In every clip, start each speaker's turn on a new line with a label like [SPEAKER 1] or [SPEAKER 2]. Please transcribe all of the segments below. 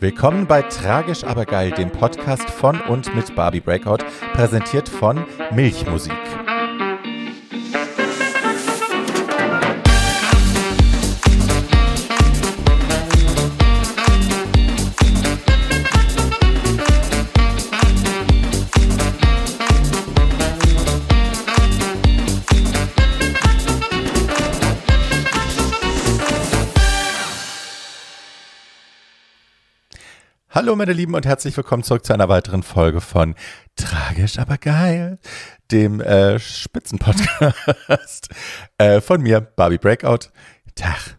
[SPEAKER 1] Willkommen bei Tragisch aber geil, dem Podcast von und mit Barbie Breakout, präsentiert von Milchmusik. Hallo meine Lieben und herzlich willkommen zurück zu einer weiteren Folge von Tragisch, aber geil, dem äh, Spitzenpodcast äh, von mir, Barbie Breakout. Tag.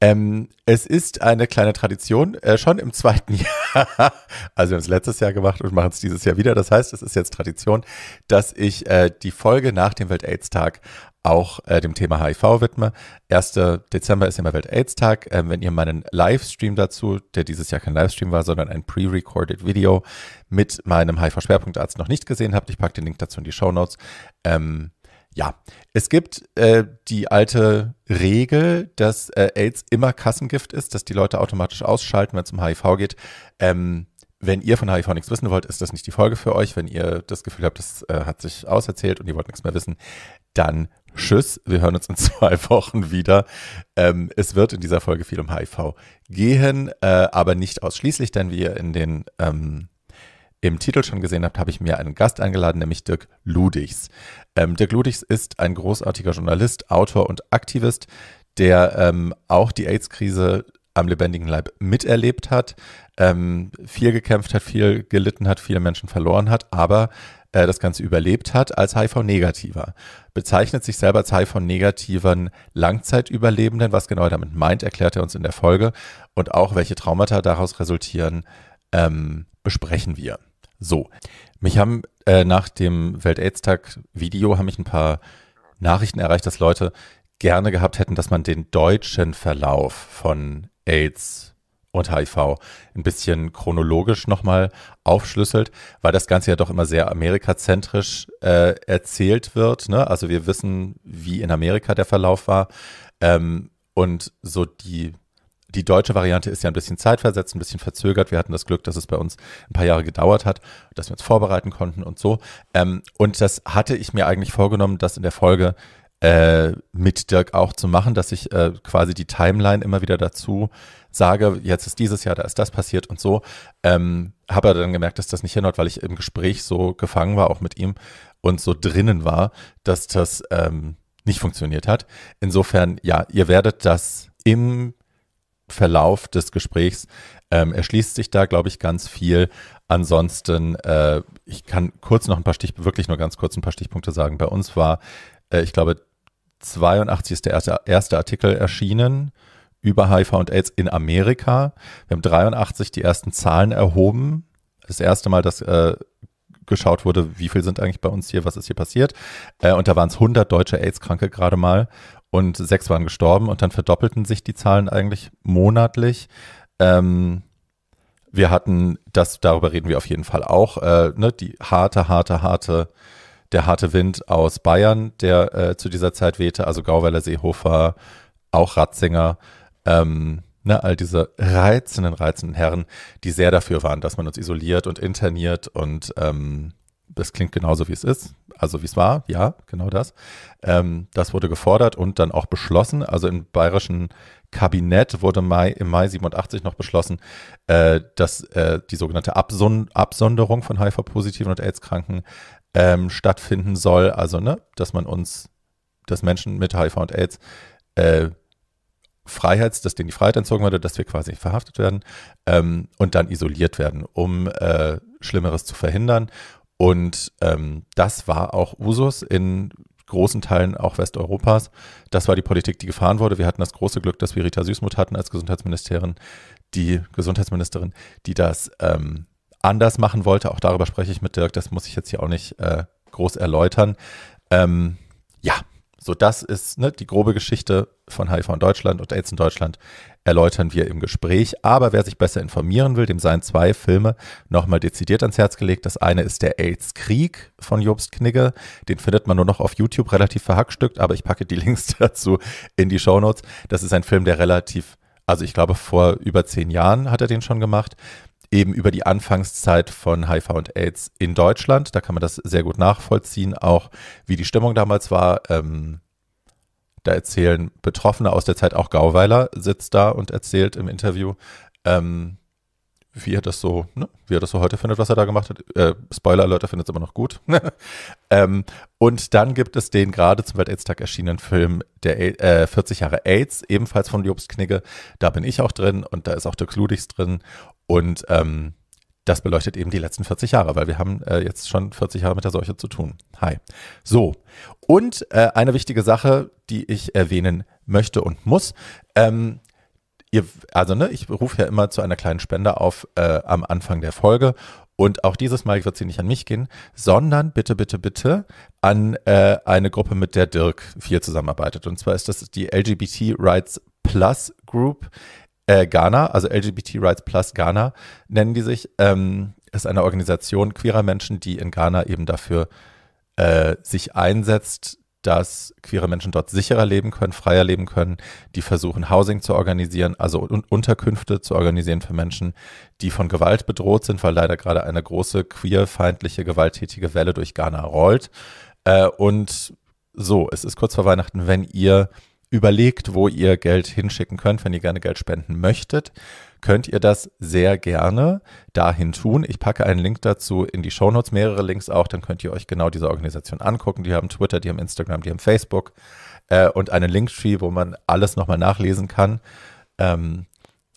[SPEAKER 1] Ähm, es ist eine kleine Tradition, äh, schon im zweiten Jahr, also wir haben es letztes Jahr gemacht und machen es dieses Jahr wieder. Das heißt, es ist jetzt Tradition, dass ich äh, die Folge nach dem Welt-AIDS-Tag auch äh, dem Thema HIV widme. 1. Dezember ist immer Welt-Aids-Tag. Ähm, wenn ihr meinen Livestream dazu, der dieses Jahr kein Livestream war, sondern ein pre-recorded Video mit meinem HIV-Schwerpunktarzt noch nicht gesehen habt, ich packe den Link dazu in die Show Notes. Ähm, ja, es gibt äh, die alte Regel, dass äh, AIDS immer Kassengift ist, dass die Leute automatisch ausschalten, wenn es um HIV geht. Ähm, wenn ihr von HIV nichts wissen wollt, ist das nicht die Folge für euch. Wenn ihr das Gefühl habt, das äh, hat sich auserzählt und ihr wollt nichts mehr wissen, dann Tschüss, wir hören uns in zwei Wochen wieder. Ähm, es wird in dieser Folge viel um HIV gehen, äh, aber nicht ausschließlich, denn wie ihr in den, ähm, im Titel schon gesehen habt, habe ich mir einen Gast eingeladen, nämlich Dirk Ludichs. Ähm, Dirk Ludichs ist ein großartiger Journalist, Autor und Aktivist, der ähm, auch die AIDS-Krise am lebendigen Leib miterlebt hat, ähm, viel gekämpft hat, viel gelitten hat, viele Menschen verloren hat, aber äh, das Ganze überlebt hat, als HIV-Negativer. Bezeichnet sich selber als HIV-negativen Langzeitüberlebenden. Was genau er damit meint, erklärt er uns in der Folge. Und auch, welche Traumata daraus resultieren, ähm, besprechen wir. So, mich haben äh, nach dem Welt-Aids-Tag-Video haben mich ein paar Nachrichten erreicht, dass Leute gerne gehabt hätten, dass man den deutschen Verlauf von AIDS und HIV ein bisschen chronologisch nochmal aufschlüsselt, weil das Ganze ja doch immer sehr amerikazentrisch äh, erzählt wird. Ne? Also wir wissen, wie in Amerika der Verlauf war. Ähm, und so die, die deutsche Variante ist ja ein bisschen zeitversetzt, ein bisschen verzögert. Wir hatten das Glück, dass es bei uns ein paar Jahre gedauert hat, dass wir uns vorbereiten konnten und so. Ähm, und das hatte ich mir eigentlich vorgenommen, dass in der Folge äh, mit Dirk auch zu machen, dass ich äh, quasi die Timeline immer wieder dazu sage, jetzt ist dieses Jahr, da ist das passiert und so, ähm, habe er dann gemerkt, dass das nicht hinhaut, weil ich im Gespräch so gefangen war, auch mit ihm und so drinnen war, dass das ähm, nicht funktioniert hat. Insofern, ja, ihr werdet das im Verlauf des Gesprächs ähm, erschließt sich da, glaube ich, ganz viel. Ansonsten, äh, ich kann kurz noch ein paar Stich, wirklich nur ganz kurz ein paar Stichpunkte sagen. Bei uns war, äh, ich glaube, 82 ist der erste, erste Artikel erschienen über HIV und AIDS in Amerika. Wir haben 83 die ersten Zahlen erhoben. Das erste Mal, dass äh, geschaut wurde, wie viel sind eigentlich bei uns hier, was ist hier passiert. Äh, und da waren es 100 deutsche AIDS-Kranke gerade mal und sechs waren gestorben und dann verdoppelten sich die Zahlen eigentlich monatlich. Ähm, wir hatten, das, darüber reden wir auf jeden Fall auch, äh, ne, die harte, harte, harte, der harte Wind aus Bayern, der äh, zu dieser Zeit wehte, also Gauweiler, Seehofer, auch Ratzinger ähm, ne, all diese reizenden, reizenden Herren, die sehr dafür waren, dass man uns isoliert und interniert und ähm, das klingt genauso, wie es ist, also wie es war, ja, genau das. Ähm, das wurde gefordert und dann auch beschlossen. Also im bayerischen Kabinett wurde Mai, im Mai 87 noch beschlossen, äh, dass äh, die sogenannte Abson Absonderung von HIV-Positiven und AIDS-Kranken ähm, stattfinden soll. Also, ne, dass man uns, dass Menschen mit HIV und AIDS äh, Freiheits, dass denen die Freiheit entzogen wurde, dass wir quasi verhaftet werden ähm, und dann isoliert werden, um äh, Schlimmeres zu verhindern. Und ähm, das war auch Usus in großen Teilen auch Westeuropas. Das war die Politik, die gefahren wurde. Wir hatten das große Glück, dass wir Rita Süßmuth hatten als Gesundheitsministerin, die Gesundheitsministerin, die das ähm, anders machen wollte. Auch darüber spreche ich mit Dirk, das muss ich jetzt hier auch nicht äh, groß erläutern. Ähm, ja, so das ist ne, die grobe Geschichte von HIV in Deutschland und AIDS in Deutschland erläutern wir im Gespräch. Aber wer sich besser informieren will, dem seien zwei Filme nochmal dezidiert ans Herz gelegt. Das eine ist der AIDS-Krieg von Jobst Knigge. Den findet man nur noch auf YouTube relativ verhackstückt, aber ich packe die Links dazu in die Show Notes. Das ist ein Film, der relativ, also ich glaube vor über zehn Jahren hat er den schon gemacht eben über die Anfangszeit von HIV und AIDS in Deutschland. Da kann man das sehr gut nachvollziehen, auch wie die Stimmung damals war, ähm, da erzählen Betroffene aus der Zeit, auch Gauweiler sitzt da und erzählt im Interview, ähm, wie er das so, ne, wie er das so heute findet, was er da gemacht hat. Äh, Spoiler Alert, er findet es immer noch gut. ähm, und dann gibt es den gerade zum Welt-AIDS-Tag erschienenen Film der äh, 40 Jahre AIDS, ebenfalls von Jobst Knigge. Da bin ich auch drin und da ist auch Dirk Ludigs drin. Und ähm, das beleuchtet eben die letzten 40 Jahre, weil wir haben äh, jetzt schon 40 Jahre mit der Seuche zu tun. Hi. So, und äh, eine wichtige Sache, die ich erwähnen möchte und muss. Ähm, ihr, also, ne, ich rufe ja immer zu einer kleinen Spende auf äh, am Anfang der Folge. Und auch dieses Mal wird sie nicht an mich gehen, sondern bitte, bitte, bitte an äh, eine Gruppe, mit der Dirk viel zusammenarbeitet. Und zwar ist das die LGBT Rights Plus Group äh, Ghana, also LGBT Rights Plus Ghana nennen die sich, ähm, ist eine Organisation queerer Menschen, die in Ghana eben dafür äh, sich einsetzt, dass queere Menschen dort sicherer leben können, freier leben können. Die versuchen, Housing zu organisieren, also Unterkünfte zu organisieren für Menschen, die von Gewalt bedroht sind, weil leider gerade eine große queerfeindliche, gewalttätige Welle durch Ghana rollt. Äh, und so, es ist kurz vor Weihnachten, wenn ihr überlegt, wo ihr Geld hinschicken könnt, wenn ihr gerne Geld spenden möchtet, könnt ihr das sehr gerne dahin tun. Ich packe einen Link dazu in die Shownotes, mehrere Links auch, dann könnt ihr euch genau diese Organisation angucken. Die haben Twitter, die haben Instagram, die haben Facebook äh, und einen Linktree, wo man alles nochmal nachlesen kann. Ähm,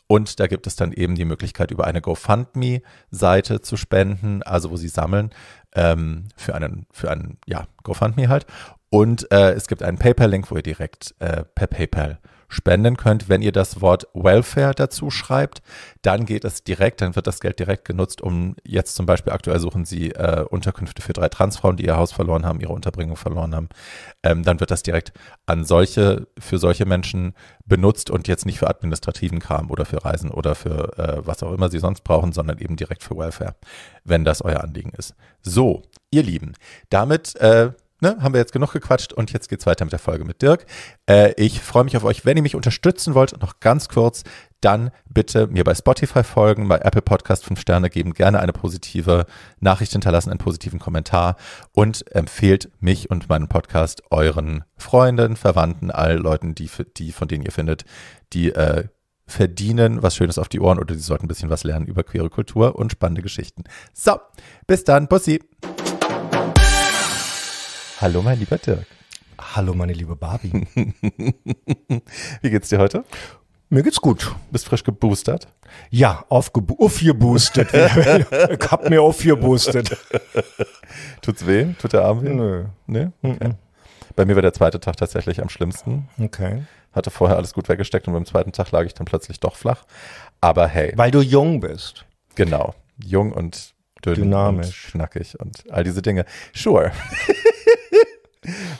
[SPEAKER 1] und da gibt es dann eben die Möglichkeit, über eine GoFundMe-Seite zu spenden, also wo sie sammeln, ähm, für einen, für einen, ja, GoFundMe halt. Und äh, es gibt einen PayPal-Link, wo ihr direkt äh, per PayPal spenden könnt. Wenn ihr das Wort Welfare dazu schreibt, dann geht es direkt, dann wird das Geld direkt genutzt, um jetzt zum Beispiel aktuell suchen sie äh, Unterkünfte für drei Transfrauen, die ihr Haus verloren haben, ihre Unterbringung verloren haben. Ähm, dann wird das direkt an solche, für solche Menschen benutzt und jetzt nicht für administrativen Kram oder für Reisen oder für äh, was auch immer sie sonst brauchen, sondern eben direkt für Welfare, wenn das euer Anliegen ist. So, ihr Lieben, damit äh, Ne, haben wir jetzt genug gequatscht und jetzt geht's weiter mit der Folge mit Dirk. Äh, ich freue mich auf euch. Wenn ihr mich unterstützen wollt, noch ganz kurz, dann bitte mir bei Spotify folgen, bei Apple Podcast 5 Sterne geben, gerne eine positive Nachricht hinterlassen, einen positiven Kommentar und empfehlt mich und meinen Podcast euren Freunden, Verwandten, all Leuten, die, die von denen ihr findet, die äh, verdienen was Schönes auf die Ohren oder die sollten ein bisschen was lernen über queere Kultur und spannende Geschichten. So, bis dann, Bussi! Hallo, mein lieber Dirk. Hallo, meine liebe Barbie. Wie geht's dir heute? Mir geht's gut. Bist frisch geboostert?
[SPEAKER 2] Ja, aufgeboostet. ich hab mir aufgeboostet.
[SPEAKER 1] Tut's weh? Tut der Arm weh? Nö. Nee? Okay. Mhm. Bei mir war der zweite Tag tatsächlich am schlimmsten. Okay. Hatte vorher alles gut weggesteckt und beim zweiten Tag lag ich dann plötzlich doch flach. Aber hey. Weil du jung bist. Genau. Jung und dünn Dynamisch. und schnackig und all diese Dinge. Sure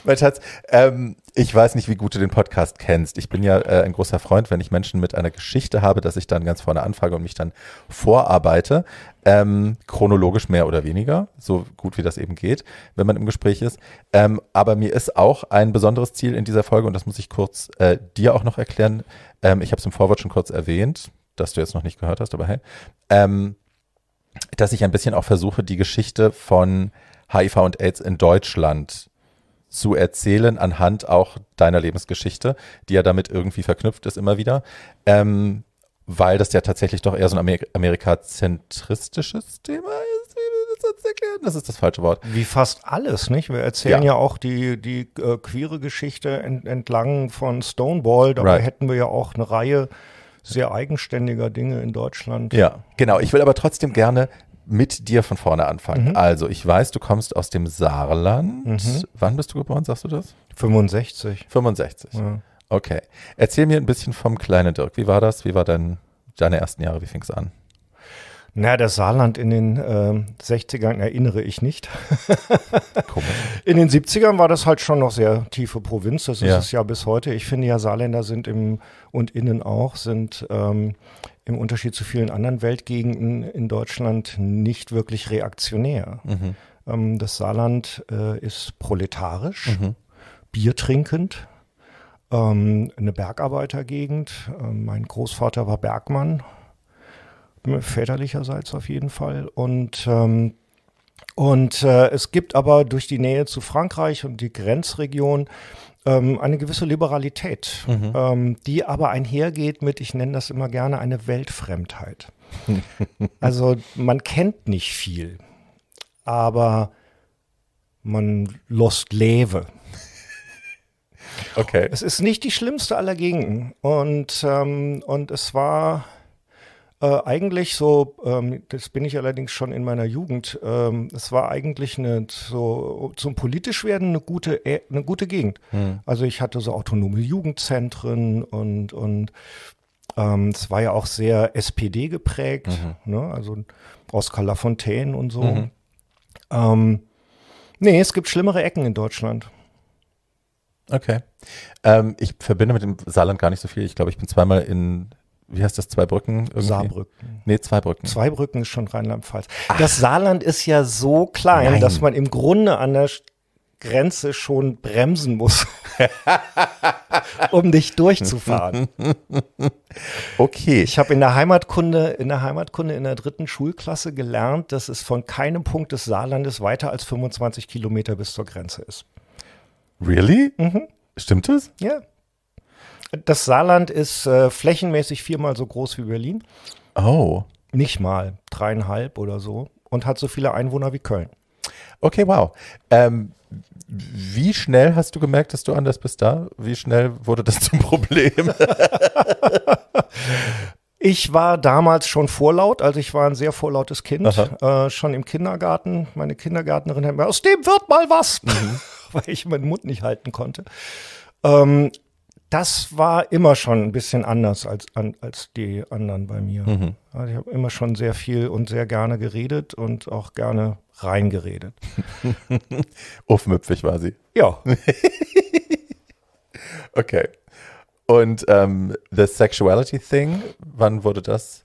[SPEAKER 1] mein Schatz, ähm, ich weiß nicht, wie gut du den Podcast kennst. Ich bin ja äh, ein großer Freund, wenn ich Menschen mit einer Geschichte habe, dass ich dann ganz vorne anfrage und mich dann vorarbeite. Ähm, chronologisch mehr oder weniger, so gut wie das eben geht, wenn man im Gespräch ist. Ähm, aber mir ist auch ein besonderes Ziel in dieser Folge, und das muss ich kurz äh, dir auch noch erklären. Ähm, ich habe es im Vorwort schon kurz erwähnt, dass du jetzt noch nicht gehört hast, aber hey. Ähm, dass ich ein bisschen auch versuche, die Geschichte von HIV und AIDS in Deutschland zu erzählen anhand auch deiner Lebensgeschichte, die ja damit irgendwie verknüpft ist immer wieder, ähm, weil das ja tatsächlich doch eher so ein Amer amerikazentristisches Thema ist. Wie Das ist das falsche Wort.
[SPEAKER 2] Wie fast alles, nicht? Wir erzählen ja, ja auch die, die äh, queere Geschichte ent entlang von Stonewall. Dabei right. hätten wir ja auch eine Reihe sehr eigenständiger Dinge in Deutschland. Ja, genau. Ich
[SPEAKER 1] will aber trotzdem gerne mit dir von vorne anfangen. Mhm. Also, ich weiß, du kommst aus dem Saarland. Mhm. Wann bist du geboren, sagst du das? 65. 65. Ja. Okay. Erzähl mir ein bisschen vom kleinen Dirk. Wie war das? Wie war dein, deine ersten Jahre? Wie fing es
[SPEAKER 2] an? Na, das Saarland in den äh, 60ern erinnere ich nicht. in den 70ern war das halt schon noch sehr tiefe Provinz. Das ja. ist es ja bis heute. Ich finde ja, Saarländer sind im und innen auch, sind ähm, im Unterschied zu vielen anderen Weltgegenden in Deutschland nicht wirklich reaktionär. Mhm. Ähm, das Saarland äh, ist proletarisch, mhm. biertrinkend, ähm, eine Bergarbeitergegend. Ähm, mein Großvater war Bergmann, äh, väterlicherseits auf jeden Fall. Und und äh, es gibt aber durch die Nähe zu Frankreich und die Grenzregion ähm, eine gewisse Liberalität, mhm. ähm, die aber einhergeht mit, ich nenne das immer gerne, eine Weltfremdheit. also man kennt nicht viel, aber man lost leve. Okay. Es ist nicht die schlimmste aller Gegenden. Und, ähm, und es war äh, eigentlich so, ähm, das bin ich allerdings schon in meiner Jugend, ähm, es war eigentlich eine, so, zum politisch werden eine gute, äh, eine gute Gegend. Hm. Also ich hatte so autonome Jugendzentren und, und ähm, es war ja auch sehr SPD geprägt, mhm. ne? also Oskar Lafontaine und so. Mhm. Ähm, nee, es gibt schlimmere Ecken in Deutschland. Okay. Ähm,
[SPEAKER 1] ich verbinde mit dem Saarland gar nicht so viel. Ich glaube, ich bin zweimal in wie heißt das, zwei Brücken? Irgendwie? Saarbrücken.
[SPEAKER 2] Nee, zwei Brücken. Zwei Brücken ist schon Rheinland-Pfalz. Das Saarland ist ja so klein, Nein. dass man im Grunde an der Grenze schon bremsen muss, um dich durchzufahren. Okay. Ich habe in der Heimatkunde, in der Heimatkunde in der dritten Schulklasse gelernt, dass es von keinem Punkt des Saarlandes weiter als 25 Kilometer bis zur Grenze ist.
[SPEAKER 1] Really? Mhm. Stimmt das?
[SPEAKER 2] Ja. Das Saarland ist äh, flächenmäßig viermal so groß wie Berlin. Oh. Nicht mal, dreieinhalb oder so. Und hat so viele Einwohner wie Köln. Okay, wow. Ähm, wie schnell hast du gemerkt, dass du anders bist da? Wie schnell
[SPEAKER 1] wurde das zum Problem?
[SPEAKER 2] ich war damals schon vorlaut, also ich war ein sehr vorlautes Kind, äh, schon im Kindergarten. Meine Kindergärtnerin hat mir, aus dem wird mal was, mhm. weil ich meinen Mund nicht halten konnte. Ähm, das war immer schon ein bisschen anders als, an, als die anderen bei mir. Mhm. Also ich habe immer schon sehr viel und sehr gerne geredet und auch gerne reingeredet.
[SPEAKER 1] Uffmüpfig war sie. Ja.
[SPEAKER 2] okay.
[SPEAKER 1] Und um, ähm, The Sexuality Thing, wann wurde das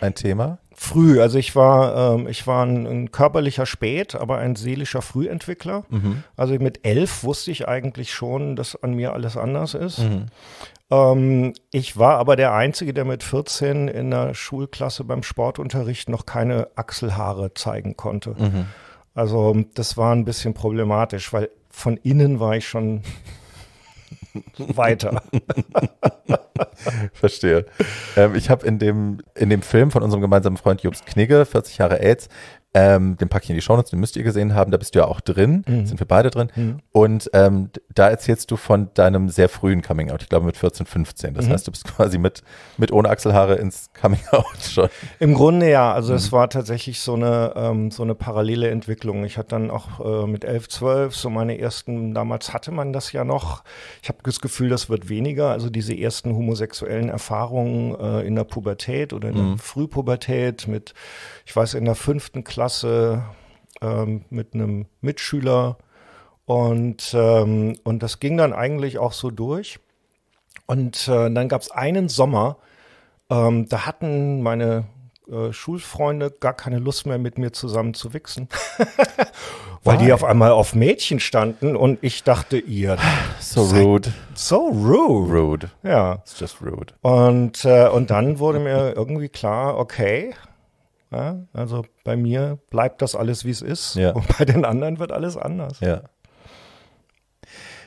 [SPEAKER 1] ein Thema?
[SPEAKER 2] früh. Also ich war, ähm, ich war ein, ein, körperlicher Spät, aber ein seelischer Frühentwickler. Mhm. Also mit elf wusste ich eigentlich schon, dass an mir alles anders ist. Mhm. Ähm, ich war aber der Einzige, der mit 14 in der Schulklasse beim Sportunterricht noch keine Achselhaare zeigen konnte. Mhm. Also das war ein bisschen problematisch, weil von innen war ich schon weiter.
[SPEAKER 1] Verstehe. Ähm, ich habe in dem, in dem Film von unserem gemeinsamen Freund Jobs Knigge, 40 Jahre AIDS, ähm, den packe ich in die Shownotes, den müsst ihr gesehen haben, da bist du ja auch drin, mhm. sind wir beide drin. Mhm. Und ähm, da erzählst du von deinem sehr frühen Coming Out, ich glaube mit 14, 15. Das mhm. heißt, du bist quasi mit, mit ohne Achselhaare ins Coming Out schon.
[SPEAKER 2] Im Grunde ja, also es mhm. war tatsächlich so eine, ähm, so eine parallele Entwicklung. Ich hatte dann auch äh, mit 11, 12 so meine ersten, damals hatte man das ja noch. Ich habe das Gefühl, das wird weniger. Also diese ersten homosexuellen Erfahrungen äh, in der Pubertät oder in der mhm. Frühpubertät mit ich weiß, in der fünften Klasse ähm, mit einem Mitschüler. Und, ähm, und das ging dann eigentlich auch so durch. Und äh, dann gab es einen Sommer, ähm, da hatten meine äh, Schulfreunde gar keine Lust mehr, mit mir zusammen zu wichsen. Weil Why? die auf einmal auf Mädchen standen und ich dachte, ihr. So rude. So
[SPEAKER 1] rude. Rude.
[SPEAKER 2] Ja. It's just rude. Und, äh, und dann wurde mir irgendwie klar, okay, ja, also bei mir bleibt das alles, wie es ist. Ja. Und bei den anderen wird alles anders.
[SPEAKER 1] Ja.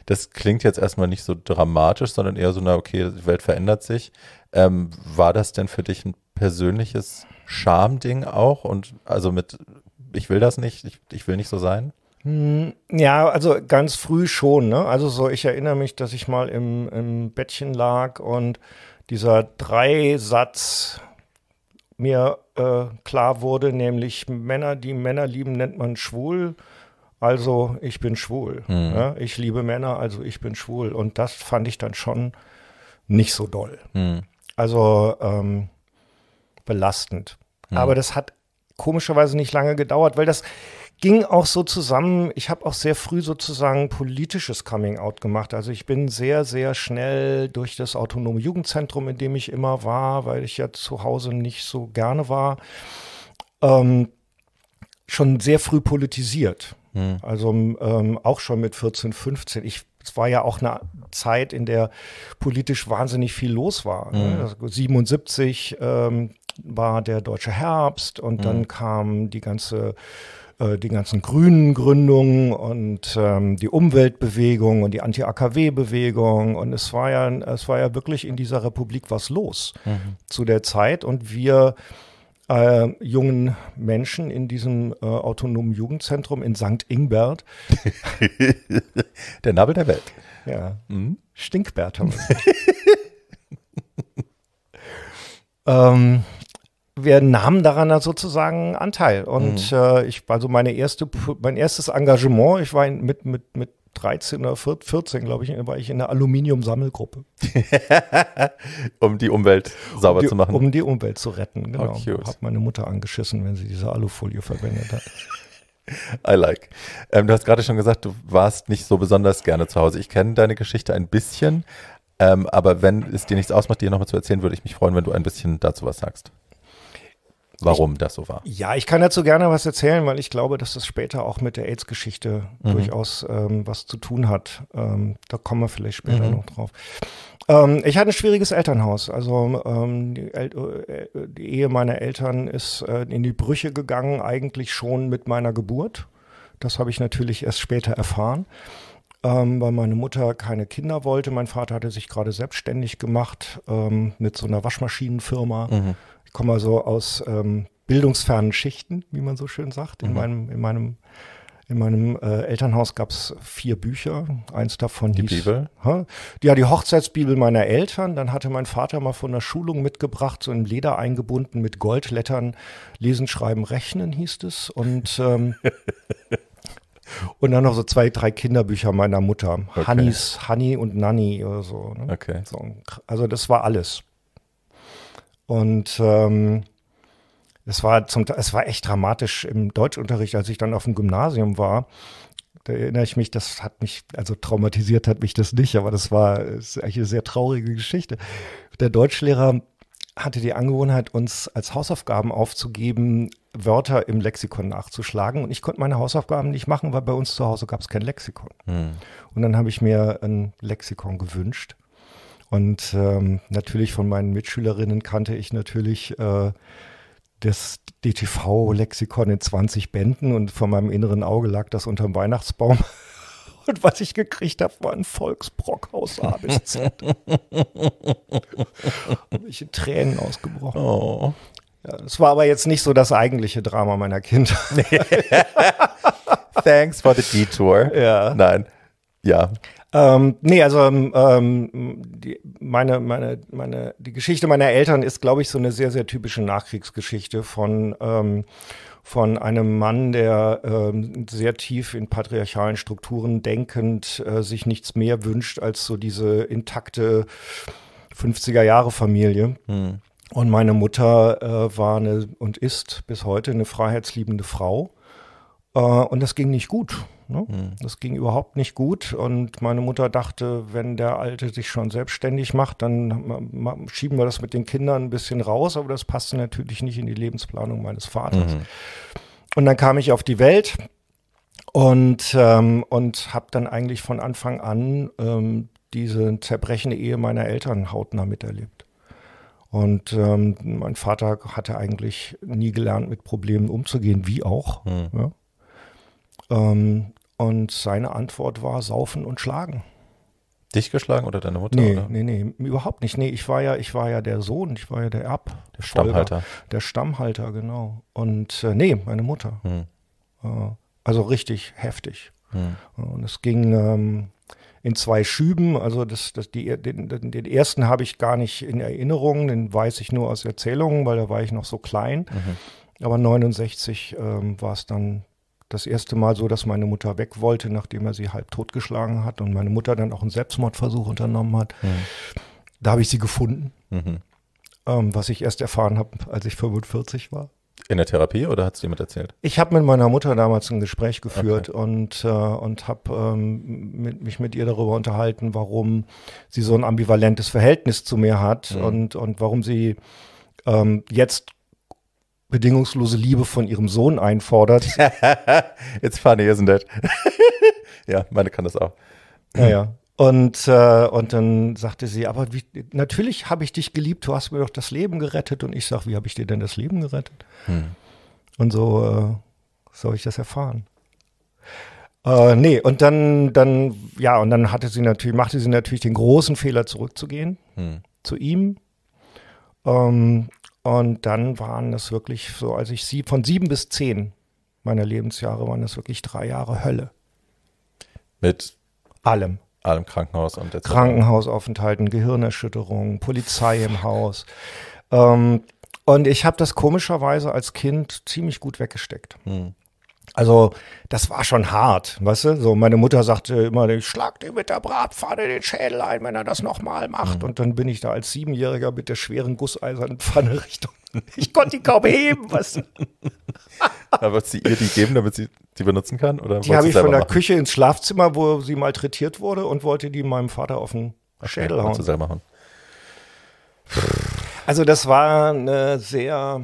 [SPEAKER 1] Das klingt jetzt erstmal nicht so dramatisch, sondern eher so, na okay, die Welt verändert sich. Ähm, war das denn für dich ein persönliches Schamding auch? Und also mit, ich will das nicht, ich, ich will nicht so sein?
[SPEAKER 2] Hm, ja, also ganz früh schon. Ne? Also so, ich erinnere mich, dass ich mal im, im Bettchen lag und dieser Dreisatz mir äh, klar wurde, nämlich Männer, die Männer lieben, nennt man schwul. Also ich bin schwul. Mhm. Ne? Ich liebe Männer, also ich bin schwul. Und das fand ich dann schon nicht so doll. Mhm. Also ähm, belastend. Mhm. Aber das hat komischerweise nicht lange gedauert, weil das, ging auch so zusammen. Ich habe auch sehr früh sozusagen politisches Coming-out gemacht. Also ich bin sehr, sehr schnell durch das autonome Jugendzentrum, in dem ich immer war, weil ich ja zu Hause nicht so gerne war, ähm, schon sehr früh politisiert. Hm. Also ähm, auch schon mit 14, 15. Ich es war ja auch eine Zeit, in der politisch wahnsinnig viel los war. Mhm. Also 77 ähm, war der deutsche Herbst und mhm. dann hm. kam die ganze äh, die ganzen grünen Gründungen und ähm, die Umweltbewegung und die Anti-AKW-Bewegung. Und es war, ja, es war ja wirklich in dieser Republik was los mhm. zu der Zeit. Und wir äh, jungen Menschen in diesem äh, autonomen Jugendzentrum in St. Ingbert. der Nabel der Welt. Ja. Mhm. Stinkbert haben wir. ähm, wir nahmen daran sozusagen Anteil. Und mhm. äh, ich, also meine erste, mein erstes Engagement, ich war mit, mit, mit 13 oder 14, glaube ich, war ich in einer Aluminium-Sammelgruppe.
[SPEAKER 1] um die Umwelt sauber um die, zu machen. Um die Umwelt zu retten, oh, genau. Oh, Habe
[SPEAKER 2] meine Mutter angeschissen, wenn sie diese Alufolie verwendet hat.
[SPEAKER 1] I like. Ähm, du hast gerade schon gesagt, du warst nicht so besonders gerne zu Hause. Ich kenne deine Geschichte ein bisschen, ähm, aber wenn es dir nichts ausmacht, dir nochmal zu erzählen, würde ich mich freuen, wenn du ein bisschen dazu was sagst warum ich, das so war.
[SPEAKER 2] Ja, ich kann dazu gerne was erzählen, weil ich glaube, dass das später auch mit der AIDS-Geschichte mhm. durchaus ähm, was zu tun hat. Ähm, da kommen wir vielleicht später mhm. noch drauf. Ähm, ich hatte ein schwieriges Elternhaus. Also ähm, die, El äh, die, Ehe meiner Eltern ist äh, in die Brüche gegangen, eigentlich schon mit meiner Geburt. Das habe ich natürlich erst später erfahren ähm, weil meine Mutter keine Kinder wollte. Mein Vater hatte sich gerade selbstständig gemacht ähm, mit so einer Waschmaschinenfirma. Mhm komme so aus ähm, bildungsfernen Schichten, wie man so schön sagt. In mhm. meinem, in meinem, in meinem äh, Elternhaus gab es vier Bücher. Eins davon die hieß, Bibel. Ha? Ja, die Hochzeitsbibel meiner Eltern. Dann hatte mein Vater mal von der Schulung mitgebracht, so in Leder eingebunden mit Goldlettern. Lesen, Schreiben, Rechnen hieß es. Und ähm, Und dann noch so zwei, drei Kinderbücher meiner Mutter. Okay. Hannis, Hanni und Nanny oder so. Ne? Okay. so. Also das war alles. Und ähm, es war zum es war echt dramatisch im Deutschunterricht, als ich dann auf dem Gymnasium war. Da erinnere ich mich, das hat mich, also traumatisiert hat mich das nicht, aber das war das eigentlich eine sehr traurige Geschichte. Der Deutschlehrer hatte die Angewohnheit, uns als Hausaufgaben aufzugeben, Wörter im Lexikon nachzuschlagen. Und ich konnte meine Hausaufgaben nicht machen, weil bei uns zu Hause gab es kein Lexikon. Hm. Und dann habe ich mir ein Lexikon gewünscht und ähm, natürlich von meinen Mitschülerinnen kannte ich natürlich äh, das DTV-Lexikon in 20 Bänden und vor meinem inneren Auge lag das unterm Weihnachtsbaum. Und was ich gekriegt habe, war ein aus A bis Z. habe ich in Tränen ausgebrochen. Oh. Ja, das war aber jetzt nicht so das eigentliche Drama meiner Kindheit. Thanks for
[SPEAKER 1] the detour. Ja. Nein. Ja.
[SPEAKER 2] Ähm, nee, also ähm, ähm, die, meine, meine, meine, die Geschichte meiner Eltern ist, glaube ich, so eine sehr, sehr typische Nachkriegsgeschichte von, ähm, von einem Mann, der ähm, sehr tief in patriarchalen Strukturen denkend äh, sich nichts mehr wünscht als so diese intakte 50er Jahre Familie. Hm. Und meine Mutter äh, war eine und ist bis heute eine freiheitsliebende Frau. Äh, und das ging nicht gut. Ne? Mhm. Das ging überhaupt nicht gut und meine Mutter dachte, wenn der Alte sich schon selbstständig macht, dann schieben wir das mit den Kindern ein bisschen raus, aber das passte natürlich nicht in die Lebensplanung meines Vaters. Mhm. Und dann kam ich auf die Welt und, ähm, und habe dann eigentlich von Anfang an ähm, diese zerbrechende Ehe meiner Eltern hautnah miterlebt. Und ähm, mein Vater hatte eigentlich nie gelernt, mit Problemen umzugehen, wie auch. Mhm. Ja? Ne? Ähm, und seine Antwort war Saufen und Schlagen. Dich geschlagen oder deine Mutter? Nee, oder? nee, nee, überhaupt nicht. Nee, ich war ja, ich war ja der Sohn, ich war ja der Erb. Der Stammhalter. Der Stammhalter, genau. Und äh, nee, meine Mutter. Hm. Äh, also richtig heftig. Hm. Äh, und es ging ähm, in zwei Schüben. Also das, das, die, den, den ersten habe ich gar nicht in Erinnerung, den weiß ich nur aus Erzählungen, weil da war ich noch so klein. Mhm. Aber 69 ähm, war es dann das erste Mal so, dass meine Mutter weg wollte, nachdem er sie halb totgeschlagen hat und meine Mutter dann auch einen Selbstmordversuch unternommen hat. Mhm. Da habe ich sie gefunden, mhm. ähm, was ich erst erfahren habe, als ich 45 war.
[SPEAKER 1] In der Therapie oder hat es jemand erzählt?
[SPEAKER 2] Ich habe mit meiner Mutter damals ein Gespräch geführt okay. und, äh, und habe ähm, mich mit ihr darüber unterhalten, warum sie so ein ambivalentes Verhältnis zu mir hat mhm. und, und warum sie ähm, jetzt bedingungslose Liebe von ihrem Sohn einfordert.
[SPEAKER 1] It's funny, isn't it? ja, meine kann das auch. Naja.
[SPEAKER 2] Und, äh, und dann sagte sie, aber wie, natürlich habe ich dich geliebt, du hast mir doch das Leben gerettet. Und ich sage, wie habe ich dir denn das Leben gerettet? Hm. Und so äh, soll ich das erfahren. Äh, nee, und dann, dann, ja, und dann hatte sie natürlich, machte sie natürlich den großen Fehler zurückzugehen hm. zu ihm. Ähm, und dann waren das wirklich so, als ich sie von sieben bis zehn meiner Lebensjahre waren das wirklich drei Jahre Hölle.
[SPEAKER 1] Mit allem. Allem Krankenhaus und etc.
[SPEAKER 2] Krankenhausaufenthalten, Gehirnerschütterungen, Polizei im Haus. Ähm, und ich habe das komischerweise als Kind ziemlich gut weggesteckt. Hm. Also das war schon hart, weißt du? So meine Mutter sagte immer, ich schlag dir mit der Bratpfanne den Schädel ein, wenn er das nochmal macht. Mhm. Und dann bin ich da als Siebenjähriger mit der schweren gusseisernen Pfanne Richtung. Ich konnte die kaum heben, weißt du?
[SPEAKER 1] da wird sie ihr die geben, damit sie die benutzen kann? Oder die habe ich von der machen?
[SPEAKER 2] Küche ins Schlafzimmer, wo sie malträtiert wurde und wollte die meinem Vater auf den okay, Schädel hauen. Selber machen. Also das war eine sehr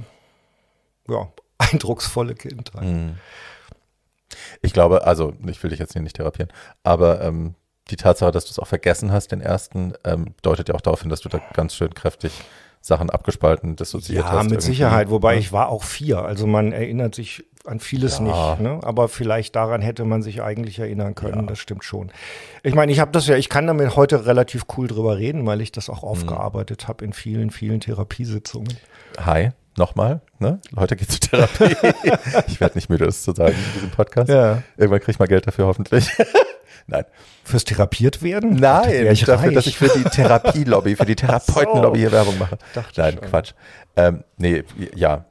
[SPEAKER 2] ja, eindrucksvolle Kindheit.
[SPEAKER 1] Mhm. Ich glaube, also ich will dich jetzt hier nicht therapieren, aber ähm, die Tatsache, dass du es auch vergessen hast, den ersten, ähm, deutet ja auch darauf hin, dass du da ganz schön kräftig Sachen abgespalten, dissoziiert ja, hast. Ja, mit irgendwie. Sicherheit, wobei ja. ich
[SPEAKER 2] war auch vier. Also man erinnert sich an vieles ja. nicht. Ne? Aber vielleicht daran hätte man sich eigentlich erinnern können, das stimmt schon. Ich meine, ich habe das ja, ich kann damit heute relativ cool drüber reden, weil ich das auch mhm. aufgearbeitet mhm. habe in vielen, vielen Therapiesitzungen.
[SPEAKER 1] Hi nochmal, ne? Leute, geht zur Therapie. ich werde nicht müde, das zu sagen in diesem Podcast. Ja. Irgendwann kriege ich mal Geld
[SPEAKER 2] dafür, hoffentlich. Nein. Fürs therapiert werden? Nein, Ach, ich dafür, reich. dass ich für die Therapielobby, für die Therapeutenlobby hier Werbung mache. Dachte Nein, schon.
[SPEAKER 1] Quatsch. Ähm, nee, ja,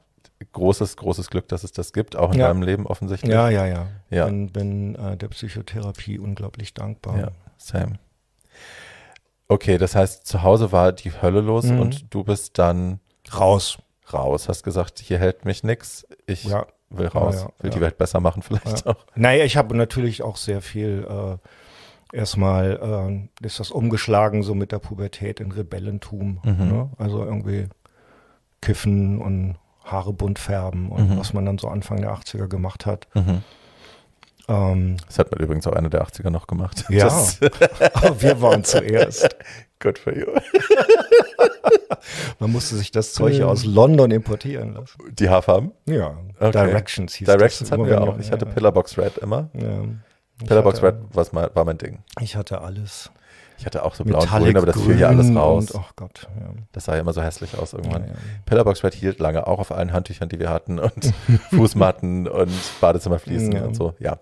[SPEAKER 1] großes, großes Glück, dass es das gibt, auch in ja. deinem Leben offensichtlich. Ja, ja, ja. ja.
[SPEAKER 2] Bin, bin äh, der Psychotherapie unglaublich dankbar. Ja, same.
[SPEAKER 1] Okay, das heißt, zu Hause war die Hölle los mhm. und du bist dann raus raus, hast gesagt, hier hält mich nichts, ich ja. will raus, ja, ja, will die Welt besser machen vielleicht
[SPEAKER 2] auch. Naja, ich habe natürlich auch sehr viel äh, erstmal äh, ist das umgeschlagen so mit der Pubertät in Rebellentum, mhm. ne? also irgendwie kiffen und Haare bunt färben und mhm. was man dann so Anfang der 80er gemacht hat. Mhm. Ähm, das hat man übrigens auch einer der 80er noch gemacht. Ja, aber
[SPEAKER 1] oh, wir waren zuerst. Good for you.
[SPEAKER 2] man musste sich das Zeug ähm. aus London importieren lassen.
[SPEAKER 1] Die Haarfarben? Ja, okay. Directions hieß Directions das hatten wir auch. Ich ja. hatte Pillarbox Red immer. Ja. Pillarbox Red was mein, war mein Ding.
[SPEAKER 2] Ich hatte alles. Ich hatte auch so blau Metallic, grün, aber das fiel ja alles raus. Und, oh Gott,
[SPEAKER 1] ja. Das sah ja immer so hässlich aus irgendwann. Ja, ja. Pillarbox Red hielt lange auch auf allen Handtüchern, die wir hatten und Fußmatten und Badezimmerfliesen und so. Ja,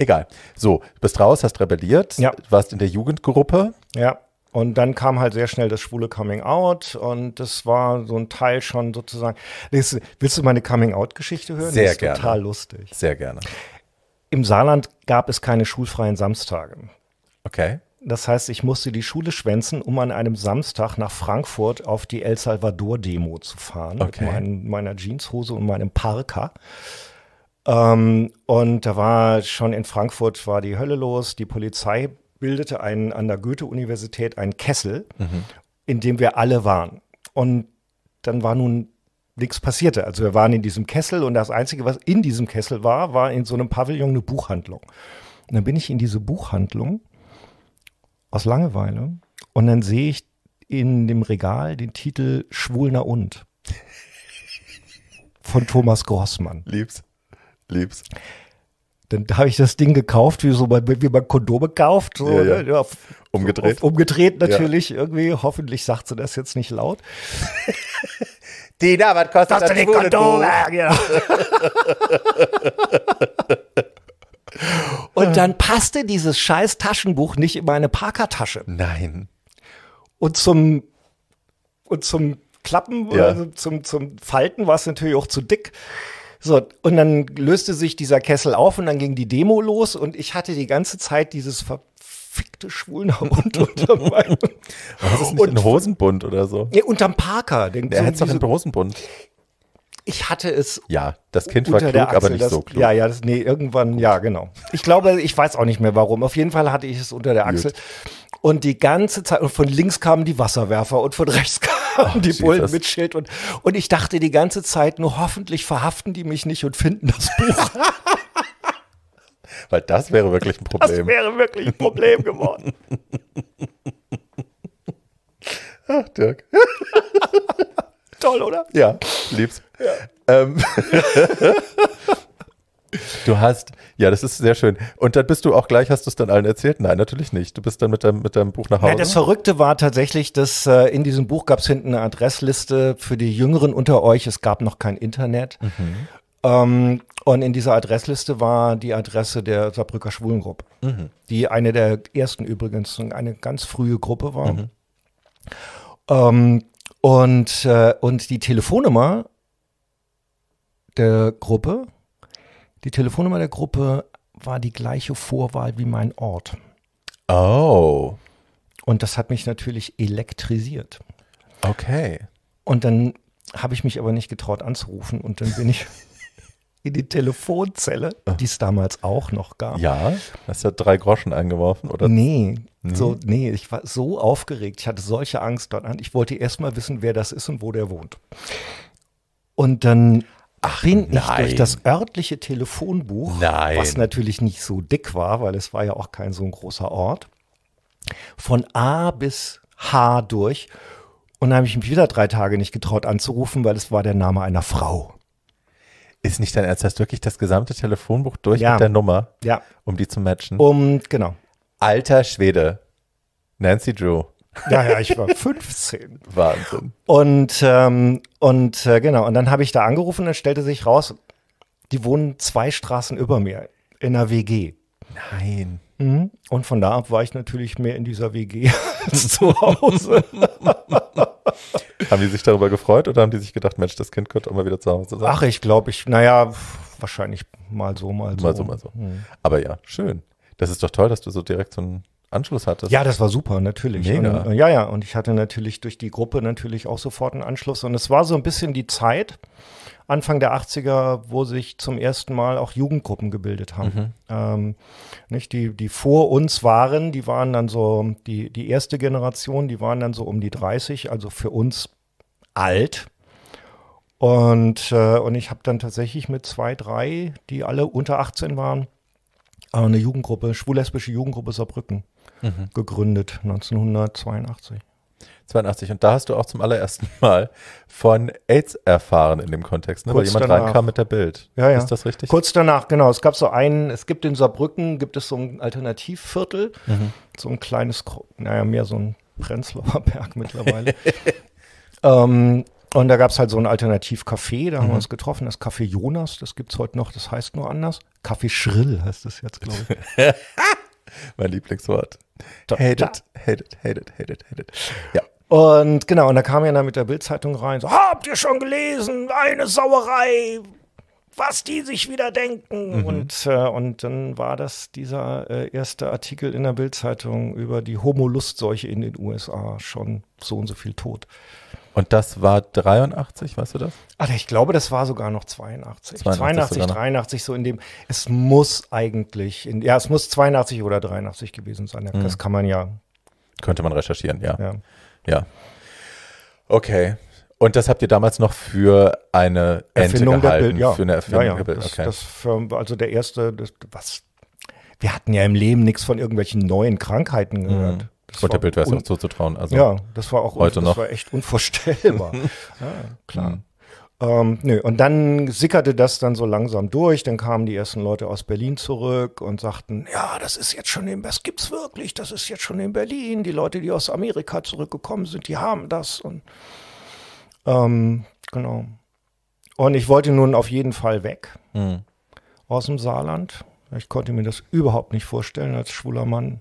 [SPEAKER 1] Egal. So, bist raus, hast rebelliert, ja. warst in der Jugendgruppe.
[SPEAKER 2] Ja. Und dann kam halt sehr schnell das schwule Coming Out und das war so ein Teil schon sozusagen. Willst, du meine Coming Out-Geschichte hören? Sehr das ist gerne. Total lustig. Sehr gerne. Im Saarland gab es keine schulfreien Samstage. Okay. Das heißt, ich musste die Schule schwänzen, um an einem Samstag nach Frankfurt auf die El Salvador-Demo zu fahren. Okay. Mit mein, meiner Jeanshose und meinem Parker. Ähm, und da war schon in Frankfurt war die Hölle los. Die Polizei bildete einen, an der Goethe-Universität einen Kessel, mhm. in dem wir alle waren. Und dann war nun nichts passierte. Also wir waren in diesem Kessel und das Einzige, was in diesem Kessel war, war in so einem Pavillon eine Buchhandlung. Und dann bin ich in diese Buchhandlung aus Langeweile und dann sehe ich in dem Regal den Titel Schwulner und von Thomas Grossmann. Liebst. Lieb's. Dann habe ich das Ding gekauft, wie so man, wie man Kondome kauft. So, ja, ja.
[SPEAKER 1] Ne? Auf, umgedreht. Auf, umgedreht natürlich
[SPEAKER 2] ja. irgendwie. Hoffentlich sagt sie das jetzt nicht laut. Dina, was kostet das? Das Kondome, genau. Und dann passte dieses scheiß Taschenbuch nicht in meine Parkertasche. Nein. Und zum, und zum Klappen, ja. also zum, zum Falten war es natürlich auch zu dick. So, und dann löste sich dieser Kessel auf und dann ging die Demo los und ich hatte die ganze Zeit dieses verfickte Schwulenhund unter meinem. Was ist nicht und, ein Hosenbund oder so? Nee, unterm Parker. Den, der so hat doch Hosenbund. Ich hatte es. Ja, das Kind war klug, Achsel, aber nicht das, so klug. Ja, ja, das, nee, irgendwann, ja, genau. Ich glaube, ich weiß auch nicht mehr warum. Auf jeden Fall hatte ich es unter der Achsel. Blöd. Und die ganze Zeit, und von links kamen die Wasserwerfer und von rechts kamen Ach, die Bullen das. mit Schild. Und, und ich dachte die ganze Zeit, nur hoffentlich verhaften die mich nicht und finden das Buch.
[SPEAKER 1] Weil das wäre wirklich ein Problem. Das
[SPEAKER 2] wäre wirklich ein Problem
[SPEAKER 1] geworden. Ach, Dirk.
[SPEAKER 2] Toll, oder? Ja, lieb's. Ja.
[SPEAKER 1] Ähm. Du hast, ja, das ist sehr schön. Und dann bist du auch gleich, hast du es dann allen erzählt? Nein, natürlich nicht. Du bist dann mit deinem, mit deinem Buch nach Hause. Ja, das
[SPEAKER 2] Verrückte war tatsächlich, dass äh, in diesem Buch gab es hinten eine Adressliste für die Jüngeren unter euch. Es gab noch kein Internet. Mhm. Ähm, und in dieser Adressliste war die Adresse der Saarbrücker Schwulengruppe, mhm. die eine der ersten übrigens, eine ganz frühe Gruppe war. Mhm. Ähm, und, äh, und die Telefonnummer der Gruppe die Telefonnummer der Gruppe war die gleiche Vorwahl wie mein Ort. Oh. Und das hat mich natürlich elektrisiert. Okay. Und dann habe ich mich aber nicht getraut anzurufen und dann bin ich in die Telefonzelle, die es damals auch noch gab. Ja, hast du ja drei Groschen eingeworfen, oder? Nee, mhm. so, nee, ich war so aufgeregt, ich hatte solche Angst dort an. Ich wollte erst mal wissen, wer das ist und wo der wohnt. Und dann Ach, bin nein. ich durch das örtliche Telefonbuch, nein. was natürlich nicht so dick war, weil es war ja auch kein so ein großer Ort, von A bis H durch. Und dann habe ich mich wieder drei Tage nicht getraut anzurufen, weil es war der Name einer Frau. Ist nicht dein Ernst, hast wirklich das gesamte Telefonbuch durch ja. mit der Nummer, ja. um die zu matchen?
[SPEAKER 1] Um, genau. Alter Schwede, Nancy Drew. Ja, ja, ich war
[SPEAKER 2] 15. Wahnsinn. Und, ähm, und äh, genau, und dann habe ich da angerufen und stellte sich raus, die wohnen zwei Straßen über mir in einer WG. Nein. Mhm. Und von da ab war ich natürlich mehr in dieser WG als zu Hause.
[SPEAKER 1] haben die sich darüber gefreut oder haben die sich gedacht, Mensch, das Kind könnte auch mal wieder zu Hause sein? Ach, ich
[SPEAKER 2] glaube, ich, naja, wahrscheinlich mal so, mal so. Mal so, mal so. Mhm.
[SPEAKER 1] Aber ja, schön. Das ist doch toll, dass du so direkt so ein Anschluss hattest. Ja, das war super, natürlich. Mega. Und,
[SPEAKER 2] äh, ja, ja. Und ich hatte natürlich durch die Gruppe natürlich auch sofort einen Anschluss. Und es war so ein bisschen die Zeit, Anfang der 80er, wo sich zum ersten Mal auch Jugendgruppen gebildet haben. Mhm. Ähm, nicht? Die, die vor uns waren, die waren dann so, die, die erste Generation, die waren dann so um die 30, also für uns alt. Und, äh, und ich habe dann tatsächlich mit zwei, drei, die alle unter 18 waren, eine Jugendgruppe, schwul-lesbische Jugendgruppe Saarbrücken mhm. gegründet, 1982.
[SPEAKER 1] 82. Und da hast du auch zum allerersten Mal von AIDS erfahren in dem Kontext, ne? weil jemand danach. reinkam mit der Bild. Ja, ja. Ist
[SPEAKER 2] das richtig? Kurz danach, genau. Es gab so einen, es gibt in Saarbrücken, gibt es so ein Alternativviertel, mhm. so ein kleines, naja, mehr so ein Prenzlauer Berg mittlerweile. ähm, und da gab es halt so ein Alternativcafé, da haben mhm. wir uns getroffen, das Café Jonas, das gibt es heute noch, das heißt nur anders. Café Schrill heißt es jetzt, glaube ich. mein Lieblingswort it, it, hated, it, hated, it. Ja. Und genau, und da kam er dann mit der Bildzeitung rein, so, habt ihr schon gelesen, eine Sauerei, was die sich wieder denken. Mhm. Und, äh, und dann war das dieser äh, erste Artikel in der Bildzeitung über die Homolust-Seuche in den USA, schon so und so viel tot.
[SPEAKER 1] Und das war 83,
[SPEAKER 2] weißt du das? Alter, ich glaube, das war sogar noch 82. 82, 82 83, so in dem. Es muss eigentlich, in, ja, es muss 82 oder 83 gewesen sein. Ja, mhm. Das kann man ja.
[SPEAKER 1] Könnte man recherchieren, ja. ja. Ja. Okay. Und das habt ihr damals noch für eine Ente Erfindung gehalten, Bild, ja. für eine Erfindung ja, ja. Bild, okay. das,
[SPEAKER 2] das für, also der erste, das, was wir hatten ja im Leben nichts von irgendwelchen neuen Krankheiten gehört. Mhm. Das Kräuterbild wäre es auch zuzutrauen. Also ja, das war auch heute noch. war echt unvorstellbar. ja, klar. Mhm. Ähm, nö. Und dann sickerte das dann so langsam durch. Dann kamen die ersten Leute aus Berlin zurück und sagten, ja, das ist jetzt schon in, das gibt's wirklich, das ist jetzt schon in Berlin. Die Leute, die aus Amerika zurückgekommen sind, die haben das. Und ähm, genau. Und ich wollte nun auf jeden Fall weg mhm. aus dem Saarland. Ich konnte mir das überhaupt nicht vorstellen als schwuler Mann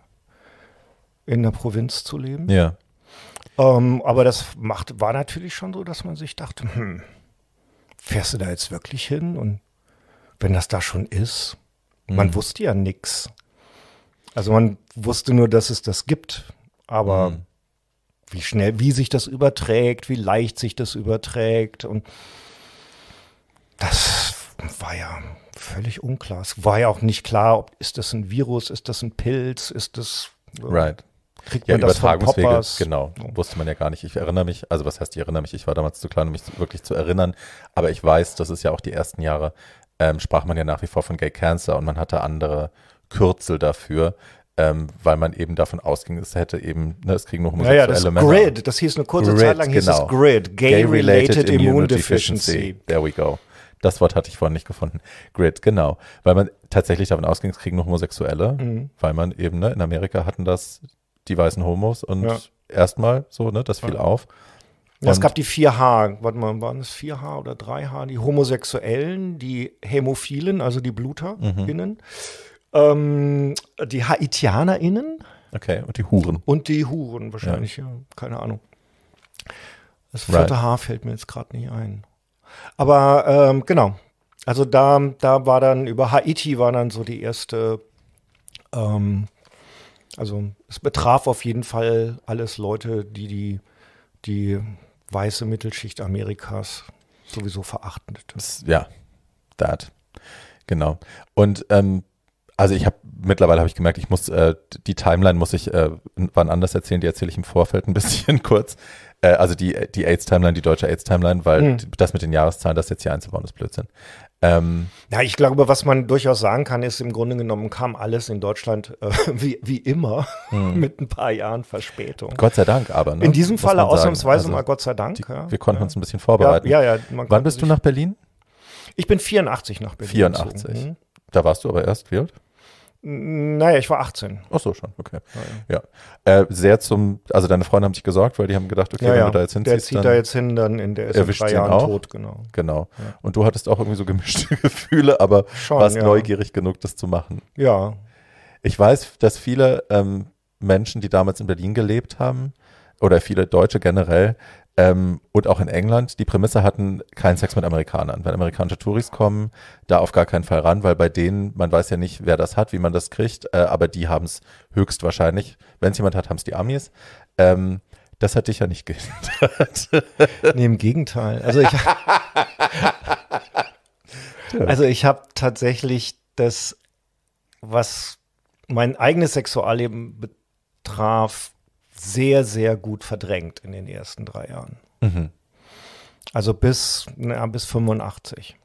[SPEAKER 2] in der Provinz zu leben. Ja. Ähm, aber das macht, war natürlich schon so, dass man sich dachte, hm, fährst du da jetzt wirklich hin? Und wenn das da schon ist, mhm. man wusste ja nichts. Also man wusste nur, dass es das gibt, aber mhm. wie schnell, wie sich das überträgt, wie leicht sich das überträgt und das war ja völlig unklar. Es war ja auch nicht klar, ob, ist das ein Virus, ist das ein Pilz, ist das äh, Right. Kriegt ja, man das Übertragungswege, von
[SPEAKER 1] genau. Oh. Wusste man ja gar nicht. Ich erinnere mich, also was heißt, ich erinnere mich, ich war damals zu klein, um mich wirklich zu erinnern, aber ich weiß, das ist ja auch die ersten Jahre, ähm, sprach man ja nach wie vor von Gay Cancer und man hatte andere Kürzel dafür, ähm, weil man eben davon ausging, es hätte eben, ne, es kriegen nur homosexuelle naja, das Männer. GRID, das hieß eine kurze Grid, Zeit lang, hieß genau. es GRID, Gay-Related Gay Immune, Deficiency. Deficiency. There we go. Das Wort hatte ich vorhin nicht gefunden. Grid, genau. Weil man tatsächlich davon ausging, es kriegen nur Homosexuelle, mhm. weil man eben, ne, in Amerika hatten das die weißen Homos und ja. erstmal so, ne, das fiel ja. auf.
[SPEAKER 2] Ja, es gab die 4H, warte mal, waren es 4H oder 3H, die Homosexuellen, die Hämophilen, also die BluterInnen, mhm. ähm, die HaitianerInnen.
[SPEAKER 1] Okay, und die Huren. Und die Huren wahrscheinlich, ja. ja
[SPEAKER 2] keine Ahnung. Das vierte right. H fällt mir jetzt gerade nicht ein. Aber ähm, genau, also da, da war dann über Haiti war dann so die erste ähm, also es betraf auf jeden Fall alles Leute, die die, die weiße Mittelschicht Amerikas sowieso verachtet. Ja,
[SPEAKER 1] dat. Genau. Und ähm, also ich habe mittlerweile habe ich gemerkt, ich muss äh, die Timeline muss ich äh, wann anders erzählen. Die erzähle ich im Vorfeld ein bisschen kurz. Äh, also die die AIDS Timeline, die deutsche AIDS Timeline, weil mhm. das mit den Jahreszahlen, das jetzt hier einzubauen, ist Blödsinn. Ähm,
[SPEAKER 2] ja, ich glaube, was man durchaus sagen kann, ist im Grunde genommen kam alles in Deutschland äh, wie, wie immer hm. mit ein paar Jahren Verspätung. Gott sei Dank aber. Ne? In diesem Muss Falle ausnahmsweise also, mal Gott sei Dank. Die, ja. wir konnten ja. uns ein bisschen vorbereiten. Ja, ja, Wann bist du nach Berlin? Ich bin 84 nach Berlin. 84. Mhm.
[SPEAKER 1] Da warst du aber erst wild?
[SPEAKER 2] Naja, ich war 18. Ach so, schon, okay.
[SPEAKER 1] Ja. ja. Äh, sehr zum, also deine Freunde haben sich gesorgt, weil die haben gedacht, okay, ja, wenn ja. du da jetzt hinziehst. Der zieht dann da jetzt hin, dann in der ist erwischt in drei Jahren auch. tot, genau. Genau. Und du hattest auch irgendwie so gemischte Gefühle, aber schon, warst neugierig genug, das zu machen. Ja. Ich weiß, dass viele ähm, Menschen, die damals in Berlin gelebt haben, oder viele Deutsche generell, ähm, und auch in England die Prämisse hatten, keinen Sex mit Amerikanern. Wenn amerikanische Touris kommen, da auf gar keinen Fall ran, weil bei denen, man weiß ja nicht, wer das hat, wie man das kriegt, äh, aber die haben es höchstwahrscheinlich. Wenn es jemand hat, haben es die Amis. Ähm, das hat dich ja nicht
[SPEAKER 2] gehindert. nee, im Gegenteil. Also ich, also ich habe tatsächlich das, was mein eigenes Sexualleben betraf, sehr, sehr gut verdrängt in den ersten drei Jahren. Mhm. Also bis, na, bis 85.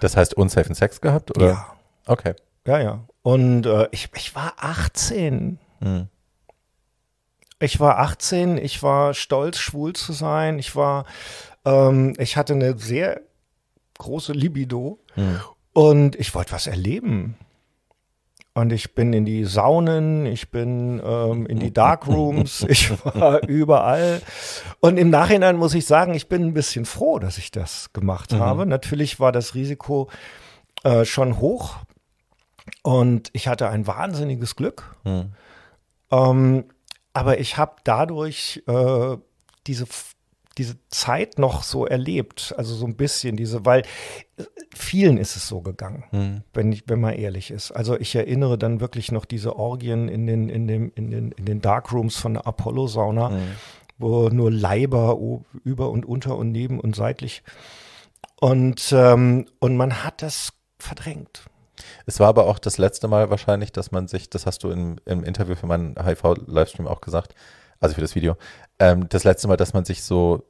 [SPEAKER 1] Das heißt, unsafen Sex gehabt? Oder? Ja.
[SPEAKER 2] Okay. Ja, ja. Und äh, ich, ich war 18. Mhm. Ich war 18, ich war stolz, schwul zu sein. Ich war, ähm, ich hatte eine sehr große Libido mhm. und ich wollte was erleben. Und ich bin in die Saunen, ich bin ähm, in die Darkrooms, ich war überall. Und im Nachhinein muss ich sagen, ich bin ein bisschen froh, dass ich das gemacht mhm. habe. Natürlich war das Risiko äh, schon hoch und ich hatte ein wahnsinniges Glück. Mhm. Ähm, aber ich habe dadurch äh, diese diese Zeit noch so erlebt. Also so ein bisschen diese, weil vielen ist es so gegangen, mhm. wenn, ich, wenn man ehrlich ist. Also ich erinnere dann wirklich noch diese Orgien in den, in dem, in den, in den Darkrooms von der Apollo-Sauna, mhm. wo nur Leiber über und unter und neben und seitlich. Und, ähm, und man hat das verdrängt.
[SPEAKER 1] Es war aber auch das letzte Mal wahrscheinlich, dass man sich, das hast du im, im Interview für meinen HIV-Livestream auch gesagt, also für das Video, ähm, das letzte Mal, dass man sich so,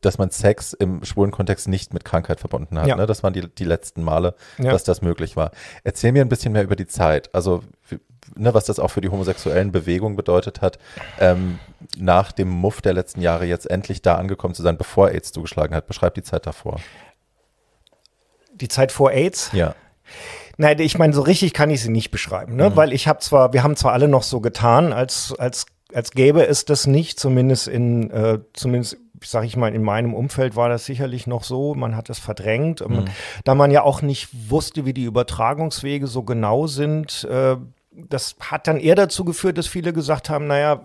[SPEAKER 1] dass man Sex im schwulen Kontext nicht mit Krankheit verbunden hat. Ja. Ne? Das waren die, die letzten Male, ja. dass das möglich war. Erzähl mir ein bisschen mehr über die Zeit. Also, ne, was das auch für die homosexuellen Bewegung bedeutet hat, ähm, nach dem Muff der letzten Jahre jetzt endlich da angekommen zu sein, bevor AIDS zugeschlagen hat. Beschreib die Zeit davor.
[SPEAKER 2] Die Zeit vor AIDS? Ja. Nein, ich meine, so richtig kann ich sie nicht beschreiben, ne? Mhm. weil ich habe zwar, wir haben zwar alle noch so getan, als, als als gäbe es das nicht, zumindest in, äh, zumindest sage ich mal, in meinem Umfeld war das sicherlich noch so, man hat es verdrängt. Mhm. Da man ja auch nicht wusste, wie die Übertragungswege so genau sind, äh, das hat dann eher dazu geführt, dass viele gesagt haben, naja,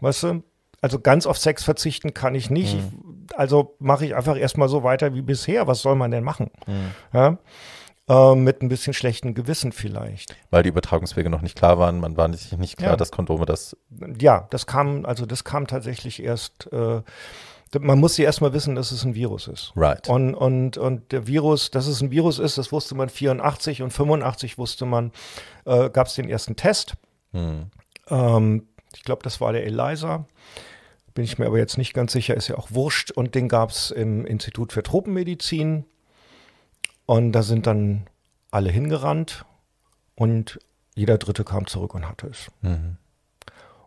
[SPEAKER 2] weißt du, also ganz auf Sex verzichten kann ich nicht. Mhm. Ich, also mache ich einfach erstmal so weiter wie bisher. Was soll man denn machen? Mhm. Ja? Ähm, mit ein bisschen schlechtem Gewissen vielleicht.
[SPEAKER 1] Weil die Übertragungswege noch nicht klar waren, man war sich nicht klar, ja. dass Kondome das.
[SPEAKER 2] Ja, das kam, also das kam tatsächlich erst. Äh, man musste erst mal wissen, dass es ein Virus ist. Right. Und, und, und der Virus, dass es ein Virus ist, das wusste man 84 und 85 wusste man, äh, gab es den ersten Test. Hm. Ähm, ich glaube, das war der ELISA. Bin ich mir aber jetzt nicht ganz sicher, ist ja auch wurscht. Und den gab es im Institut für Tropenmedizin. Und da sind dann alle hingerannt und jeder Dritte kam zurück und hatte es. Mhm.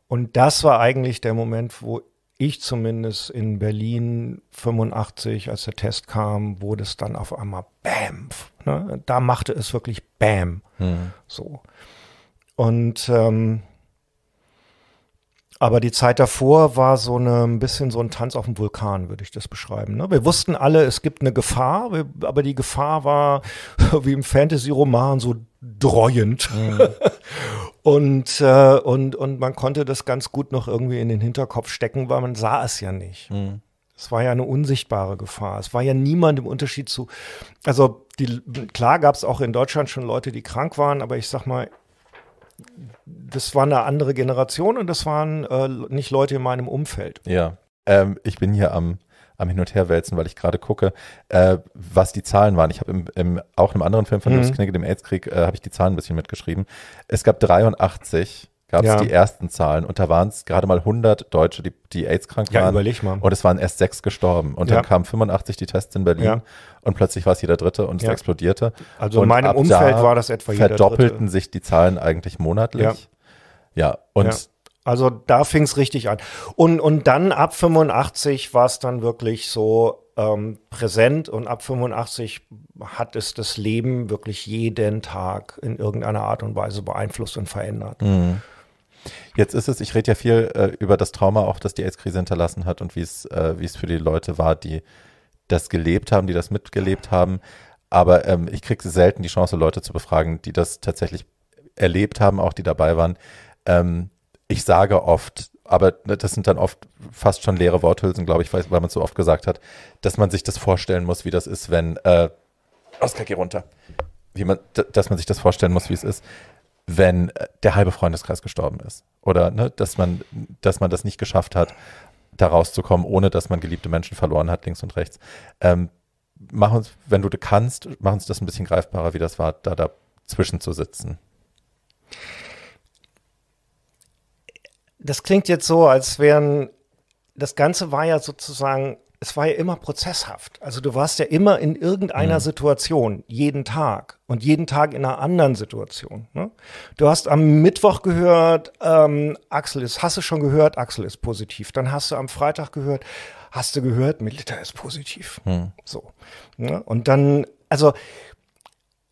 [SPEAKER 2] Und das war eigentlich der Moment, wo ich zumindest in Berlin 85, als der Test kam, wurde es dann auf einmal Bam. Ne? Da machte es wirklich Bam. Mhm. So. Und ähm, aber die Zeit davor war so eine, ein bisschen so ein Tanz auf dem Vulkan, würde ich das beschreiben. Ne? Wir wussten alle, es gibt eine Gefahr, aber die Gefahr war wie im Fantasy-Roman so dreuend. Mhm. und, äh, und, und man konnte das ganz gut noch irgendwie in den Hinterkopf stecken, weil man sah es ja nicht. Mhm. Es war ja eine unsichtbare Gefahr. Es war ja niemand im Unterschied zu. Also die, klar gab es auch in Deutschland schon Leute, die krank waren, aber ich sag mal, das war eine andere Generation und das waren äh, nicht Leute in meinem Umfeld.
[SPEAKER 1] Ja, ähm, ich bin hier am, am Hin- und Herwälzen, weil ich gerade gucke, äh, was die Zahlen waren. Ich habe im, im, auch in einem anderen Film von mhm. Knicke, dem AIDS-Krieg, äh, habe ich die Zahlen ein bisschen mitgeschrieben. Es gab 83 gab es ja. die ersten Zahlen und da waren es gerade mal 100 Deutsche, die, die AIDS-krank waren. Ja, überleg mal. Und es waren erst sechs gestorben. Und ja. dann kamen 85 die Tests in Berlin ja. und plötzlich war es jeder Dritte und es explodierte. Also und in meinem Umfeld war das etwa jeder Verdoppelten Dritte. sich die Zahlen eigentlich monatlich. Ja, und
[SPEAKER 2] Also da fing es richtig an. Und, und dann ab 85 war es dann wirklich so, ähm, präsent und ab 85 hat es das Leben wirklich jeden Tag in irgendeiner Art und Weise beeinflusst und verändert. Mhm.
[SPEAKER 1] Jetzt ist es, ich rede ja viel äh, über das Trauma auch, das die AIDS-Krise hinterlassen hat und wie es äh, es für die Leute war, die das gelebt haben, die das mitgelebt haben. Aber ähm, ich kriege selten die Chance, Leute zu befragen, die das tatsächlich erlebt haben, auch die dabei waren. Ähm, ich sage oft, aber ne, das sind dann oft fast schon leere Worthülsen, glaube ich, weil, man es so oft gesagt hat, dass man sich das vorstellen muss, wie das ist, wenn äh, Oskar, geh runter. Wie man, dass man sich das vorstellen muss, wie es ist, wenn äh, der halbe Freundeskreis gestorben ist. Oder ne, dass, man, dass man das nicht geschafft hat, da rauszukommen, ohne dass man geliebte Menschen verloren hat, links und rechts. Ähm, mach uns, wenn du kannst, mach uns das ein bisschen greifbarer, wie das war, da dazwischen zu sitzen.
[SPEAKER 2] Das klingt jetzt so, als wären, das Ganze war ja sozusagen es war ja immer prozesshaft. Also du warst ja immer in irgendeiner mhm. Situation, jeden Tag und jeden Tag in einer anderen Situation. Ne? Du hast am Mittwoch gehört, ähm, Axel ist, hast du schon gehört, Axel ist positiv. Dann hast du am Freitag gehört, hast du gehört, Milita ist positiv. Mhm. So. Ne? Und dann, also,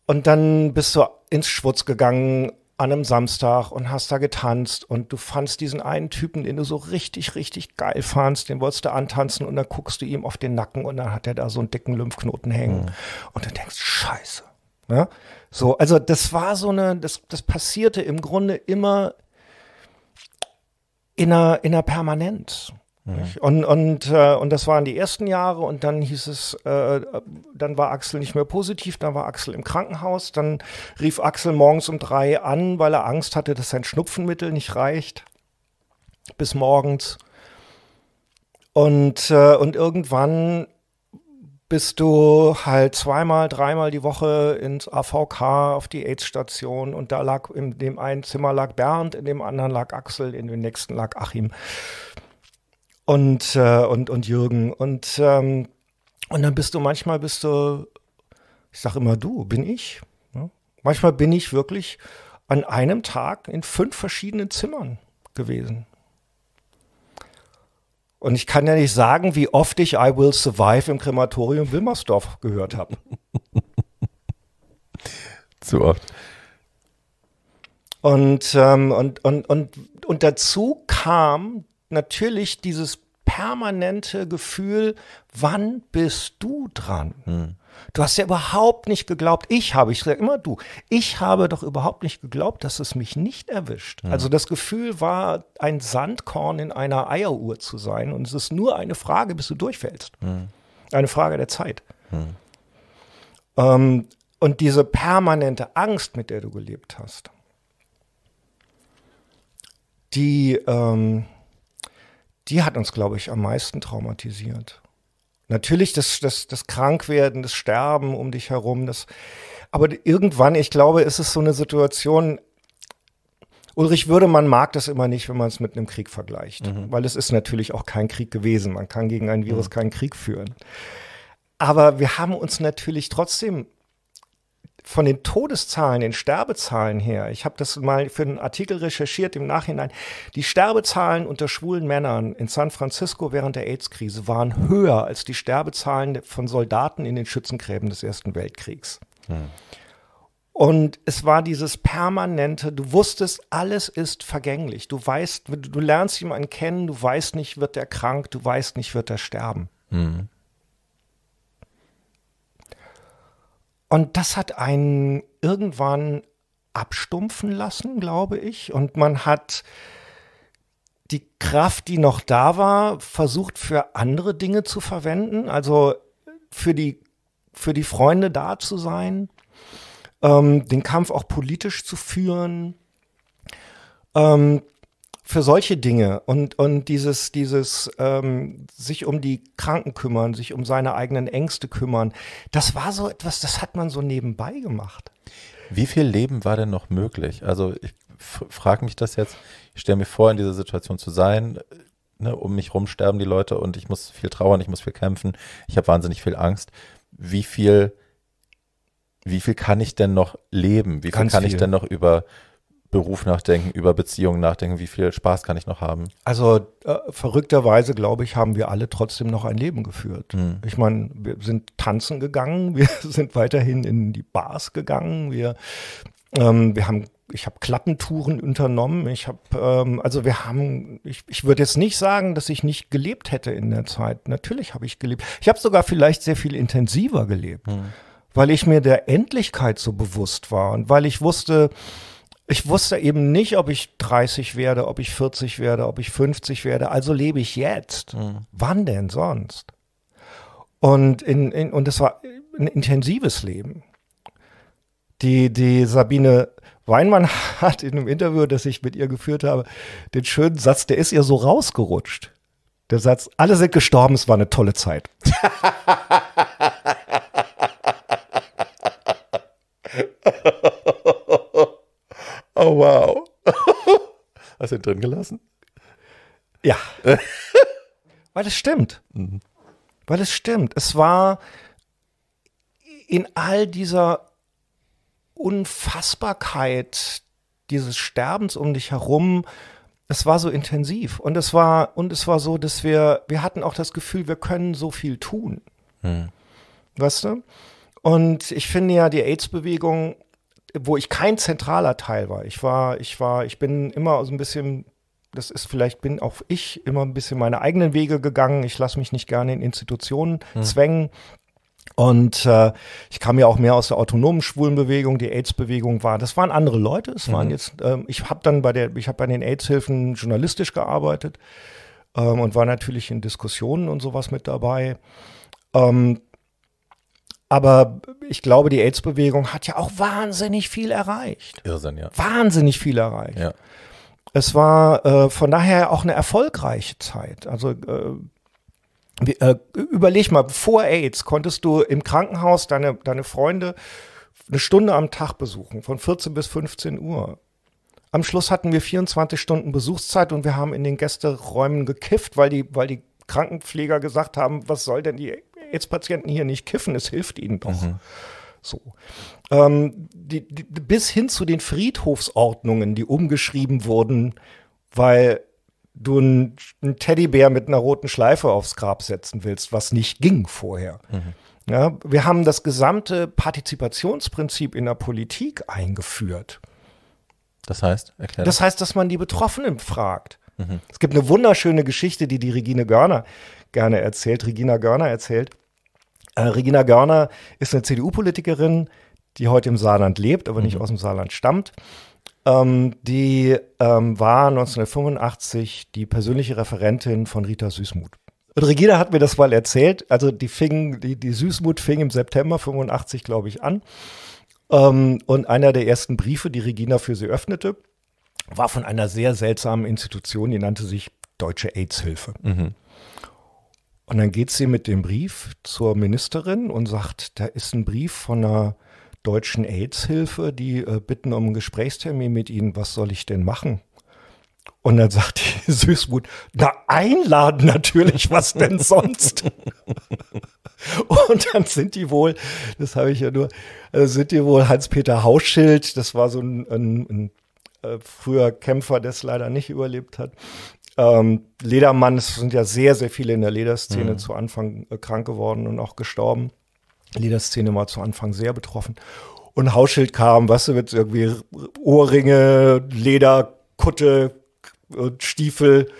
[SPEAKER 2] und dann bist du ins Schwutz gegangen an einem Samstag und hast da getanzt und du fandst diesen einen Typen, den du so richtig, richtig geil fandst, den wolltest du antanzen und dann guckst du ihm auf den Nacken und dann hat er da so einen dicken Lymphknoten hängen. Mhm. Und du denkst, scheiße. Ja? Ne? So, also das war so eine, das, das passierte im Grunde immer in einer, in einer Permanenz. Mhm. Und, und, äh, und das waren die ersten Jahre und dann hieß es, äh, dann war Axel nicht mehr positiv, dann war Axel im Krankenhaus, dann rief Axel morgens um drei an, weil er Angst hatte, dass sein Schnupfenmittel nicht reicht bis morgens. Und, äh, und irgendwann bist du halt zweimal, dreimal die Woche ins AVK auf die AIDS-Station und da lag in dem einen Zimmer lag Bernd, in dem anderen lag Axel, in dem nächsten lag Achim und, äh, und, und Jürgen. Und, ähm, und dann bist du manchmal bist du, ich sage immer du, bin ich. Ja? Ne? Manchmal bin ich wirklich an einem Tag in fünf verschiedenen Zimmern gewesen. Und ich kann ja nicht sagen, wie oft ich I Will Survive im Krematorium Wilmersdorf gehört habe.
[SPEAKER 1] Zu oft.
[SPEAKER 2] Und, ähm, und, und, und, und dazu kam natürlich dieses permanente Gefühl, wann bist du dran? Hm. Du hast ja überhaupt nicht geglaubt, ich habe, ich sage immer du, ich habe doch überhaupt nicht geglaubt, dass es mich nicht erwischt. Mhm. Also das Gefühl war, ein Sandkorn in einer Eieruhr zu sein und es ist nur eine Frage, bis du durchfällst. Mhm. Eine Frage der Zeit. Mhm. Ähm, und diese permanente Angst, mit der du gelebt hast, die, ähm, die hat uns, glaube ich, am meisten traumatisiert. Natürlich das, das, das Krankwerden, das Sterben um dich herum, das, aber irgendwann, ich glaube, ist es so eine Situation, Ulrich Würdemann mag das immer nicht, wenn man es mit einem Krieg vergleicht, mhm. weil es ist natürlich auch kein Krieg gewesen. Man kann gegen ein Virus mhm. keinen Krieg führen. Aber wir haben uns natürlich trotzdem von den Todeszahlen, den Sterbezahlen her, ich habe das mal für einen Artikel recherchiert im Nachhinein, die Sterbezahlen unter schwulen Männern in San Francisco während der AIDS-Krise waren höher als die Sterbezahlen von Soldaten in den Schützengräben des Ersten Weltkriegs. Hm. Und es war dieses permanente, du wusstest, alles ist vergänglich. Du weißt, du lernst jemanden kennen, du weißt nicht, wird er krank, du weißt nicht, wird er sterben. Mhm. Und das hat einen irgendwann abstumpfen lassen, glaube ich. Und man hat die Kraft, die noch da war, versucht für andere Dinge zu verwenden, also für die, für die Freunde da zu sein, ähm, den Kampf auch politisch zu führen. Ähm, für solche Dinge und, und dieses, dieses ähm, sich um die Kranken kümmern, sich um seine eigenen Ängste kümmern, das war so etwas, das hat man so nebenbei gemacht.
[SPEAKER 1] Wie viel Leben war denn noch möglich? Also ich frage mich das jetzt, ich stelle mir vor, in dieser Situation zu sein, ne, um mich rum sterben die Leute und ich muss viel trauern, ich muss viel kämpfen, ich habe wahnsinnig viel Angst. Wie viel, wie viel kann ich denn noch leben? Wie viel Ganz kann viel. ich denn noch über Beruf nachdenken, über Beziehungen nachdenken, wie viel Spaß kann ich noch haben?
[SPEAKER 2] Also äh, verrückterweise, glaube ich, haben wir alle trotzdem noch ein Leben geführt. Mhm. Ich meine, wir sind tanzen gegangen, wir sind weiterhin in die Bars gegangen, wir, ähm, wir haben ich habe Klappentouren unternommen. Ich habe, ähm, also wir haben, ich, ich würde jetzt nicht sagen, dass ich nicht gelebt hätte in der Zeit. Natürlich habe ich gelebt. Ich habe sogar vielleicht sehr viel intensiver gelebt, mhm. weil ich mir der Endlichkeit so bewusst war und weil ich wusste, ich wusste eben nicht, ob ich 30 werde, ob ich 40 werde, ob ich 50 werde. Also lebe ich jetzt. Mhm. Wann denn sonst? Und, in, in, und es war ein intensives Leben. Die, die Sabine Weinmann hat in einem Interview, das ich mit ihr geführt habe, den schönen Satz, der ist ihr so rausgerutscht. Der Satz, alle sind gestorben, es war eine tolle Zeit.
[SPEAKER 1] Oh, wow.
[SPEAKER 2] Hast du ihn drin gelassen? Ja. Weil es stimmt. Mhm. Weil es stimmt. Es war in all dieser Unfassbarkeit dieses Sterbens um dich herum, es war so intensiv und es war und es war so, dass wir wir hatten auch das Gefühl, wir können so viel tun. Hm. Weißt du? Und ich finde ja, die AIDS-Bewegung wo ich kein zentraler Teil war. Ich war, ich war, ich bin immer so ein bisschen, das ist vielleicht bin auch ich immer ein bisschen meine eigenen Wege gegangen. Ich lasse mich nicht gerne in Institutionen hm. zwängen. Und äh, ich kam ja auch mehr aus der autonomen Schwulenbewegung, die AIDS-Bewegung war. Das waren andere Leute. Es waren mhm. jetzt. Ähm, ich habe dann bei der, ich habe bei den AIDS-Hilfen journalistisch gearbeitet ähm, und war natürlich in Diskussionen und sowas mit dabei. Ähm, aber ich glaube, die AIDS-Bewegung hat ja auch wahnsinnig viel erreicht. Irrsinn, ja. Wahnsinnig viel erreicht. Ja. Es war äh, von daher auch eine erfolgreiche Zeit. Also äh, wie, äh, überleg mal, vor AIDS konntest du im Krankenhaus deine, deine Freunde eine Stunde am Tag besuchen, von 14 bis 15 Uhr. Am Schluss hatten wir 24 Stunden Besuchszeit und wir haben in den Gästeräumen gekifft, weil die, weil die Krankenpfleger gesagt haben, was soll denn die AIDS-Patienten hier nicht kiffen, es hilft ihnen doch. Mhm. So. Ähm, die, die, bis hin zu den Friedhofsordnungen, die umgeschrieben wurden, weil du einen, Teddybär mit einer roten Schleife aufs Grab setzen willst, was nicht ging vorher. Mhm. Ja, wir haben das gesamte Partizipationsprinzip in der Politik eingeführt.
[SPEAKER 1] Das heißt, erklärt. Das
[SPEAKER 2] heißt, dass man die Betroffenen fragt. Mhm. Es gibt eine wunderschöne Geschichte, die die Regine Görner gerne erzählt, Regina Görner erzählt, äh, Regina Görner ist eine CDU-Politikerin, die heute im Saarland lebt, aber mhm. nicht aus dem Saarland stammt. Ähm, die ähm, war 1985 die persönliche Referentin von Rita Süßmuth. Und Regina hat mir das mal erzählt. Also die fing, die, die Süßmut fing im September 85, glaube ich, an. Ähm, und einer der ersten Briefe, die Regina für sie öffnete, war von einer sehr seltsamen Institution, die nannte sich Deutsche AIDS-Hilfe. Mhm. Und dann geht sie mit dem Brief zur Ministerin und sagt, da ist ein Brief von einer deutschen AIDS-Hilfe, die äh, bitten um einen Gesprächstermin mit Ihnen, was soll ich denn machen? Und dann sagt die Süßmut, na einladen natürlich, was denn sonst? Und dann sind die wohl, das habe ich ja nur, also sind die wohl Hans-Peter Hausschild, das war so ein, ein, ein äh, früher Kämpfer, der es leider nicht überlebt hat, ähm, Ledermann, es sind ja sehr, sehr viele in der Lederszene mhm. zu Anfang äh, krank geworden und auch gestorben. Lederszene war zu Anfang sehr betroffen. Und Hausschild kam, was weißt du, mit irgendwie Ohrringe, Leder, Kutte, Stiefel.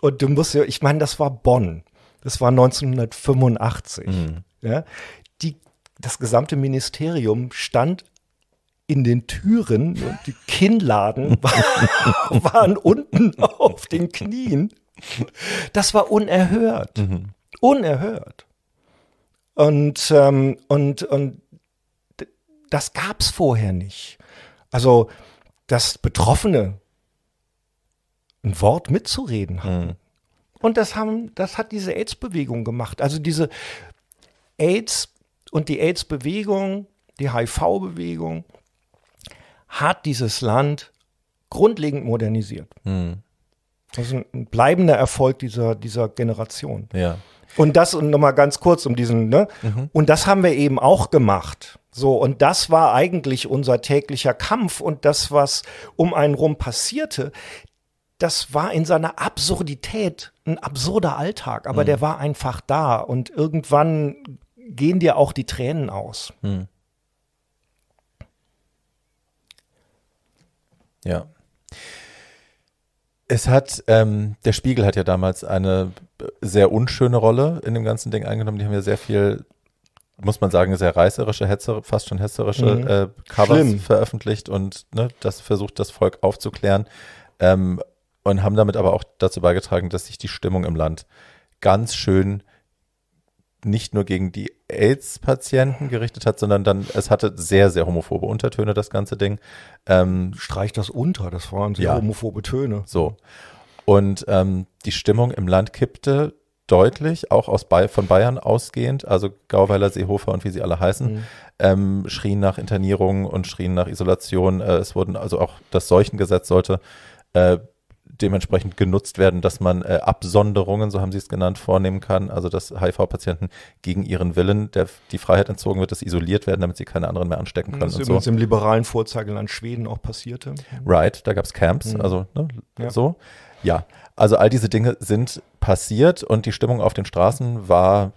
[SPEAKER 2] Und du musst ja, ich meine, das war Bonn. Das war 1985. Mhm. Ja? Die, das gesamte Ministerium stand in den Türen, und die Kinnladen waren, waren unten auf den Knien. Das war unerhört. Mhm. Unerhört. Und, ähm, und, und das gab es vorher nicht. Also, dass Betroffene ein Wort mitzureden haben. Mhm. Und das, haben, das hat diese AIDS-Bewegung gemacht. Also diese AIDS und die AIDS-Bewegung, die HIV-Bewegung hat dieses Land grundlegend modernisiert. Mhm. Das ist ein bleibender Erfolg dieser, dieser Generation. Ja. Und das, und nochmal ganz kurz um diesen, ne? Mhm. Und das haben wir eben auch gemacht. So, und das war eigentlich unser täglicher Kampf und das, was um einen rum passierte, das war in seiner Absurdität ein absurder Alltag, aber mhm. der war einfach da und irgendwann gehen dir auch die Tränen aus.
[SPEAKER 1] Mhm. Ja. Es hat, ähm, der Spiegel hat ja damals eine sehr unschöne Rolle in dem ganzen Ding eingenommen. Die haben ja sehr viel, muss man sagen, sehr reißerische, hetzer, fast schon hetzerische mhm. äh, Covers Schlimm. veröffentlicht und ne, das versucht, das Volk aufzuklären. Ähm, und haben damit aber auch dazu beigetragen, dass sich die Stimmung im Land ganz schön nicht nur gegen die AIDS-Patienten gerichtet hat, sondern dann, es hatte sehr, sehr homophobe Untertöne, das ganze Ding. Ähm, Streich das unter, das waren sehr ja. homophobe Töne. So. Und ähm, die Stimmung im Land kippte deutlich, auch aus ba von Bayern ausgehend, also Gauweiler, Seehofer und wie sie alle heißen, mhm. ähm, schrien nach Internierungen und schrien nach Isolation. Äh, es wurden, also auch das Seuchengesetz sollte äh, dementsprechend genutzt werden, dass man äh, Absonderungen, so haben sie es genannt, vornehmen kann. Also dass HIV-Patienten gegen ihren Willen der, die Freiheit entzogen wird, dass sie isoliert werden, damit sie keine anderen mehr anstecken können. Das ist übrigens so. im
[SPEAKER 2] liberalen Vorzeigeland Schweden auch passierte. Right, da gab es Camps, mhm. also ne, ja.
[SPEAKER 1] so. Ja, also all diese Dinge sind passiert und die Stimmung auf den Straßen war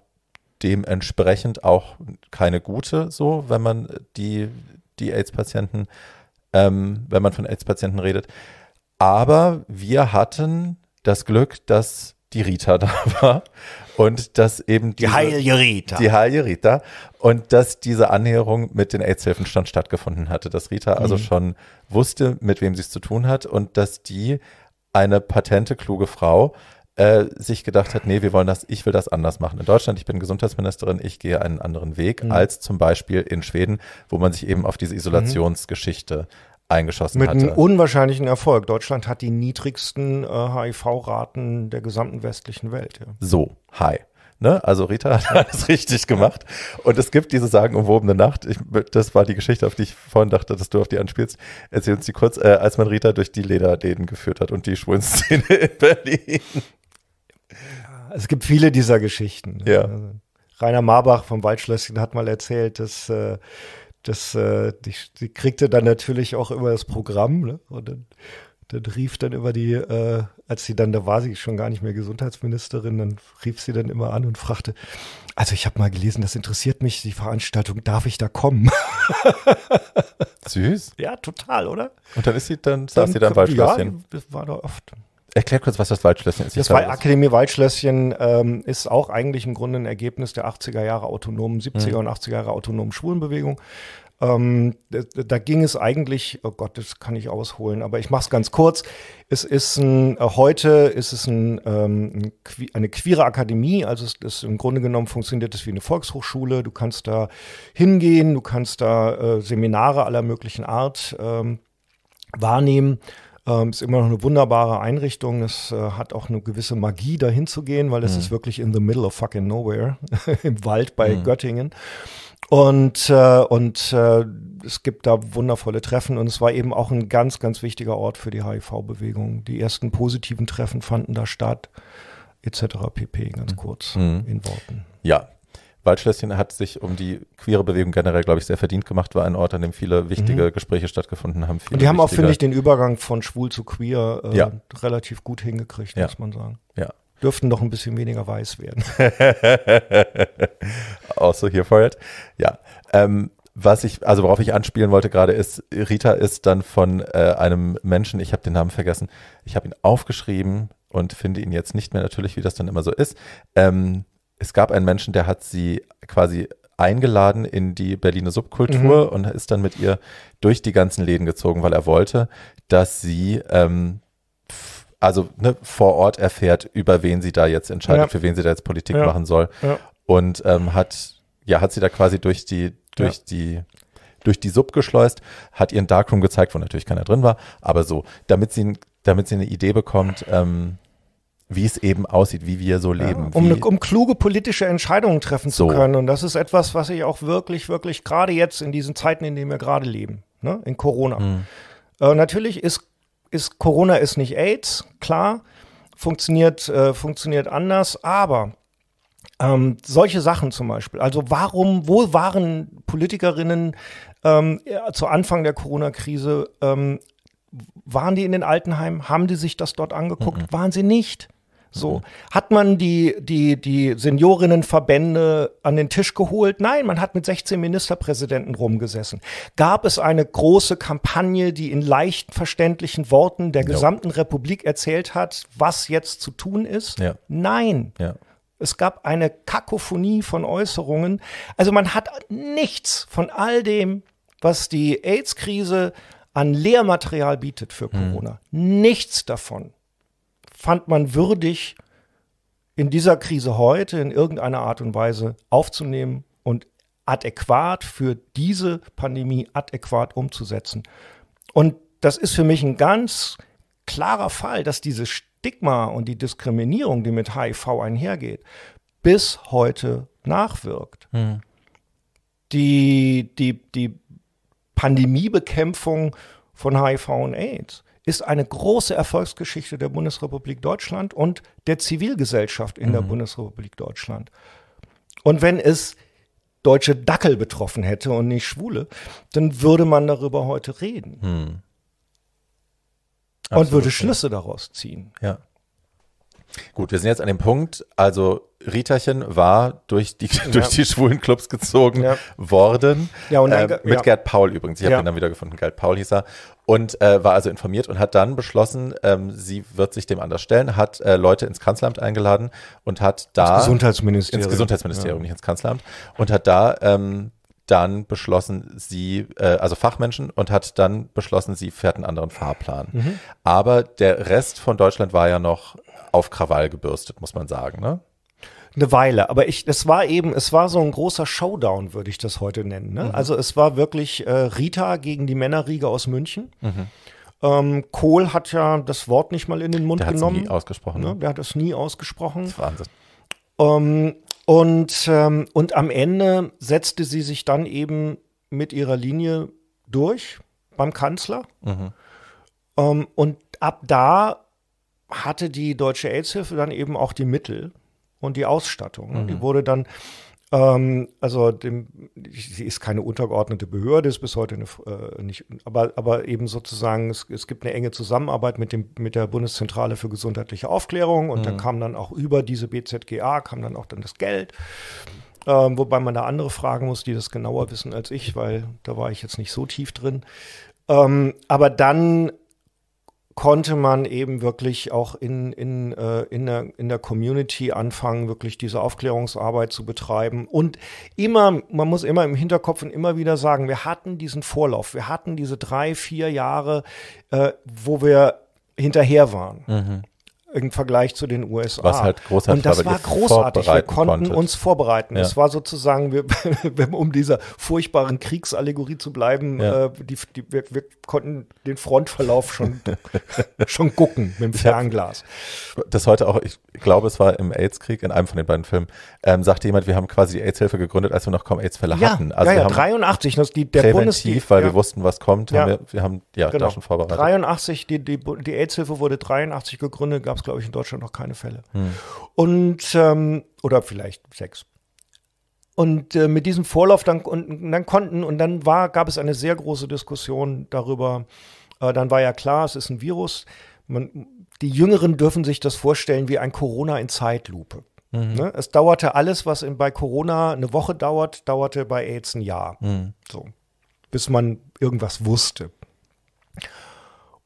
[SPEAKER 1] dementsprechend auch keine gute, so wenn man die, die AIDS-Patienten, ähm, wenn man von AIDS-Patienten redet. Aber wir hatten das Glück, dass die Rita da war und dass eben diese, die heilige Rita. Die heilige Rita und dass diese Annäherung mit den AIDS-Hilfen schon stattgefunden hatte, dass Rita also mhm. also schon wusste, mit wem sie es zu tun hat und dass die eine patente kluge Frau äh, sich gedacht hat, nee, wir wollen das, ich will das anders machen. In Deutschland, ich bin Gesundheitsministerin, ich gehe einen anderen Weg mhm. als zum Beispiel in Schweden, wo man sich eben auf diese mhm. Isolationsgeschichte eingeschossen Mit hatte. Mit einem
[SPEAKER 2] unwahrscheinlichen Erfolg. Deutschland hat die niedrigsten äh, HIV-Raten der gesamten westlichen Welt. Ja. So,
[SPEAKER 1] hi. Ne? Also Rita hat alles richtig gemacht. Und es gibt diese sagenumwobene Nacht. Ich, das war die Geschichte, auf die ich vorhin dachte, dass du auf die anspielst. Erzähl uns die kurz, äh, als man Rita durch die Lederläden geführt hat und die Schwulenszene
[SPEAKER 2] in Berlin. Es gibt viele dieser Geschichten. Ja. Also Rainer Marbach vom Waldschlösschen hat mal erzählt, dass äh, das, äh, die, die, kriegte dann natürlich auch immer das Programm, ne? Und dann, dann, rief dann immer die, äh, als sie dann, da war sie schon gar nicht mehr Gesundheitsministerin, dann rief sie dann immer an und fragte, also ich habe mal gelesen, das interessiert mich, die Veranstaltung, darf ich da kommen? Süß. Ja, total, oder? Und dann ist sie dann, saß dann, sie dann im Ja, das war da oft.
[SPEAKER 1] Erklär kurz, was das Waldschlösschen ist. Das
[SPEAKER 2] Akademie Waldschlösschen ähm, ist auch eigentlich im Grunde ein Ergebnis der 80er Jahre autonomen, 70er mhm. und 80er Jahre autonomen Schwulenbewegung. Ähm, da, da, ging es eigentlich, oh Gott, das kann ich ausholen, aber ich mache es ganz kurz. Es ist ein, äh, heute ist es ein, ähm, eine queere Akademie, also es ist im Grunde genommen funktioniert es wie eine Volkshochschule. Du kannst da hingehen, du kannst da äh, Seminare aller möglichen Art ähm, wahrnehmen. Ähm, ist immer noch eine wunderbare Einrichtung. Es äh, hat auch eine gewisse Magie, dahin zu gehen, weil es mhm. ist wirklich in the middle of fucking nowhere, im Wald bei mhm. Göttingen. Und, äh, und äh, es gibt da wundervolle Treffen und es war eben auch ein ganz, ganz wichtiger Ort für die HIV-Bewegung. Die ersten positiven Treffen fanden da statt, etc. pp. Ganz mhm. kurz mhm. in Worten.
[SPEAKER 1] Ja, Waldschlösschen hat sich um die queere Bewegung generell, glaube ich, sehr verdient gemacht, war ein Ort, an dem viele wichtige mhm. Gespräche stattgefunden haben. Und die haben auch, finde ich,
[SPEAKER 2] den Übergang von schwul zu queer äh, ja. relativ gut hingekriegt, ja. muss man sagen. Ja. Dürften noch ein bisschen weniger weiß werden.
[SPEAKER 1] also hier for it. Ja. Ähm, was ich, also worauf ich anspielen wollte gerade ist, Rita ist dann von äh, einem Menschen, ich habe den Namen vergessen, ich habe ihn aufgeschrieben und finde ihn jetzt nicht mehr natürlich, wie das dann immer so ist, ähm, es gab einen Menschen, der hat sie quasi eingeladen in die Berliner Subkultur mhm. und ist dann mit ihr durch die ganzen Läden gezogen, weil er wollte, dass sie ähm, also ne, vor Ort erfährt, über wen sie da jetzt entscheidet, ja. für wen sie da jetzt Politik ja. machen soll. Ja. Und ähm, hat, ja, hat sie da quasi durch die, durch die durch die Sub geschleust, hat ihren Darkroom gezeigt, wo natürlich keiner drin war, aber so, damit sie, damit sie eine Idee bekommt, ähm, wie es eben aussieht, wie wir so leben. Ja, um, ne,
[SPEAKER 2] um kluge politische Entscheidungen treffen so. zu können. Und das ist etwas, was ich auch wirklich, wirklich gerade jetzt in diesen Zeiten, in denen wir gerade leben, ne, in Corona. Mhm. Äh, natürlich ist, ist Corona ist nicht AIDS, klar, funktioniert, äh, funktioniert anders, aber ähm, solche Sachen zum Beispiel. Also warum, wo waren Politikerinnen ähm, ja, äh, zu Anfang der Corona-Krise? Ähm, waren die in den Altenheimen? Haben die sich das dort angeguckt? Mhm. Waren sie nicht? So. Mhm. Hat man die, die, die Seniorinnenverbände an den Tisch geholt? Nein, man hat mit 16 Ministerpräsidenten rumgesessen. Gab es eine große Kampagne, die in leicht verständlichen Worten der gesamten ja. Republik erzählt hat, was jetzt zu tun ist? Ja. Nein. Ja. Es gab eine Kakophonie von Äußerungen. Also man hat nichts von all dem, was die AIDS-Krise an Lehrmaterial bietet für mhm. Corona. Hm. Nichts davon fand man würdig, in dieser Krise heute in irgendeiner Art und Weise aufzunehmen und adäquat für diese Pandemie adäquat umzusetzen. Und das ist für mich ein ganz klarer Fall, dass dieses Stigma und die Diskriminierung, die mit HIV einhergeht, bis heute nachwirkt. Hm. Die, die, die Pandemiebekämpfung von HIV und AIDS ist eine große Erfolgsgeschichte der Bundesrepublik Deutschland und der Zivilgesellschaft in mhm. der Bundesrepublik Deutschland. Und wenn es deutsche Dackel betroffen hätte und nicht Schwule, dann würde man darüber heute
[SPEAKER 1] reden. Mhm. und würde
[SPEAKER 2] Schlüsse daraus ziehen. Ja.
[SPEAKER 1] Gut, wir sind jetzt an dem Punkt, also Ritachen war durch die, ja. durch die schwulen Clubs gezogen ja. worden. Ja, und dann, äh, mit ja. Gerd Paul übrigens. Ich habe ihn dann wieder gefunden. Gerd Paul hieß er. Und äh, war also informiert und hat dann beschlossen, ähm, sie wird sich dem anders stellen, hat äh, Leute ins Kanzleramt eingeladen und hat da. Ins Gesundheitsministerium. Ins Gesundheitsministerium, nicht ins Kanzleramt. Und hat da ähm, dann beschlossen sie, äh, also Fachmenschen, und hat dann beschlossen, sie fährt einen anderen Fahrplan. Mhm. Aber der Rest von Deutschland war ja noch auf Krawall gebürstet, muss man sagen, ne?
[SPEAKER 2] Eine Weile, aber ich, es war eben, es war so ein großer Showdown, würde ich das heute nennen. Ne? Mhm. Also es war wirklich äh, Rita gegen die Männerriege aus München. Mhm. Ähm, Kohl hat ja das Wort nicht mal in den Mund Der genommen. Der hat es nie ausgesprochen. Ne? ne? Der hat es nie ausgesprochen. Das ist Wahnsinn. Ähm, und, ähm, und am Ende setzte sie sich dann eben mit ihrer Linie durch beim Kanzler. Mhm. Ähm, und ab da hatte die Deutsche AIDS-Hilfe dann eben auch die Mittel und die Ausstattung. Mhm. Die wurde dann ähm, also dem, sie ist keine untergeordnete Behörde, ist bis heute eine, äh, nicht, aber, aber eben sozusagen, es, es gibt eine enge Zusammenarbeit mit, dem, mit der Bundeszentrale für gesundheitliche Aufklärung und mhm. dann kam dann auch über diese BZGA, kam dann auch dann das Geld. Ähm, wobei man da andere fragen muss, die das genauer wissen als ich, weil da war ich jetzt nicht so tief drin. Ähm, aber dann konnte man eben wirklich auch in, in, äh, in, der, in der Community anfangen, wirklich diese Aufklärungsarbeit zu betreiben. Und immer, man muss immer im Hinterkopf und immer wieder sagen, wir hatten diesen Vorlauf, wir hatten diese drei, vier Jahre, äh, wo wir hinterher waren. Mhm im Vergleich zu den USA. Was halt großartig Und das war, war großartig. Wir konnten konntet. uns vorbereiten. Ja. Es war sozusagen, wir, um dieser furchtbaren Kriegsallegorie zu bleiben, ja. äh, die, die, wir, wir, konnten den Frontverlauf schon,
[SPEAKER 1] schon gucken mit dem Fernglas. Das heute auch, ich glaube, es war im AIDS-Krieg, in einem von den beiden Filmen, ähm, sagte jemand, wir haben quasi die AIDS-Hilfe gegründet, als wir noch kaum AIDS-Fälle ja, hatten. Also ja, ja, 83,
[SPEAKER 2] das die, der Bundesdienst. weil wir wussten, was kommt, haben wir, wir, haben ja genau. da schon vorbereitet. 83, die, die, die AIDS-Hilfe wurde 83 gegründet, gab es, glaube ich, in Deutschland noch keine Fälle. Hm. Und, ähm, oder vielleicht sechs. Und äh, mit diesem Vorlauf dann, und, dann konnten, und dann war, gab es eine sehr große Diskussion darüber. Äh, dann war ja klar, es ist ein Virus. Man, die Jüngeren dürfen sich das vorstellen wie ein Corona in Zeitlupe. Mhm. Ne? Es dauerte alles, was in, bei Corona eine Woche dauert, dauerte bei AIDS ein Jahr. Mhm. So, bis man irgendwas wusste.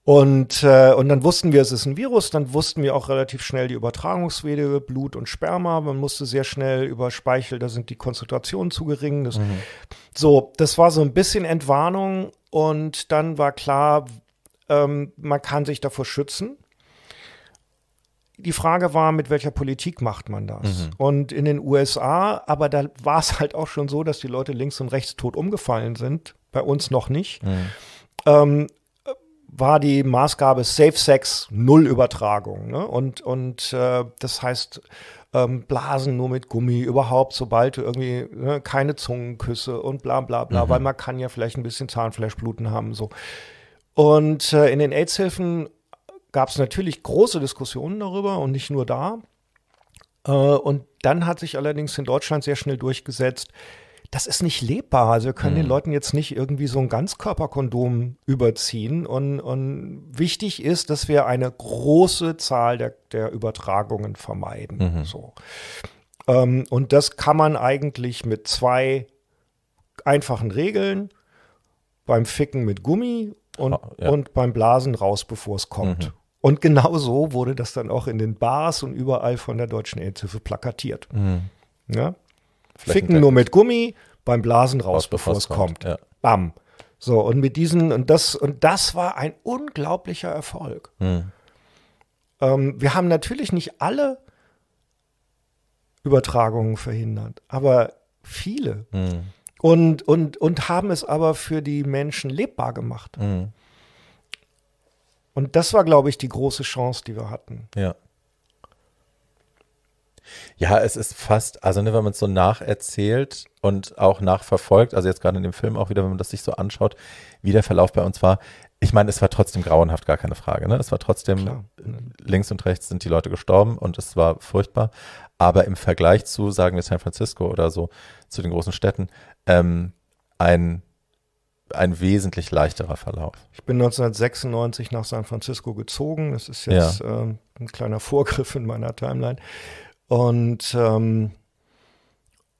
[SPEAKER 2] Und, äh, und dann wussten wir, es ist ein Virus, dann wussten wir auch relativ schnell die Übertragungswege, Blut und Sperma. Man musste sehr schnell über Speichel, da sind die Konzentrationen zu gering. Das, mhm. So, das war so ein bisschen Entwarnung und dann war klar, ähm, man kann sich davor schützen. Die Frage war, mit welcher Politik macht man das? Mhm. Und in den USA, aber da war es halt auch schon so, dass die Leute links und rechts tot umgefallen sind, bei uns noch nicht. Mhm. Ähm, war die Maßgabe Safe Sex, Null Übertragung. Ne? Und, und äh, das heißt, ähm, Blasen nur mit Gummi, überhaupt, sobald du irgendwie ne, keine Zungenküsse und bla bla bla, mhm. weil man kann ja vielleicht ein bisschen Zahnfleischbluten haben. so. Und äh, in den AIDS-Hilfen gab es natürlich große Diskussionen darüber und nicht nur da. Äh, und dann hat sich allerdings in Deutschland sehr schnell durchgesetzt, das ist nicht lebbar. Also wir können mhm. den Leuten jetzt nicht irgendwie so ein Ganzkörperkondom überziehen. Und, und wichtig ist, dass wir eine große Zahl der, der Übertragungen vermeiden. Mhm. So. Ähm, und das kann man eigentlich mit zwei einfachen Regeln, beim Ficken mit Gummi und, ah, ja. und beim Blasen raus, bevor es kommt. Mhm. Und genau so wurde das dann auch in den Bars und überall von der Deutschen Aidshilfe plakatiert. Mhm. Ja? Ficken nur mit Gummi, beim Blasen raus, bevor es kommt. kommt. Ja. Bam. So, und mit diesen, und das, und das war ein unglaublicher Erfolg. Hm. Ähm, wir haben natürlich nicht alle Übertragungen verhindert, aber viele. Hm. Und, und, und haben es aber für die Menschen lebbar gemacht. Hm. Und das war, glaube ich, die große Chance, die wir hatten.
[SPEAKER 1] Ja. Ja, es ist fast, also ne, wenn man es so nacherzählt und auch nachverfolgt, also jetzt gerade in dem Film auch wieder, wenn man das sich so anschaut, wie der Verlauf bei uns war. Ich meine, es war trotzdem grauenhaft, gar keine Frage. Ne? Es war trotzdem, Klar. links und rechts sind die Leute gestorben und es war furchtbar. Aber im Vergleich zu, sagen wir San Francisco oder so, zu den großen Städten, ähm, ein ein wesentlich leichterer Verlauf.
[SPEAKER 2] Ich bin 1996 nach San Francisco gezogen. Das ist jetzt ja. ähm, ein kleiner Vorgriff in meiner Timeline. Und, ähm,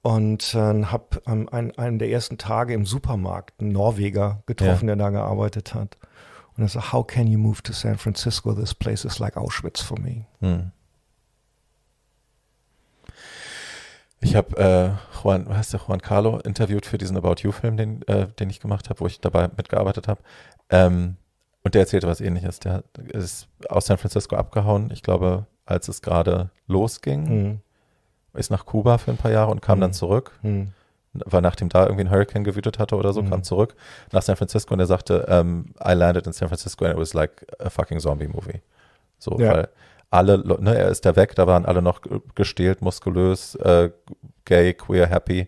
[SPEAKER 2] und äh, habe ähm, ähm einen, einen der ersten Tage im Supermarkt einen Norweger getroffen, ja. der da gearbeitet hat. Und er sagt, how can you move to San Francisco? This place is like Auschwitz for me.
[SPEAKER 1] Hm. Ich habe äh, Juan, was heißt der Juan Carlo interviewt für diesen About You Film, den, äh, den ich gemacht habe, wo ich dabei mitgearbeitet habe. Ähm, und der erzählte was ähnliches. Der ist aus San Francisco abgehauen, ich glaube als es gerade losging. Mhm. Ist nach Kuba für ein paar Jahre und kam mhm. dann zurück. Mhm. Weil nachdem da irgendwie ein Hurricane gewütet hatte oder so, mhm. kam zurück nach San Francisco und er sagte, um, ähm, I landed in San Francisco and it was like a fucking zombie movie. So, ja. weil alle, ne, er ist da weg, da waren alle noch gestählt, muskulös, äh, gay, queer, happy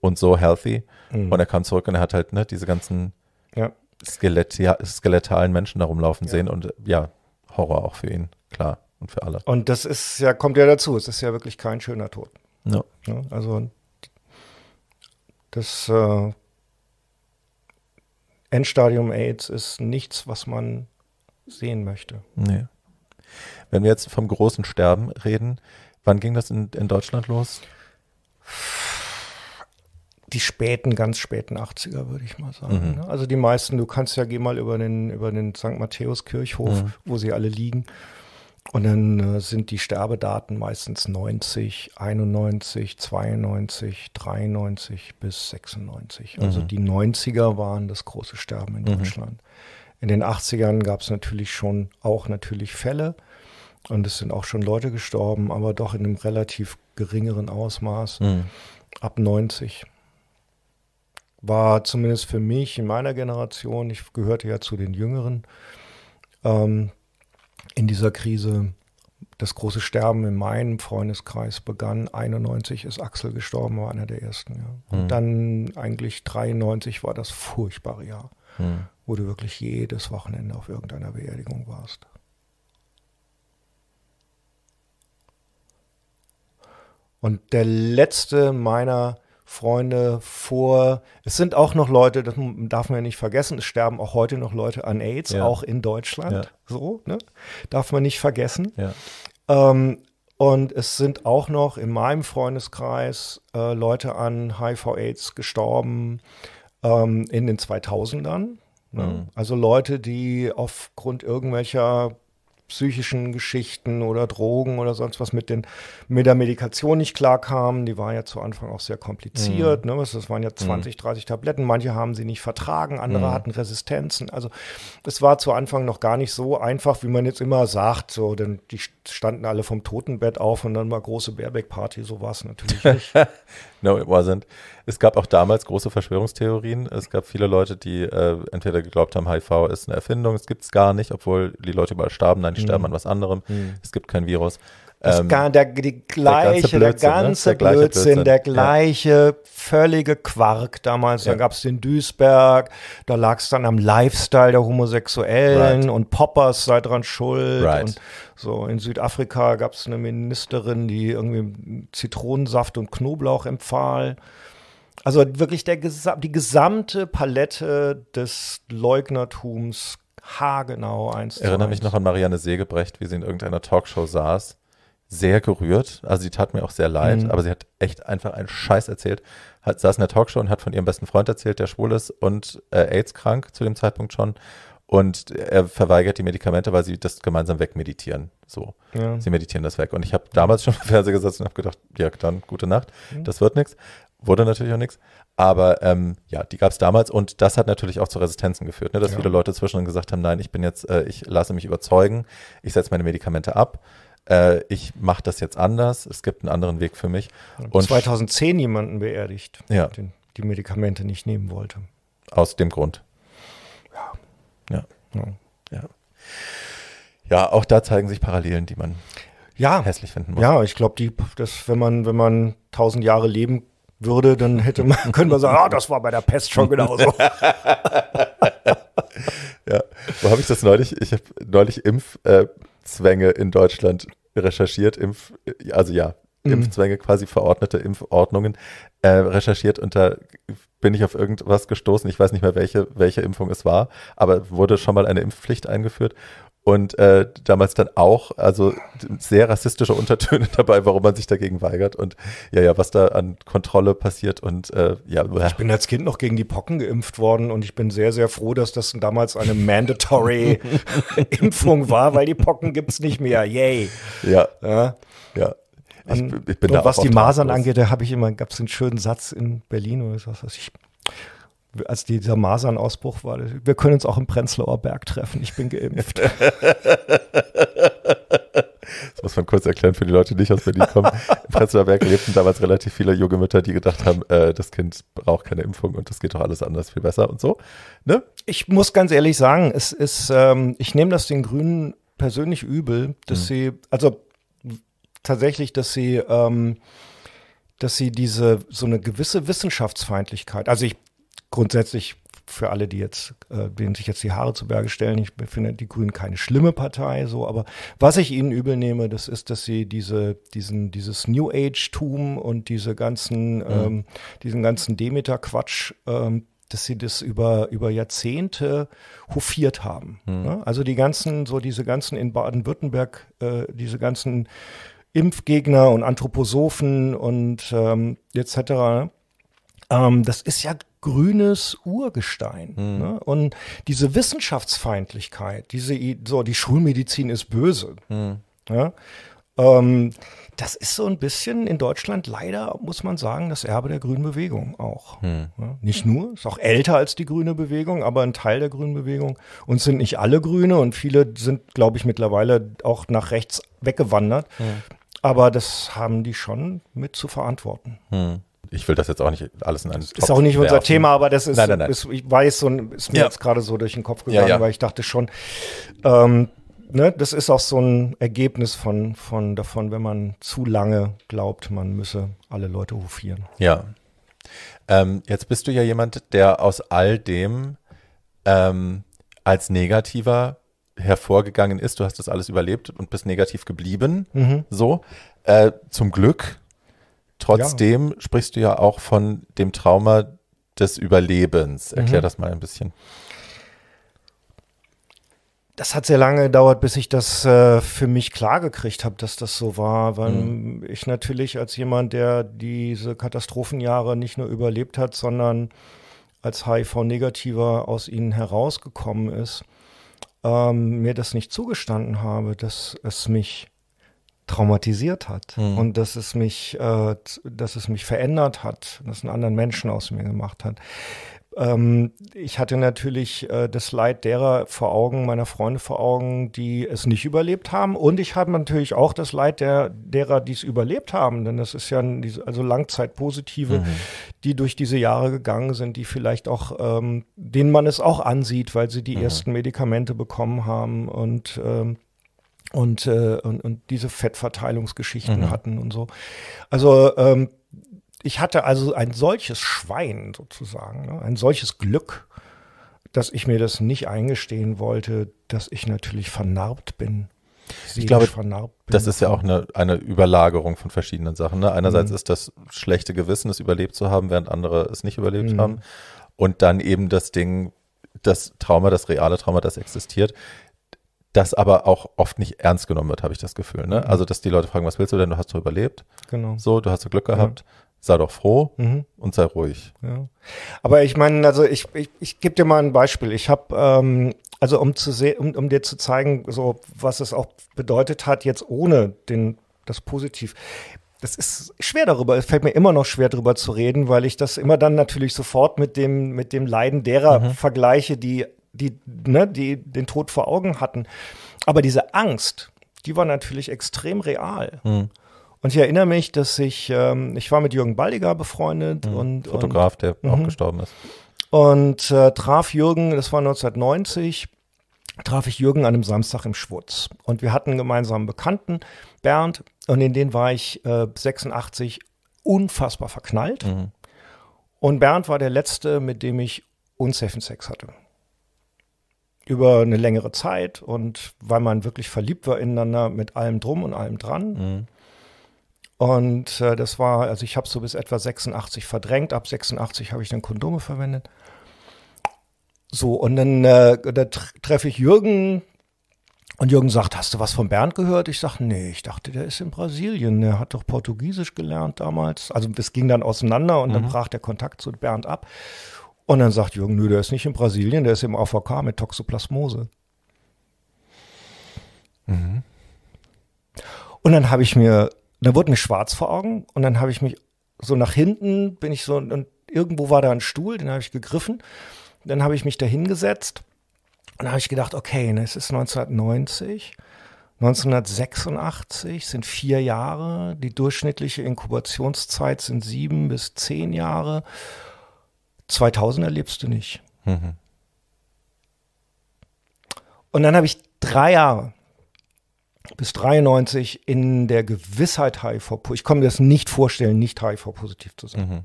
[SPEAKER 1] und so healthy. Mhm. Und er kam zurück und er hat halt, ne, diese ganzen ja. Skelett, ja, skeletalen Menschen da rumlaufen ja. sehen und ja,
[SPEAKER 2] Horror auch für ihn, klar und für alle. Und das ist ja, kommt ja dazu, es ist ja wirklich kein schöner Tod. Ja. ja also das äh, Endstadium AIDS ist nichts, was man sehen möchte.
[SPEAKER 1] Nee. Wenn wir jetzt vom großen Sterben reden, wann ging das in, in Deutschland los?
[SPEAKER 2] die späten, ganz späten 80er, würde ich mal sagen. Mhm. Ne? Also die meisten, du kannst ja geh mal über den, über den St. Matthäus Kirchhof, mhm. wo sie alle liegen. Und dann äh, sind die Sterbedaten meistens 90, 91, 92, 93 bis 96. Also mhm. die 90er waren das große Sterben in mhm. Deutschland. In den 80ern gab es natürlich schon auch natürlich Fälle und es sind auch schon Leute gestorben, aber doch in einem relativ geringeren Ausmaß. Mhm. Ab 90 war zumindest für mich in meiner Generation, ich gehörte ja zu den Jüngeren, ähm, in dieser Krise das große Sterben in meinem Freundeskreis begann. 91 ist Axel gestorben, war einer der ersten. Ja. Und mhm. dann eigentlich 93 war das furchtbare Jahr, mhm. wo du wirklich jedes Wochenende auf irgendeiner Beerdigung warst. Und der letzte meiner Freunde vor. Es sind auch noch Leute, das darf man ja nicht vergessen, es sterben auch heute noch Leute an AIDS, ja. auch in Deutschland. Ja. So, ne? Darf man nicht vergessen. Ja. Ähm, und es sind auch noch in meinem Freundeskreis äh, Leute an HIV-AIDS gestorben ähm, in den 2000ern. Ne? Mhm. Also Leute, die aufgrund irgendwelcher psychischen Geschichten oder Drogen oder sonst was mit, den, mit der Medikation nicht klarkamen. Die war ja zu Anfang auch sehr kompliziert. Mhm. Ne? Das waren ja 20, mhm. 30 Tabletten. Manche haben sie nicht vertragen, andere mhm. hatten Resistenzen. Also es war zu Anfang noch gar nicht so einfach, wie man jetzt immer sagt. So, denn die standen alle vom Totenbett auf und dann war große Baerbeck-Party. So war es natürlich nicht.
[SPEAKER 1] No, it wasn't. Es gab auch damals große Verschwörungstheorien. Es gab viele Leute, die äh, entweder geglaubt haben, HIV ist eine Erfindung, es gibt es gar nicht, obwohl die Leute überall starben. Nein, die mhm. sterben an was anderem. Mhm. Es gibt kein Virus. Das gar, ähm, der, die gleiche, der ganze Blödsinn, ne? der ganze, ne? der gleiche, Blödsinn, Der gleiche
[SPEAKER 2] ja. völlige Quark damals. Ja. Da gab es den Duisberg, da lag es dann am Lifestyle der Homosexuellen right. und Poppers sei dran schuld. Right. Und so in Südafrika gab es eine Ministerin, die irgendwie Zitronensaft und Knoblauch empfahl. Also wirklich der, die gesamte Palette des Leugnertums haargenau eins. Ich erinnere mich
[SPEAKER 1] noch an Marianne Segebrecht, wie sie in irgendeiner Talkshow saß sehr gerührt. Also sie tat mir auch sehr leid, mhm. aber sie hat echt einfach einen Scheiß erzählt. Hat, saß in der Talkshow und hat von ihrem besten Freund erzählt, der schwul ist und äh, AIDS krank zu dem Zeitpunkt schon. Und er verweigert die Medikamente, weil sie das gemeinsam wegmeditieren. So. Ja. Sie meditieren das weg. Und ich habe damals schon im Fernseher gesessen und habe gedacht, ja, dann gute Nacht, mhm. das wird nichts. Wurde natürlich auch nichts. Aber ähm, ja, die gab es damals und das hat natürlich auch zu Resistenzen geführt, ne? dass ja. viele Leute zwischendrin gesagt haben, nein, ich bin jetzt, äh, ich lasse mich überzeugen, ich setze meine Medikamente ab äh, ich mache das jetzt anders, es gibt einen anderen Weg für mich.
[SPEAKER 2] Und 2010 jemanden beerdigt, ja. den die Medikamente nicht nehmen wollte.
[SPEAKER 1] Aus dem Grund. Ja. Ja. ja. ja. Ja,
[SPEAKER 2] auch da zeigen sich Parallelen, die man ja. hässlich finden muss. Ja, ich glaube, dass wenn man, wenn man tausend Jahre leben würde, dann hätte man, können wir sagen, oh, das war bei der Pest schon genauso. ja,
[SPEAKER 1] wo habe ich das neulich? Ich habe neulich Impf, äh, Impfzwänge in Deutschland recherchiert, Impf, also ja, mhm. Impfzwänge, quasi verordnete Impfordnungen, äh, recherchiert und da bin ich auf irgendwas gestoßen. Ich weiß nicht mehr, welche, welche Impfung es war, aber wurde schon mal eine Impfpflicht eingeführt und äh, damals dann auch, also sehr rassistische Untertöne dabei, warum man sich dagegen weigert und ja, ja, was da an Kontrolle passiert und äh, ja. Ich
[SPEAKER 2] bin als Kind noch gegen die Pocken geimpft worden und ich bin sehr, sehr froh, dass das damals eine mandatory Impfung war, weil die Pocken gibt's nicht mehr. Yay. Ja. Ja. ja. Ich, ähm, ich bin und da was die Masern angeht, da habe ich immer, gab es einen schönen Satz in Berlin oder was weiß ich, als dieser Masernausbruch war, wir können uns auch im Prenzlauer Berg treffen, ich bin geimpft.
[SPEAKER 1] Das muss man kurz erklären für die Leute, die nicht aus Berlin kommen. Im Prenzlauer Berg lebten damals relativ viele junge Mütter, die gedacht haben, äh, das Kind braucht keine Impfung und das geht doch alles anders viel besser und so.
[SPEAKER 2] Ne? Ich muss ganz ehrlich sagen, es ist, ähm, ich nehme das den Grünen persönlich übel, dass mhm. sie, also tatsächlich, dass sie, ähm, dass sie diese so eine gewisse Wissenschaftsfeindlichkeit, also ich grundsätzlich für alle, die jetzt, äh, denen sich jetzt die Haare zu Berge stellen, ich finde die Grünen keine schlimme Partei, so, aber was ich ihnen übel nehme, das ist, dass sie diese, diesen, dieses New Age-Tum und diese ganzen, mhm. ähm, diesen ganzen Demeter-Quatsch, ähm, dass sie das über, über Jahrzehnte hofiert haben. Mhm. Ne? Also die ganzen, so diese ganzen in Baden-Württemberg, äh, diese ganzen Impfgegner und Anthroposophen und ähm, etc. Ne? Ähm, das ist ja grünes Urgestein. Mhm. Ne? Und diese Wissenschaftsfeindlichkeit, diese, so, die Schulmedizin ist böse. Mhm. Ja? Ne? Ähm, das ist so ein bisschen in Deutschland leider, muss man sagen, das Erbe der grünen Bewegung auch. Hm. Ja, ne? nicht nur, ist auch älter als die grüne Bewegung, aber ein Teil der grünen Bewegung. Und sind nicht alle Grüne und viele sind, glaube ich, mittlerweile auch nach rechts weggewandert. Hm. Aber das haben die schon mit zu verantworten.
[SPEAKER 1] Hm ich will das jetzt auch nicht alles in einen Topf Ist auch nicht werfen. unser Thema, aber das ist, nein, nein, nein.
[SPEAKER 2] ist ich weiß, so ist mir ja. jetzt gerade so durch den Kopf gegangen, ja, ja. weil ich dachte schon, ähm, ne, das ist auch so ein Ergebnis von, von davon, wenn man zu lange glaubt, man müsse alle Leute hofieren.
[SPEAKER 1] Ja. Ähm, jetzt bist du ja jemand, der aus all dem ähm, als negativer hervorgegangen ist. Du hast das alles überlebt und bist negativ geblieben. Mhm. So. Äh, zum Glück Trotzdem ja. sprichst du ja auch von dem Trauma des Überlebens. Mhm. Erklär mhm. das mal
[SPEAKER 2] ein bisschen. Das hat sehr lange gedauert, bis ich das äh, für mich klar gekriegt habe, dass das so war, weil mhm. ich natürlich als jemand, der diese Katastrophenjahre nicht nur überlebt hat, sondern als HIV-Negativer aus ihnen herausgekommen ist, ähm, mir das nicht zugestanden habe, dass es mich traumatisiert hat mhm. und dass es mich, äh, dass es mich verändert hat, dass einen anderen Menschen aus mir gemacht hat. Ähm, ich hatte natürlich äh, das Leid derer vor Augen, meiner Freunde vor Augen, die es nicht überlebt haben. Und ich habe natürlich auch das Leid der, derer, die es überlebt haben. Denn das ist ja ein, also Langzeitpositive, mhm. die durch diese Jahre gegangen sind, die vielleicht auch, ähm, denen man es auch ansieht, weil sie die mhm. ersten Medikamente bekommen haben und ähm, und, äh, und, und diese Fettverteilungsgeschichten mhm. hatten und so. Also ähm, ich hatte also ein solches Schwein sozusagen, ne? ein solches Glück, dass ich mir das nicht eingestehen wollte, dass ich natürlich vernarbt bin. Ich glaube,
[SPEAKER 1] das ist ja auch eine, eine Überlagerung von verschiedenen Sachen. Ne? Einerseits mhm. ist das schlechte Gewissen, es überlebt zu haben, während andere es nicht überlebt mhm. haben. Und dann eben das Ding, das Trauma, das reale Trauma, das existiert das aber auch oft nicht ernst genommen wird, habe ich das Gefühl. Ne? Mhm. Also, dass die Leute fragen, was willst du denn? Du hast doch überlebt. Genau. So, du hast doch Glück gehabt. Ja. Sei doch froh mhm. und sei ruhig.
[SPEAKER 2] Ja. Aber ich meine, also ich, ich, ich gebe dir mal ein Beispiel. Ich habe, ähm, also um zu sehen, um, um dir zu zeigen, so was es auch bedeutet hat, jetzt ohne den, das Positiv das ist schwer darüber, es fällt mir immer noch schwer darüber zu reden, weil ich das immer dann natürlich sofort mit dem, mit dem Leiden derer mhm. vergleiche, die die, ne, die den Tod vor Augen hatten. Aber diese Angst, die war natürlich extrem real. Mhm. Und ich erinnere mich, dass ich, ähm, ich war mit Jürgen Baldiger befreundet mhm. und Fotograf, der und, auch mhm. gestorben ist. Und äh, traf Jürgen, das war 1990, traf ich Jürgen an einem Samstag im Schwutz. Und wir hatten einen gemeinsamen Bekannten, Bernd, und in den war ich äh, 86 unfassbar verknallt. Mhm. Und Bernd war der Letzte, mit dem ich unsafen Sex hatte über eine längere Zeit und weil man wirklich verliebt war ineinander mit allem drum und allem dran. Mhm. Und äh, das war, also ich habe so bis etwa 86 verdrängt. Ab 86 habe ich dann Kondome verwendet. So, und dann äh, da treffe ich Jürgen und Jürgen sagt, hast du was von Bernd gehört? Ich sage, nee, ich dachte, der ist in Brasilien. Der hat doch Portugiesisch gelernt damals. Also es ging dann auseinander und mhm. dann brach der Kontakt zu Bernd ab. Und dann sagt Jürgen, nö, der ist nicht in Brasilien, der ist im AVK mit Toxoplasmose. Mhm. Und dann habe ich mir, dann wurde mir schwarz vor Augen und dann habe ich mich so nach hinten, bin ich so, und irgendwo war da ein Stuhl, den habe ich gegriffen. Dann habe ich mich da hingesetzt und habe ich gedacht, okay, ne, es ist 1990, 1986 sind vier Jahre, die durchschnittliche Inkubationszeit sind sieben bis zehn Jahre. 2000 erlebst du nicht. Mhm. Und dann habe ich drei Jahre bis 93 in der Gewissheit HIV, ich kann mir das nicht vorstellen, nicht HIV-positiv zu sein. Mhm.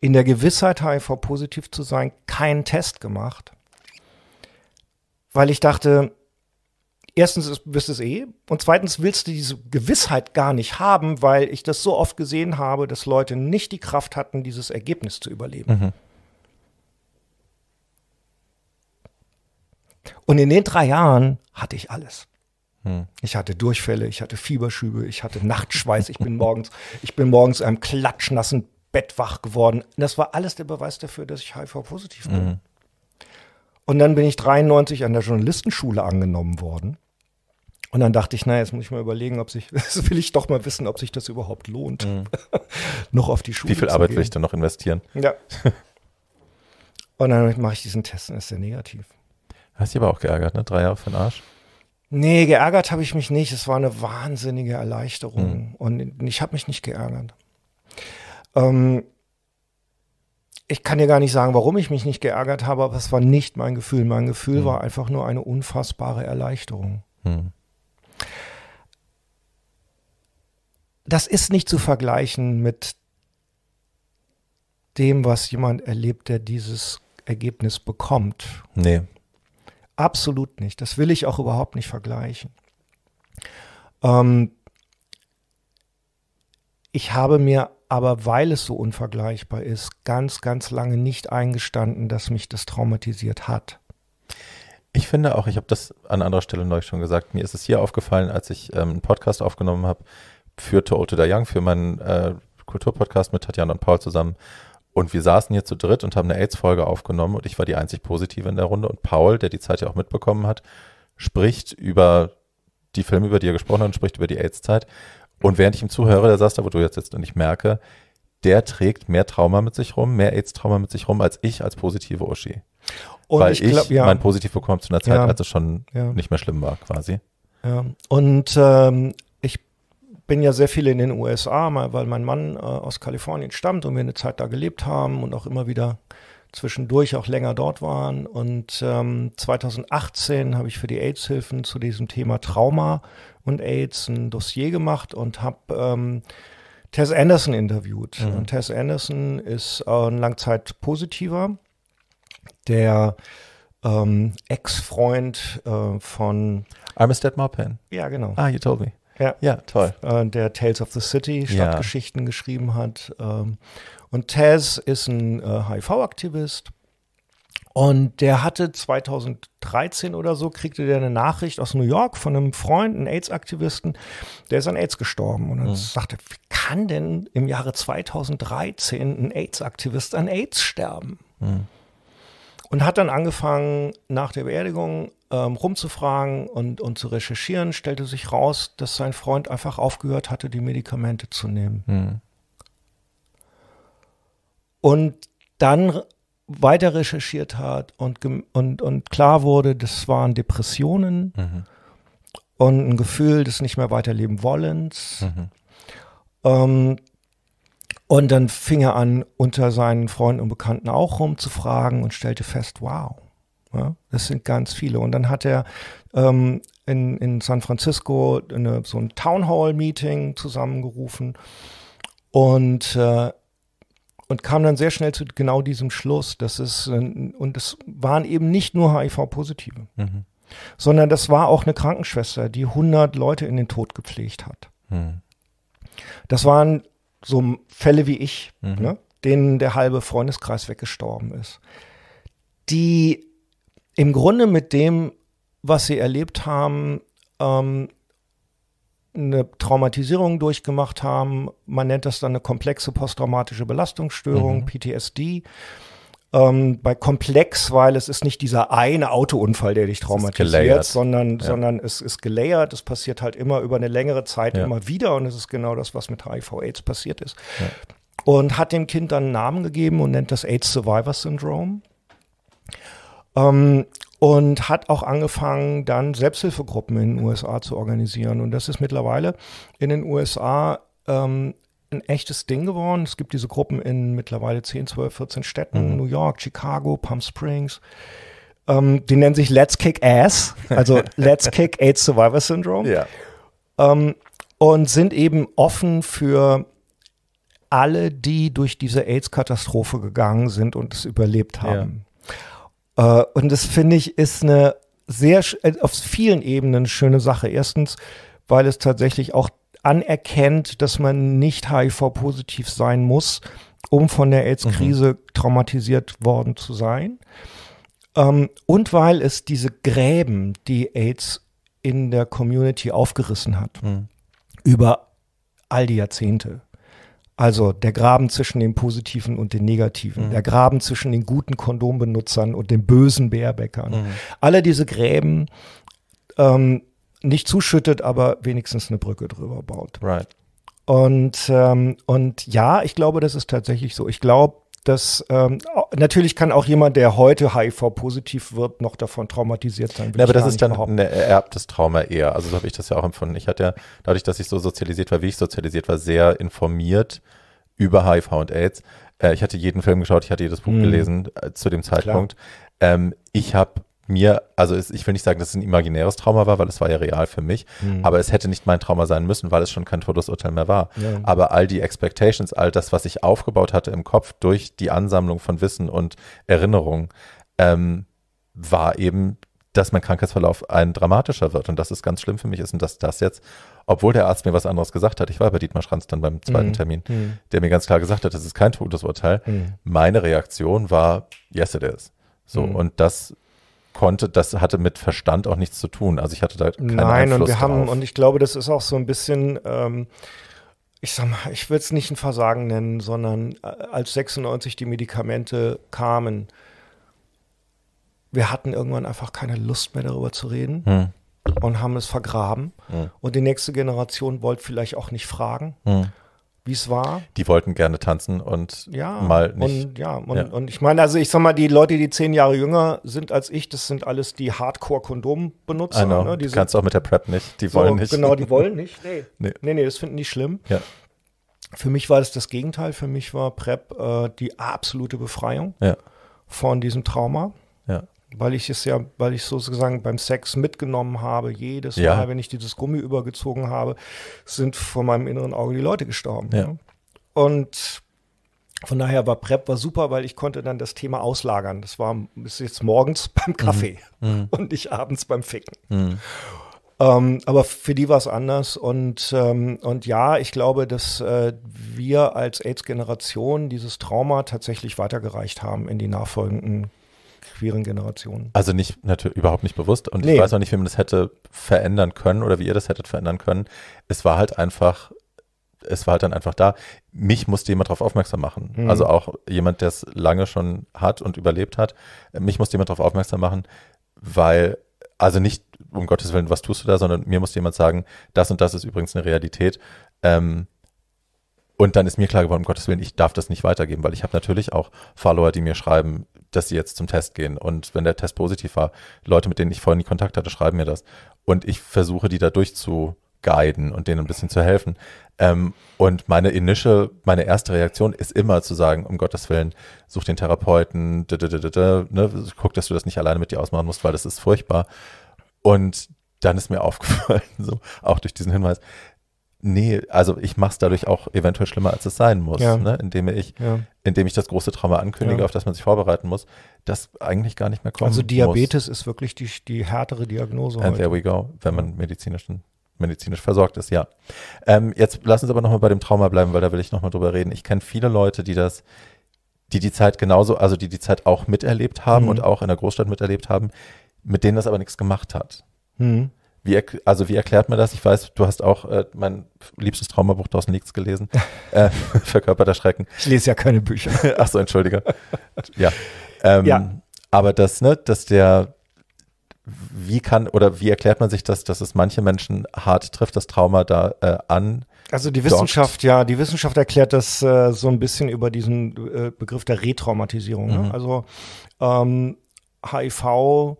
[SPEAKER 2] In der Gewissheit HIV-positiv zu sein, keinen Test gemacht, weil ich dachte, erstens wirst du es eh und zweitens willst du diese Gewissheit gar nicht haben, weil ich das so oft gesehen habe, dass Leute nicht die Kraft hatten, dieses Ergebnis zu überleben. Mhm. Und in den drei Jahren hatte ich alles. Hm. Ich hatte Durchfälle, ich hatte Fieberschübe, ich hatte Nachtschweiß, ich bin morgens, ich bin morgens in einem klatschnassen Bett wach geworden. Das war alles der Beweis dafür, dass ich HIV-positiv bin. Mhm. Und dann bin ich 93 an der Journalistenschule angenommen worden. Und dann dachte ich, naja, jetzt muss ich mal überlegen, ob sich, das will ich doch mal wissen, ob sich das überhaupt lohnt, mhm. noch auf die Schule. Wie viel Arbeit gehen. will ich dann noch investieren? Ja. und dann mache ich diesen Test und ist der negativ.
[SPEAKER 1] Hast dich aber auch geärgert, ne? Drei Jahre für den Arsch.
[SPEAKER 2] Nee, geärgert habe ich mich nicht. Es war eine wahnsinnige Erleichterung. Mhm. Und ich habe mich nicht geärgert. Ähm, ich kann dir gar nicht sagen, warum ich mich nicht geärgert habe, aber es war nicht mein Gefühl. Mein Gefühl mhm. war einfach nur eine unfassbare Erleichterung. Mhm. Das ist nicht zu vergleichen mit dem, was jemand erlebt, der dieses Ergebnis bekommt. Nee. Absolut nicht. Das will ich auch überhaupt nicht vergleichen. Ähm, ich habe mir aber weil es so unvergleichbar ist, ganz, ganz lange nicht eingestanden, dass mich das traumatisiert hat.
[SPEAKER 1] Ich finde auch, ich habe das an anderer Stelle neulich schon gesagt, mir ist es hier aufgefallen, als ich ähm, einen Podcast aufgenommen habe für To Old to Young, für meinen äh, Kulturpodcast mit Tatjana und Paul zusammen. Und wir saßen hier zu dritt und haben eine AIDS-Folge aufgenommen und ich war die einzig Positive in der Runde. Und Paul, der die Zeit ja auch mitbekommen hat, spricht über die Filme, über die er gesprochen hat, und spricht über die AIDS-Zeit. Und während ich ihm zuhöre, der saß da, wo du jetzt sitzt, und ich merke, der trägt mehr Trauma mit sich rum, mehr AIDS-Trauma mit sich rum, als ich als positive Uschi. Und Weil ich, ich ja. mein positiv bekommen habe zu einer Zeit, ja. als es schon ja. nicht mehr schlimm war, quasi.
[SPEAKER 2] Ja. Und ähm, ich bin ja sehr viel in den USA, weil mein Mann äh, aus Kalifornien stammt und wir eine Zeit da gelebt haben und auch immer wieder zwischendurch auch länger dort waren. Und ähm, 2018 habe ich für die AIDS-Hilfen zu diesem Thema Trauma und AIDS ein Dossier gemacht und habe ähm, Tess Anderson interviewt. Mhm. Und Tess Anderson ist äh, ein Langzeitpositiver, der ähm, Ex-Freund äh, von Armistead Maupin. Ja, genau. Ah, you told me. Ja, ja toll. Äh, der Tales of the City Stadtgeschichten ja. geschrieben hat. Ähm, und Tess ist ein äh, HIV-Aktivist und der hatte 2013 oder so, kriegte der eine Nachricht aus New York von einem Freund, einem AIDS-Aktivisten, der ist an AIDS gestorben. Und dann mhm. sagte, wie kann denn im Jahre 2013 ein AIDS-Aktivist an AIDS sterben? Mhm. Und hat dann angefangen, nach der Beerdigung ähm, rumzufragen und, und zu recherchieren, stellte sich raus, dass sein Freund einfach aufgehört hatte, die Medikamente zu nehmen. Mhm. Und dann weiter recherchiert hat und, und, und klar wurde, das waren Depressionen mhm. und ein Gefühl des nicht mehr weiterleben wollens. Mhm. Ähm, und dann fing er an, unter seinen Freunden und Bekannten auch rumzufragen und stellte fest, wow, ja, das sind ganz viele. Und dann hat er ähm, in, in San Francisco eine, so ein Town Hall Meeting zusammengerufen und äh, und kam dann sehr schnell zu genau diesem Schluss, dass es, äh, und es waren eben nicht nur HIV-Positive, mhm. sondern das war auch eine Krankenschwester, die 100 Leute in den Tod gepflegt hat. Mhm. Das waren so Fälle wie ich, mhm. ne, denen der halbe Freundeskreis weggestorben ist, die im Grunde mit dem, was sie erlebt haben, ähm, eine Traumatisierung durchgemacht haben. Man nennt das dann eine komplexe posttraumatische Belastungsstörung, mhm. PTSD. Ähm, bei komplex, weil es ist nicht dieser eine Autounfall, der dich traumatisiert, sondern, ja. sondern es ist gelayert. Es passiert halt immer über eine längere Zeit ja. immer wieder und es ist genau das, was mit HIV/AIDS passiert ist. Ja. Und hat dem Kind dann einen Namen gegeben und nennt das AIDS Survivor Syndrome. Ähm, und hat auch angefangen, dann Selbsthilfegruppen in den USA zu organisieren. Und das ist mittlerweile in den USA ähm, ein echtes Ding geworden. Es gibt diese Gruppen in mittlerweile 10, 12, 14 Städten, mhm. New York, Chicago, Palm Springs. Ähm, die nennen sich Let's Kick Ass, also Let's Kick AIDS Survivor Syndrome. Ja. Ähm, und sind eben offen für alle, die durch diese AIDS-Katastrophe gegangen sind und es überlebt haben. Ja. Äh, und das finde ich ist eine sehr äh, auf vielen Ebenen schöne Sache. Erstens, weil es tatsächlich auch anerkennt, dass man nicht HIV-positiv sein muss, um von der AIDS-Krise mhm. traumatisiert worden zu sein. Ähm, und weil es diese Gräben, die AIDS in der Community aufgerissen hat, mhm. über all die Jahrzehnte. Also der Graben zwischen den Positiven und den Negativen, mhm. der Graben zwischen den guten Kondombenutzern und den bösen Bärbäckern. Mhm. Alle diese Gräben ähm, nicht zuschüttet, aber wenigstens eine Brücke drüber baut. Right. Und, ähm, und ja, ich glaube, das ist tatsächlich so. Ich glaube, dass ähm, natürlich kann auch jemand, der heute HIV-positiv wird, noch davon traumatisiert sein. Ja, aber das ist dann behaupten.
[SPEAKER 1] ein ererbtes Trauma eher. Also so habe ich das ja auch empfunden. Ich hatte ja, dadurch, dass ich so sozialisiert war, wie ich sozialisiert war, sehr informiert über HIV und AIDS. Äh, ich hatte jeden Film geschaut, ich hatte jedes Buch mhm. gelesen äh, zu dem Zeitpunkt. Ähm, ich habe mir, also es, ich will nicht sagen, dass es ein imaginäres Trauma war, weil es war ja real für mich, mhm. aber es hätte nicht mein Trauma sein müssen, weil es schon kein Todesurteil mehr war. Ja. Aber all die Expectations, all das, was ich aufgebaut hatte im Kopf durch die Ansammlung von Wissen und Erinnerung, ähm, war eben, dass mein Krankheitsverlauf ein dramatischer wird und dass es ganz schlimm für mich ist und dass das jetzt, obwohl der Arzt mir was anderes gesagt hat, ich war bei Dietmar Schranz dann beim zweiten mhm. Termin, mhm. der mir ganz klar gesagt hat, das ist kein Todesurteil, mhm. meine Reaktion war, yes it is. So, mhm. und das konnte, das hatte mit Verstand auch nichts zu tun. Also ich hatte da keinen Nein, Einfluss und wir drauf. haben, und
[SPEAKER 2] ich glaube, das ist auch so ein bisschen, ähm, ich sag mal, ich will es nicht ein Versagen nennen, sondern äh, als 96 die Medikamente kamen, wir hatten irgendwann einfach keine Lust mehr darüber zu reden. Hm und haben es vergraben. Mhm. Und die nächste Generation wollte vielleicht auch nicht fragen. Mhm wie es war. Die
[SPEAKER 1] wollten gerne tanzen und ja, mal nicht. Und, ja,
[SPEAKER 2] und, ja. und ich meine, also ich sag mal, die Leute, die zehn Jahre jünger sind als ich, das sind alles die Hardcore-Kondom-Benutzer. Genau, ne? die du kannst auch mit der Prep nicht, die wollen so, nicht. Genau, die wollen nicht, nee. nee. Nee, nee, das finden die schlimm. Ja. Für mich war das das Gegenteil, für mich war Prep äh, die absolute Befreiung ja. von diesem Trauma weil ich es ja, weil ich sozusagen beim Sex mitgenommen habe, jedes ja. Mal, wenn ich dieses Gummi übergezogen habe, sind vor meinem inneren Auge die Leute gestorben. Ja. Ne? Und von daher war Prep war super, weil ich konnte dann das Thema auslagern. Das war bis jetzt morgens beim Kaffee mhm. mhm. und nicht abends beim Ficken. Mhm. Ähm, aber für die war es anders. Und, ähm, und ja, ich glaube, dass äh, wir als AIDS-Generation dieses Trauma tatsächlich weitergereicht haben in die nachfolgenden queeren Generation.
[SPEAKER 1] Also nicht natürlich überhaupt nicht bewusst. Und nee. ich weiß auch nicht, wie man das hätte verändern können oder wie ihr das hättet verändern können. Es war halt einfach, es war halt dann einfach da. Mich musste jemand darauf aufmerksam machen. Mhm. Also auch jemand, der es lange schon hat und überlebt hat. Mich musste jemand darauf aufmerksam machen, weil, also nicht um Gottes Willen, was tust du da, sondern mir musste jemand sagen, das und das ist übrigens eine Realität. Ähm, und dann ist mir klar geworden, um Gottes Willen, ich darf das nicht weitergeben, weil ich habe natürlich auch Follower, die mir schreiben, dass sie jetzt zum Test gehen. Und wenn der Test positiv war, Leute, mit denen ich vorhin nie Kontakt hatte, schreiben mir das. Und ich versuche, die da durchzuguiden und denen ein bisschen zu helfen. Ähm, und meine initial, meine erste Reaktion ist immer zu sagen, um Gottes Willen, such den Therapeuten, ne, guck, dass du das nicht alleine mit dir ausmachen musst, weil das ist furchtbar. Und dann ist mir aufgefallen, so auch durch diesen Hinweis, nee, also ich mache es dadurch auch eventuell schlimmer, als es sein muss, ja. ne? indem ich, ja. indem ich das große Trauma ankündige, ja. auf das man sich vorbereiten muss, das eigentlich gar nicht mehr kommt. Also Diabetes
[SPEAKER 2] muss. ist wirklich die, die härtere Diagnose. And heute. there we go,
[SPEAKER 1] wenn man medizinischen medizinisch versorgt ist, ja. Ähm, jetzt lass uns aber nochmal bei dem Trauma bleiben, weil da will ich nochmal drüber reden. Ich kenne viele Leute, die das, die die Zeit genauso, also die die Zeit auch miterlebt haben mhm. und auch in der Großstadt miterlebt haben, mit denen das aber nichts gemacht hat. Mhm. Wie, also wie erklärt man das? Ich weiß, du hast auch äh, mein liebstes Traumabuch draußen nichts gelesen, äh, Verkörperter Schrecken. Ich lese ja keine Bücher. Ach so, entschuldige. ja. Ähm, ja. Aber das, ne, dass der, wie kann oder wie erklärt man sich das, dass es manche Menschen hart trifft, das Trauma da äh, an? Also die Wissenschaft,
[SPEAKER 2] ja, die Wissenschaft erklärt das äh, so ein bisschen über diesen äh, Begriff der Retraumatisierung. Ne? Mhm. Ne? Also ähm, HIV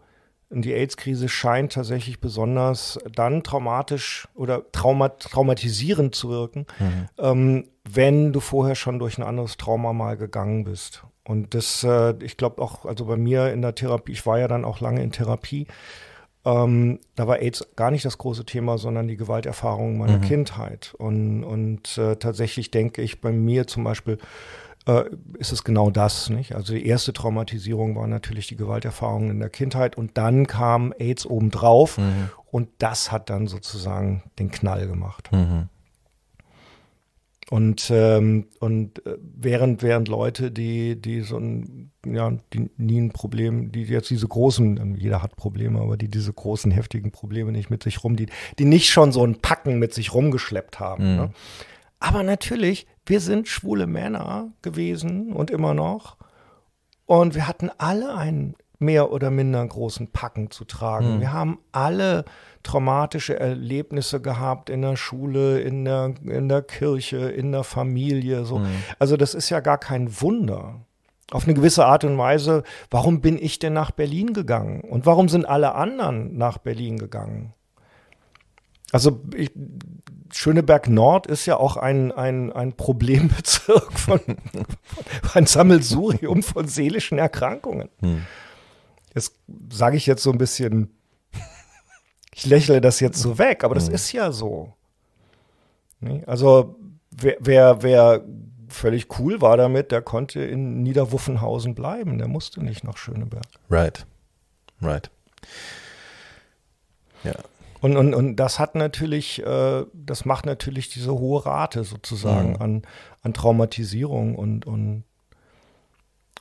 [SPEAKER 2] die AIDS-Krise scheint tatsächlich besonders dann traumatisch oder traumat traumatisierend zu wirken, mhm. ähm, wenn du vorher schon durch ein anderes Trauma mal gegangen bist. Und das, äh, ich glaube auch, also bei mir in der Therapie, ich war ja dann auch lange in Therapie, ähm, da war AIDS gar nicht das große Thema, sondern die Gewalterfahrung meiner mhm. Kindheit. Und, und äh, tatsächlich denke ich bei mir zum Beispiel, äh, ist es genau das. Nicht? Also die erste Traumatisierung war natürlich die Gewalterfahrung in der Kindheit und dann kam AIDS obendrauf mhm. und das hat dann sozusagen den Knall gemacht. Mhm. Und, ähm, und äh, während, während Leute, die, die so ein, ja, die nie ein Problem, die jetzt diese großen, ähm, jeder hat Probleme, aber die diese großen, heftigen Probleme nicht mit sich rum, die, die nicht schon so ein Packen mit sich rumgeschleppt haben. Mhm. Ne? Aber natürlich wir sind schwule Männer gewesen und immer noch. Und wir hatten alle einen mehr oder minder großen Packen zu tragen. Mhm. Wir haben alle traumatische Erlebnisse gehabt in der Schule, in der, in der Kirche, in der Familie. So. Mhm. Also das ist ja gar kein Wunder. Auf eine gewisse Art und Weise, warum bin ich denn nach Berlin gegangen? Und warum sind alle anderen nach Berlin gegangen? Also ich, Schöneberg Nord ist ja auch ein, ein, ein Problembezirk von, ein Sammelsurium von seelischen Erkrankungen. Hm. Das sage ich jetzt so ein bisschen, ich lächle das jetzt so weg, aber das hm. ist ja so. Also wer, wer, wer völlig cool war damit, der konnte in Niederwuffenhausen bleiben, der musste nicht nach Schöneberg.
[SPEAKER 1] Right, right. Ja.
[SPEAKER 2] Und, und, und das hat natürlich, äh, das macht natürlich diese hohe Rate sozusagen mhm. an, an Traumatisierung und, und,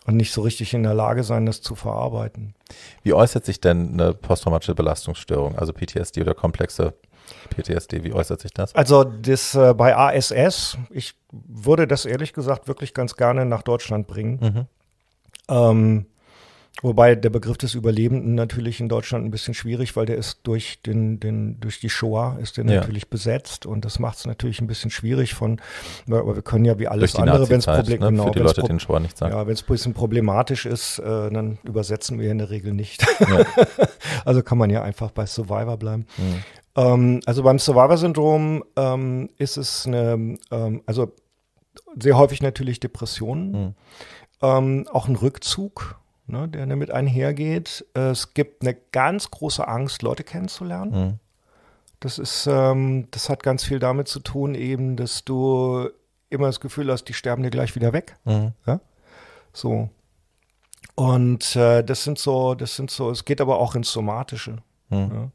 [SPEAKER 2] und nicht so richtig in der Lage sein, das zu verarbeiten.
[SPEAKER 1] Wie äußert sich denn eine posttraumatische Belastungsstörung, also PTSD oder komplexe PTSD, wie äußert sich das? Also
[SPEAKER 2] das äh, bei ASS, ich würde das ehrlich gesagt wirklich ganz gerne nach Deutschland bringen. Mhm. Ähm, Wobei der Begriff des Überlebenden natürlich in Deutschland ein bisschen schwierig, weil der ist durch den, den durch die Shoah ist der ja. natürlich besetzt und das macht es natürlich ein bisschen schwierig von, aber wir können ja wie alles andere, wenn es Problem, ne? genau, Für die Leute, den Shoah nicht sagen. Ja, wenn es ein bisschen problematisch ist, äh, dann übersetzen wir in der Regel nicht. Ja. also kann man ja einfach bei Survivor bleiben. Mhm. Ähm, also beim Survivor-Syndrom ähm, ist es eine, ähm, also sehr häufig natürlich Depressionen, mhm. Ähm, auch ein Rückzug ne, der damit einhergeht. Äh, es gibt eine ganz große Angst, Leute kennenzulernen. Mhm. Das ist, ähm, das hat ganz viel damit zu tun, eben, dass du immer das Gefühl hast, die sterben dir gleich wieder weg. Mhm. Ja? So. Und äh, das sind so, das sind so, es geht aber auch ins Somatische. Mhm.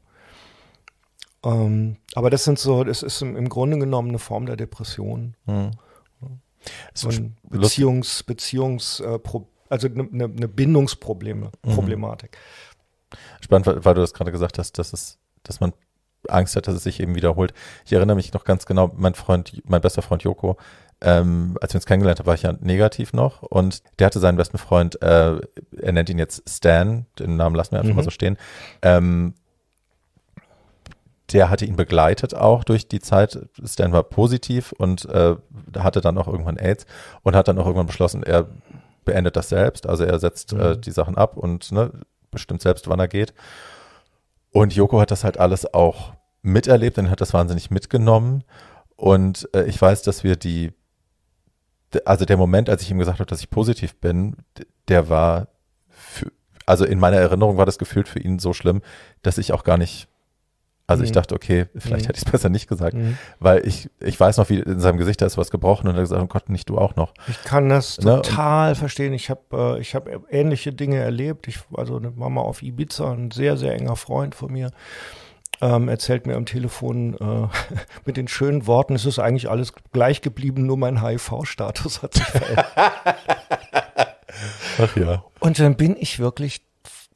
[SPEAKER 2] Ja? Ähm, aber das sind so, das ist im, im Grunde genommen eine Form der Depression. Mhm. So ein Beziehungs, Äh, also eine ne, ne, ne Bindungsproblematik. Mhm.
[SPEAKER 1] Spannend, weil, weil du das gerade gesagt hast, dass, es, dass man Angst hat, dass es sich eben wiederholt. Ich erinnere mich noch ganz genau, mein Freund, mein bester Freund Joko, ähm, als wir uns kennengelernt haben, war ich ja negativ noch und der hatte seinen besten Freund, äh, er nennt ihn jetzt Stan, den Namen lassen wir einfach mhm. mal so stehen. Ähm, der hatte ihn begleitet auch durch die Zeit. Stan war positiv und äh, hatte dann auch irgendwann AIDS und hat dann auch irgendwann beschlossen, er beendet das selbst. Also er setzt äh, mhm. äh, die Sachen ab und ne, bestimmt selbst, wann er geht. Und Joko hat das halt alles auch miterlebt und hat das wahnsinnig mitgenommen. Und äh, ich weiß, dass wir die, also der Moment, als ich ihm gesagt habe, dass ich positiv bin, der war, für, also in meiner Erinnerung war das gefühlt für ihn so schlimm, dass ich auch gar nicht also mhm. ich dachte, okay, vielleicht mhm. hätte ich es besser nicht gesagt, mhm. weil ich, ich weiß noch, wie in seinem Gesicht, da ist was gebrochen und er hat gesagt, oh Gott, nicht du auch noch. Ich kann das ne?
[SPEAKER 2] total und verstehen. Ich habe äh, hab ähnliche Dinge erlebt. Ich, also eine Mama auf Ibiza, ein sehr, sehr enger Freund von mir, ähm, erzählt mir am Telefon äh, mit den schönen Worten, es ist eigentlich alles gleich geblieben, nur mein HIV-Status hat sich verändert. Ach ja. Und dann bin ich wirklich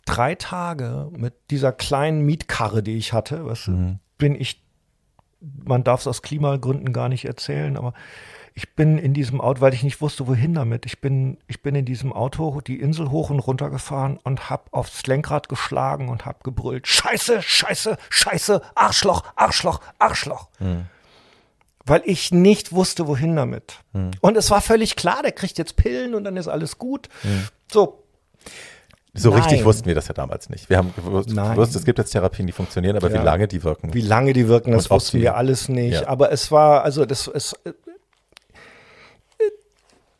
[SPEAKER 2] drei Tage mit dieser kleinen Mietkarre, die ich hatte, was mhm. bin ich, man darf es aus Klimagründen gar nicht erzählen, aber ich bin in diesem Auto, weil ich nicht wusste, wohin damit. Ich bin, ich bin in diesem Auto die Insel hoch und runter gefahren und habe aufs Lenkrad geschlagen und habe gebrüllt: Scheiße, Scheiße, Scheiße, Arschloch, Arschloch, Arschloch. Mhm. Weil ich nicht wusste, wohin damit. Mhm. Und es war völlig klar, der kriegt jetzt Pillen und dann ist alles gut. Mhm. So. So Nein. richtig wussten
[SPEAKER 1] wir das ja damals nicht. Wir haben gewusst, gewusst es gibt jetzt Therapien, die funktionieren, aber ja. wie lange die wirken. Wie lange die wirken, das wussten wir alles nicht. Ja.
[SPEAKER 2] Aber es war, also das ist.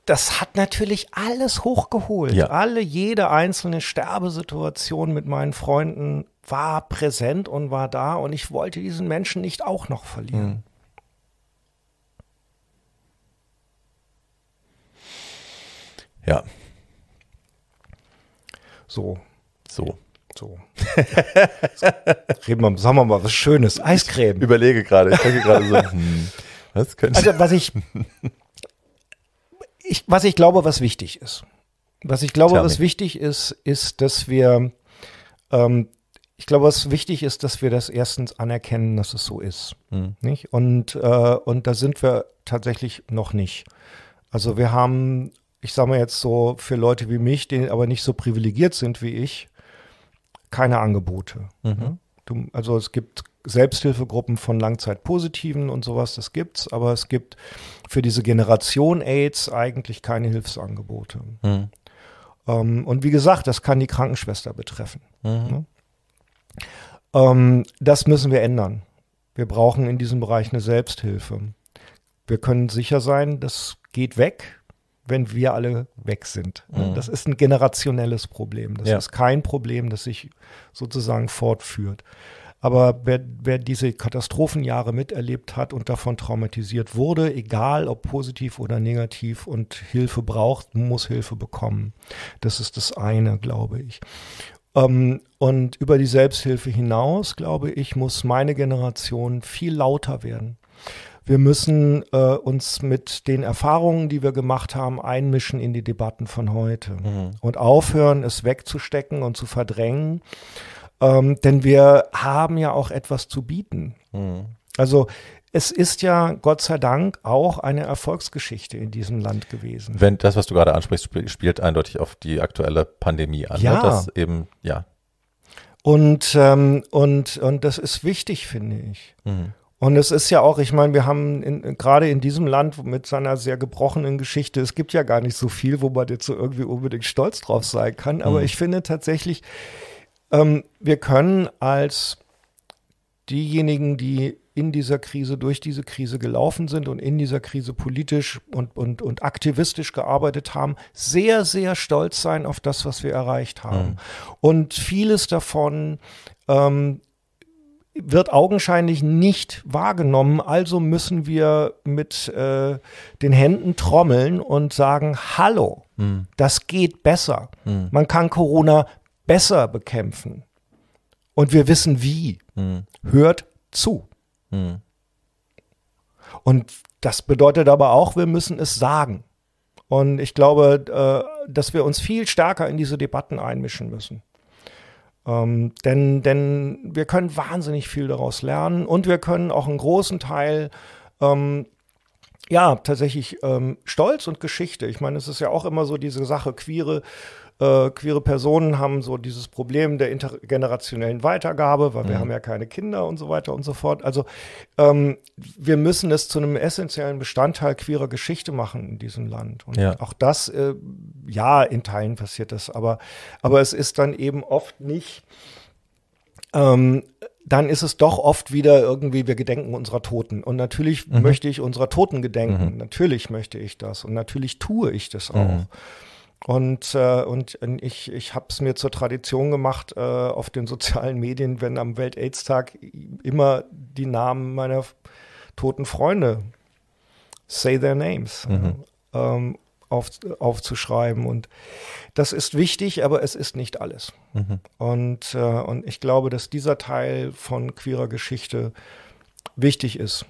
[SPEAKER 2] Das hat natürlich alles hochgeholt. Ja. Alle, jede einzelne Sterbesituation mit meinen Freunden war präsent und war da und ich wollte diesen Menschen nicht auch noch verlieren. Mhm. Ja, so. So. So. Reden wir, sagen wir mal was Schönes. Eiscreme. Ich überlege gerade. Ich denke gerade so, hm, was könnte Also, was ich, ich, was ich glaube, was wichtig ist. Was ich glaube, Tell was me. wichtig ist, ist, dass wir, ähm, ich glaube, was wichtig ist, dass wir das erstens anerkennen, dass es so ist. Mhm. Nicht? Und, äh, und da sind wir tatsächlich noch nicht. Also wir haben ich sage mal jetzt so, für Leute wie mich, die aber nicht so privilegiert sind wie ich, keine Angebote. Mhm. Ne? Du, also es gibt Selbsthilfegruppen von Langzeitpositiven und sowas, das gibt's, aber es gibt für diese Generation AIDS eigentlich keine Hilfsangebote. Mhm. Ähm, und wie gesagt, das kann die Krankenschwester betreffen. Mhm. Ja? Ne? Ähm, das müssen wir ändern. Wir brauchen in diesem Bereich eine Selbsthilfe. Wir können sicher sein, das geht weg wenn wir alle weg sind. Ne? Mhm. Das ist ein generationelles Problem. Das ja. ist kein Problem, das sich sozusagen fortführt. Aber wer, wer, diese Katastrophenjahre miterlebt hat und davon traumatisiert wurde, egal ob positiv oder negativ und Hilfe braucht, muss Hilfe bekommen. Das ist das eine, glaube ich. Ähm, und über die Selbsthilfe hinaus, glaube ich, muss meine Generation viel lauter werden. Wir müssen äh, uns mit den Erfahrungen, die wir gemacht haben, einmischen in die Debatten von heute mhm. und aufhören, es wegzustecken und zu verdrängen. Ähm, denn wir haben ja auch etwas zu bieten. Mhm. Also es ist ja Gott sei Dank auch eine Erfolgsgeschichte in diesem Land gewesen.
[SPEAKER 1] Wenn das, was du gerade ansprichst, sp spielt eindeutig auf die aktuelle Pandemie an. Ne? Ja. Das eben, ja.
[SPEAKER 2] Und, ähm, und, und das ist wichtig, finde ich. Mhm. Und es ist ja auch, ich meine, wir haben in, gerade in diesem Land mit seiner sehr gebrochenen Geschichte, es gibt ja gar nicht so viel, wo man jetzt so irgendwie unbedingt stolz drauf sein kann. Aber mhm. ich finde tatsächlich, ähm, wir können als diejenigen, die in dieser Krise, durch diese Krise gelaufen sind und in dieser Krise politisch und, und, und aktivistisch gearbeitet haben, sehr, sehr stolz sein auf das, was wir erreicht haben. Mhm. Und vieles davon ähm, wird augenscheinlich nicht wahrgenommen. Also müssen wir mit äh, den Händen trommeln und sagen, hallo, mhm. das geht besser. Mhm. Man kann Corona besser bekämpfen. Und wir wissen wie. Mhm. Hört zu. Hm. Und das bedeutet aber auch, wir müssen es sagen. Und ich glaube, äh, dass wir uns viel stärker in diese Debatten einmischen müssen. Ähm, denn, denn wir können wahnsinnig viel daraus lernen und wir können auch einen großen Teil ähm, ja, tatsächlich ähm, Stolz und Geschichte. Ich meine, es ist ja auch immer so diese Sache, queere äh, queere Personen haben so dieses Problem der intergenerationellen Weitergabe, weil mhm. wir haben ja keine Kinder und so weiter und so fort. Also ähm, wir müssen es zu einem essentiellen Bestandteil queerer Geschichte machen in diesem Land. Und ja. auch das, äh, ja, in Teilen passiert das, aber, aber es ist dann eben oft nicht. Ähm, dann ist es doch oft wieder irgendwie, wir gedenken unserer Toten. Und natürlich mhm. möchte ich unserer Toten gedenken. Mhm. Natürlich möchte ich das. Und natürlich tue ich das mhm. auch. Und, äh, und äh, ich, ich habe es mir zur Tradition gemacht, äh, auf den sozialen Medien, wenn am Welt-Aids-Tag immer die Namen meiner toten Freunde, say their names, mhm. ähm, auf, aufzuschreiben. Und das ist wichtig, aber es ist nicht alles. Mhm. Und, äh, und ich glaube, dass dieser Teil von queerer Geschichte wichtig ist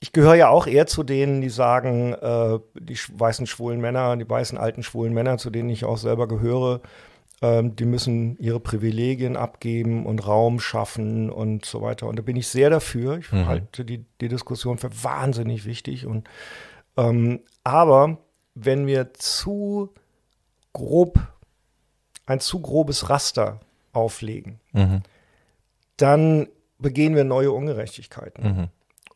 [SPEAKER 2] ich gehöre ja auch eher zu denen, die sagen, äh, die weißen schwulen Männer, die weißen alten schwulen Männer, zu denen ich auch selber gehöre, ähm, die müssen ihre Privilegien abgeben und Raum schaffen und so weiter. Und da bin ich sehr dafür. Ich mhm. halte die, die Diskussion für wahnsinnig wichtig. Und, ähm, aber wenn wir zu grob, ein zu grobes Raster auflegen, mhm. dann begehen wir neue Ungerechtigkeiten. Mhm.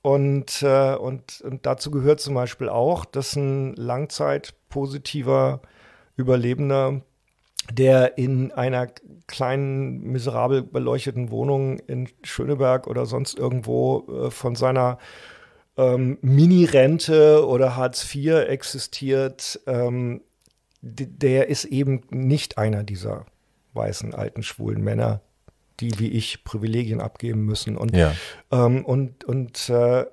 [SPEAKER 2] Und, äh, und, und dazu gehört zum Beispiel auch, dass ein langzeitpositiver Überlebender, der in einer kleinen, miserabel beleuchteten Wohnung in Schöneberg oder sonst irgendwo äh, von seiner ähm, Mini-Rente oder Hartz IV existiert, ähm, der ist eben nicht einer dieser weißen alten schwulen Männer, die wie ich Privilegien abgeben müssen. Und, ja. ähm, und, und äh,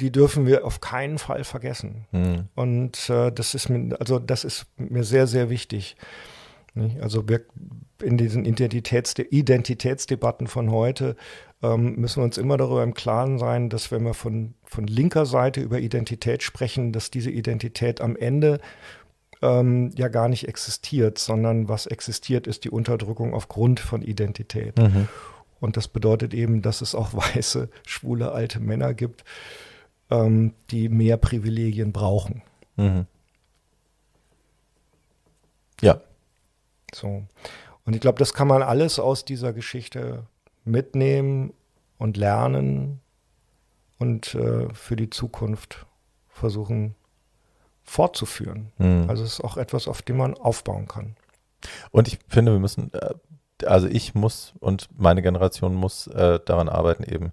[SPEAKER 2] die dürfen wir auf keinen Fall vergessen. Mhm. Und äh, das ist mir, also das ist mir sehr, sehr wichtig. Also wir in diesen Identitätsde Identitätsdebatten von heute ähm, müssen wir uns immer darüber im Klaren sein, dass wenn wir von, von linker Seite über Identität sprechen, dass diese Identität am Ende ähm, ja gar nicht existiert, sondern was existiert, ist die Unterdrückung aufgrund von Identität. Mhm. Und das bedeutet eben, dass es auch weiße, schwule, alte Männer gibt, ähm, die mehr Privilegien brauchen.
[SPEAKER 1] Mhm. Ja.
[SPEAKER 2] So. Und ich glaube, das kann man alles aus dieser Geschichte mitnehmen und lernen und äh, für die Zukunft versuchen fortzuführen. Mhm. Also es ist auch etwas, auf dem man aufbauen kann.
[SPEAKER 1] Und ich finde, wir müssen, äh, also ich muss und meine Generation muss äh, daran arbeiten, eben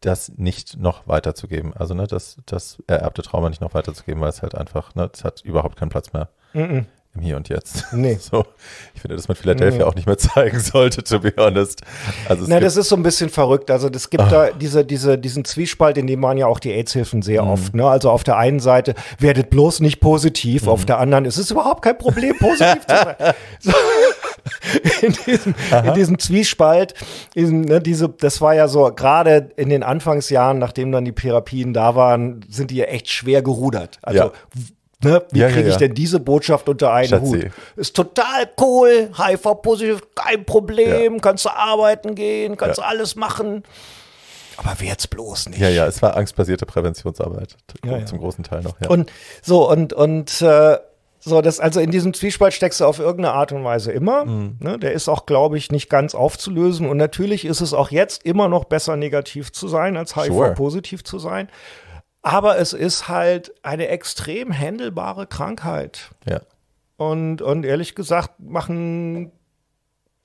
[SPEAKER 1] das nicht noch weiterzugeben. Also ne, das, das ererbte Trauma nicht noch weiterzugeben, weil es halt einfach, ne, es hat überhaupt keinen Platz mehr. Mm im Hier und Jetzt. Nee. So, ich finde, dass man Philadelphia nee. auch nicht mehr zeigen sollte, to be honest. Also Na, das ist
[SPEAKER 2] so ein bisschen verrückt. Also es gibt oh. da diese, diese, diesen Zwiespalt, in dem man ja auch die AIDS-Hilfen sehr mhm. oft. Ne? Also auf der einen Seite werdet bloß nicht positiv, mhm. auf der anderen ist es überhaupt kein Problem, positiv zu sein. in, diesem, in diesem Zwiespalt, in, ne, diese, das war ja so, gerade in den Anfangsjahren, nachdem dann die Therapien da waren, sind die ja echt schwer gerudert. Also ja Ne? Wie ja, kriege ja, ich denn diese Botschaft unter einen Schatzi. Hut? Ist total cool, HIV-positiv, kein Problem, kannst du arbeiten gehen, kannst du alles machen. Aber wer jetzt bloß
[SPEAKER 1] nicht? Ja, ja, es war angstbasierte Präventionsarbeit zum großen Teil noch. Und
[SPEAKER 2] so, und, und äh, so, das, also in diesem Zwiespalt steckst du auf irgendeine Art und Weise immer. Mhm. Ne, der ist auch, glaube ich, nicht ganz aufzulösen. Und natürlich ist es auch jetzt immer noch besser, negativ zu sein, als HIV-positiv sure. zu sein. Aber es ist halt eine extrem händelbare Krankheit. Ja. Und, und ehrlich gesagt machen,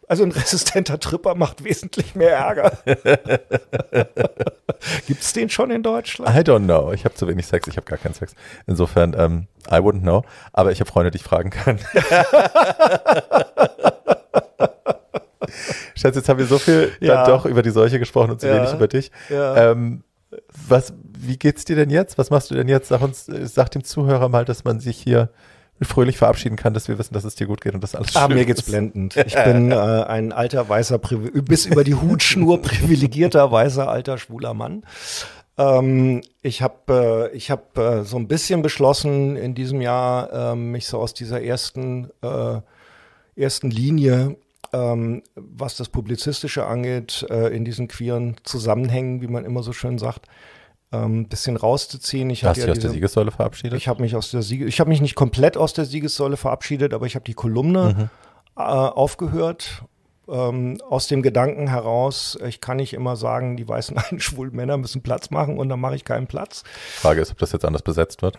[SPEAKER 2] also ein resistenter Tripper macht wesentlich mehr Ärger. Gibt es den schon in Deutschland?
[SPEAKER 1] I don't know. Ich habe zu wenig Sex. Ich habe gar keinen Sex. Insofern, ähm, I wouldn't know. Aber ich habe Freunde, die ich fragen kann. Schatz, jetzt haben wir so viel ja. dann doch über die Seuche gesprochen und zu ja. wenig über dich. Ja. Ähm, was, wie geht's dir denn jetzt? Was machst du denn jetzt? Sag uns, äh, sag dem Zuhörer mal, dass man sich hier fröhlich verabschieden kann, dass wir wissen, dass es dir gut geht und dass alles ah, schön ah, mir geht's ist. blendend. Ich bin äh,
[SPEAKER 2] ein alter, weißer, bis über die Hutschnur privilegierter, weißer, alter, schwuler Mann. Ähm, ich habe äh, hab, äh, so ein bisschen beschlossen, in diesem Jahr äh, mich so aus dieser ersten, äh, ersten Linie ähm, was das Publizistische angeht, äh, in diesen queeren Zusammenhängen, wie man immer so schön sagt, ähm, bisschen rauszuziehen. Ich Hast dich ja aus der Siegessäule verabschiedet? Ich habe mich aus der Siege, ich habe mich nicht komplett aus der Siegessäule verabschiedet, aber ich habe die Kolumne mhm. äh, aufgehört. Ähm, aus dem Gedanken heraus, ich kann nicht immer sagen, die weißen einen schwulen Männer müssen Platz machen und dann mache ich keinen Platz. Frage ist, ob das jetzt anders besetzt wird?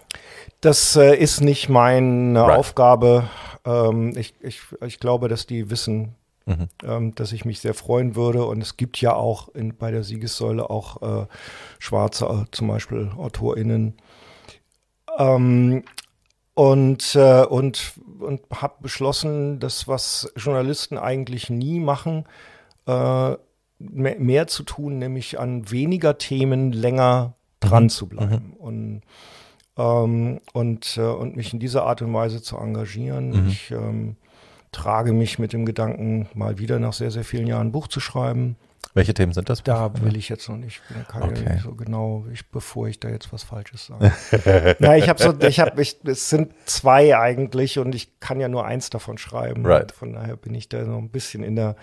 [SPEAKER 2] Das äh, ist nicht meine right. Aufgabe. Ähm, ich, ich, ich glaube, dass die wissen, mhm. Ähm, dass ich mich sehr freuen würde. Und es gibt ja auch in, bei der Siegessäule auch äh, schwarze, äh, zum Beispiel AutorInnen. Ähm, und, äh, und, und habe beschlossen, das, was Journalisten eigentlich nie machen, äh, mehr, mehr, zu tun, nämlich an weniger Themen länger mhm. dran zu bleiben. Mhm. Und ähm, und, äh, und mich in dieser Art und Weise zu engagieren. Mhm. Ich ähm, trage mich mit dem Gedanken, mal wieder nach sehr, sehr vielen Jahren ein Buch zu schreiben. Welche Themen sind das? Da will ich jetzt noch nicht, kann okay. ja nicht so genau, ich, bevor ich da jetzt was Falsches sage. Na, ich habe so, ich habe, es sind zwei eigentlich und ich kann ja nur eins davon schreiben. Right. Von daher bin ich da so ein bisschen in der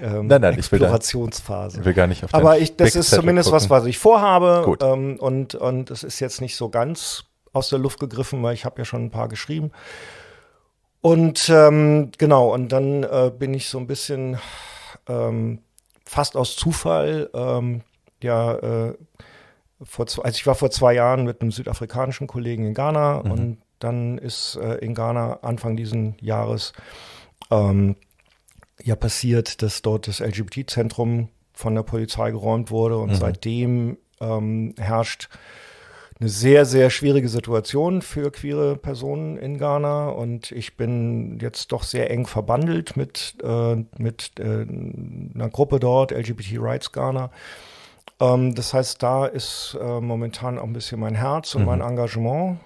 [SPEAKER 2] ähm, nein, nein, Explorationsphase. Ich will, da, will gar nicht auf Aber ich, das ist zumindest gucken. was, was ich vorhabe. Ähm, und und es ist jetzt nicht so ganz aus der Luft gegriffen, weil ich habe ja schon ein paar geschrieben. Und ähm, genau, und dann äh, bin ich so ein bisschen ähm, fast aus Zufall, ähm, ja, äh, vor zwei, also ich war vor zwei Jahren mit einem südafrikanischen Kollegen in Ghana mhm. und dann ist äh, in Ghana Anfang diesen Jahres ähm, ja passiert, dass dort das LGBT-Zentrum von der Polizei geräumt wurde und mhm. seitdem ähm, herrscht eine sehr, sehr schwierige Situation für queere Personen in Ghana und ich bin jetzt doch sehr eng verbandelt mit, äh, mit äh, einer Gruppe dort, LGBT Rights Ghana. Ähm, das heißt, da ist äh, momentan auch ein bisschen mein Herz und mhm. mein Engagement.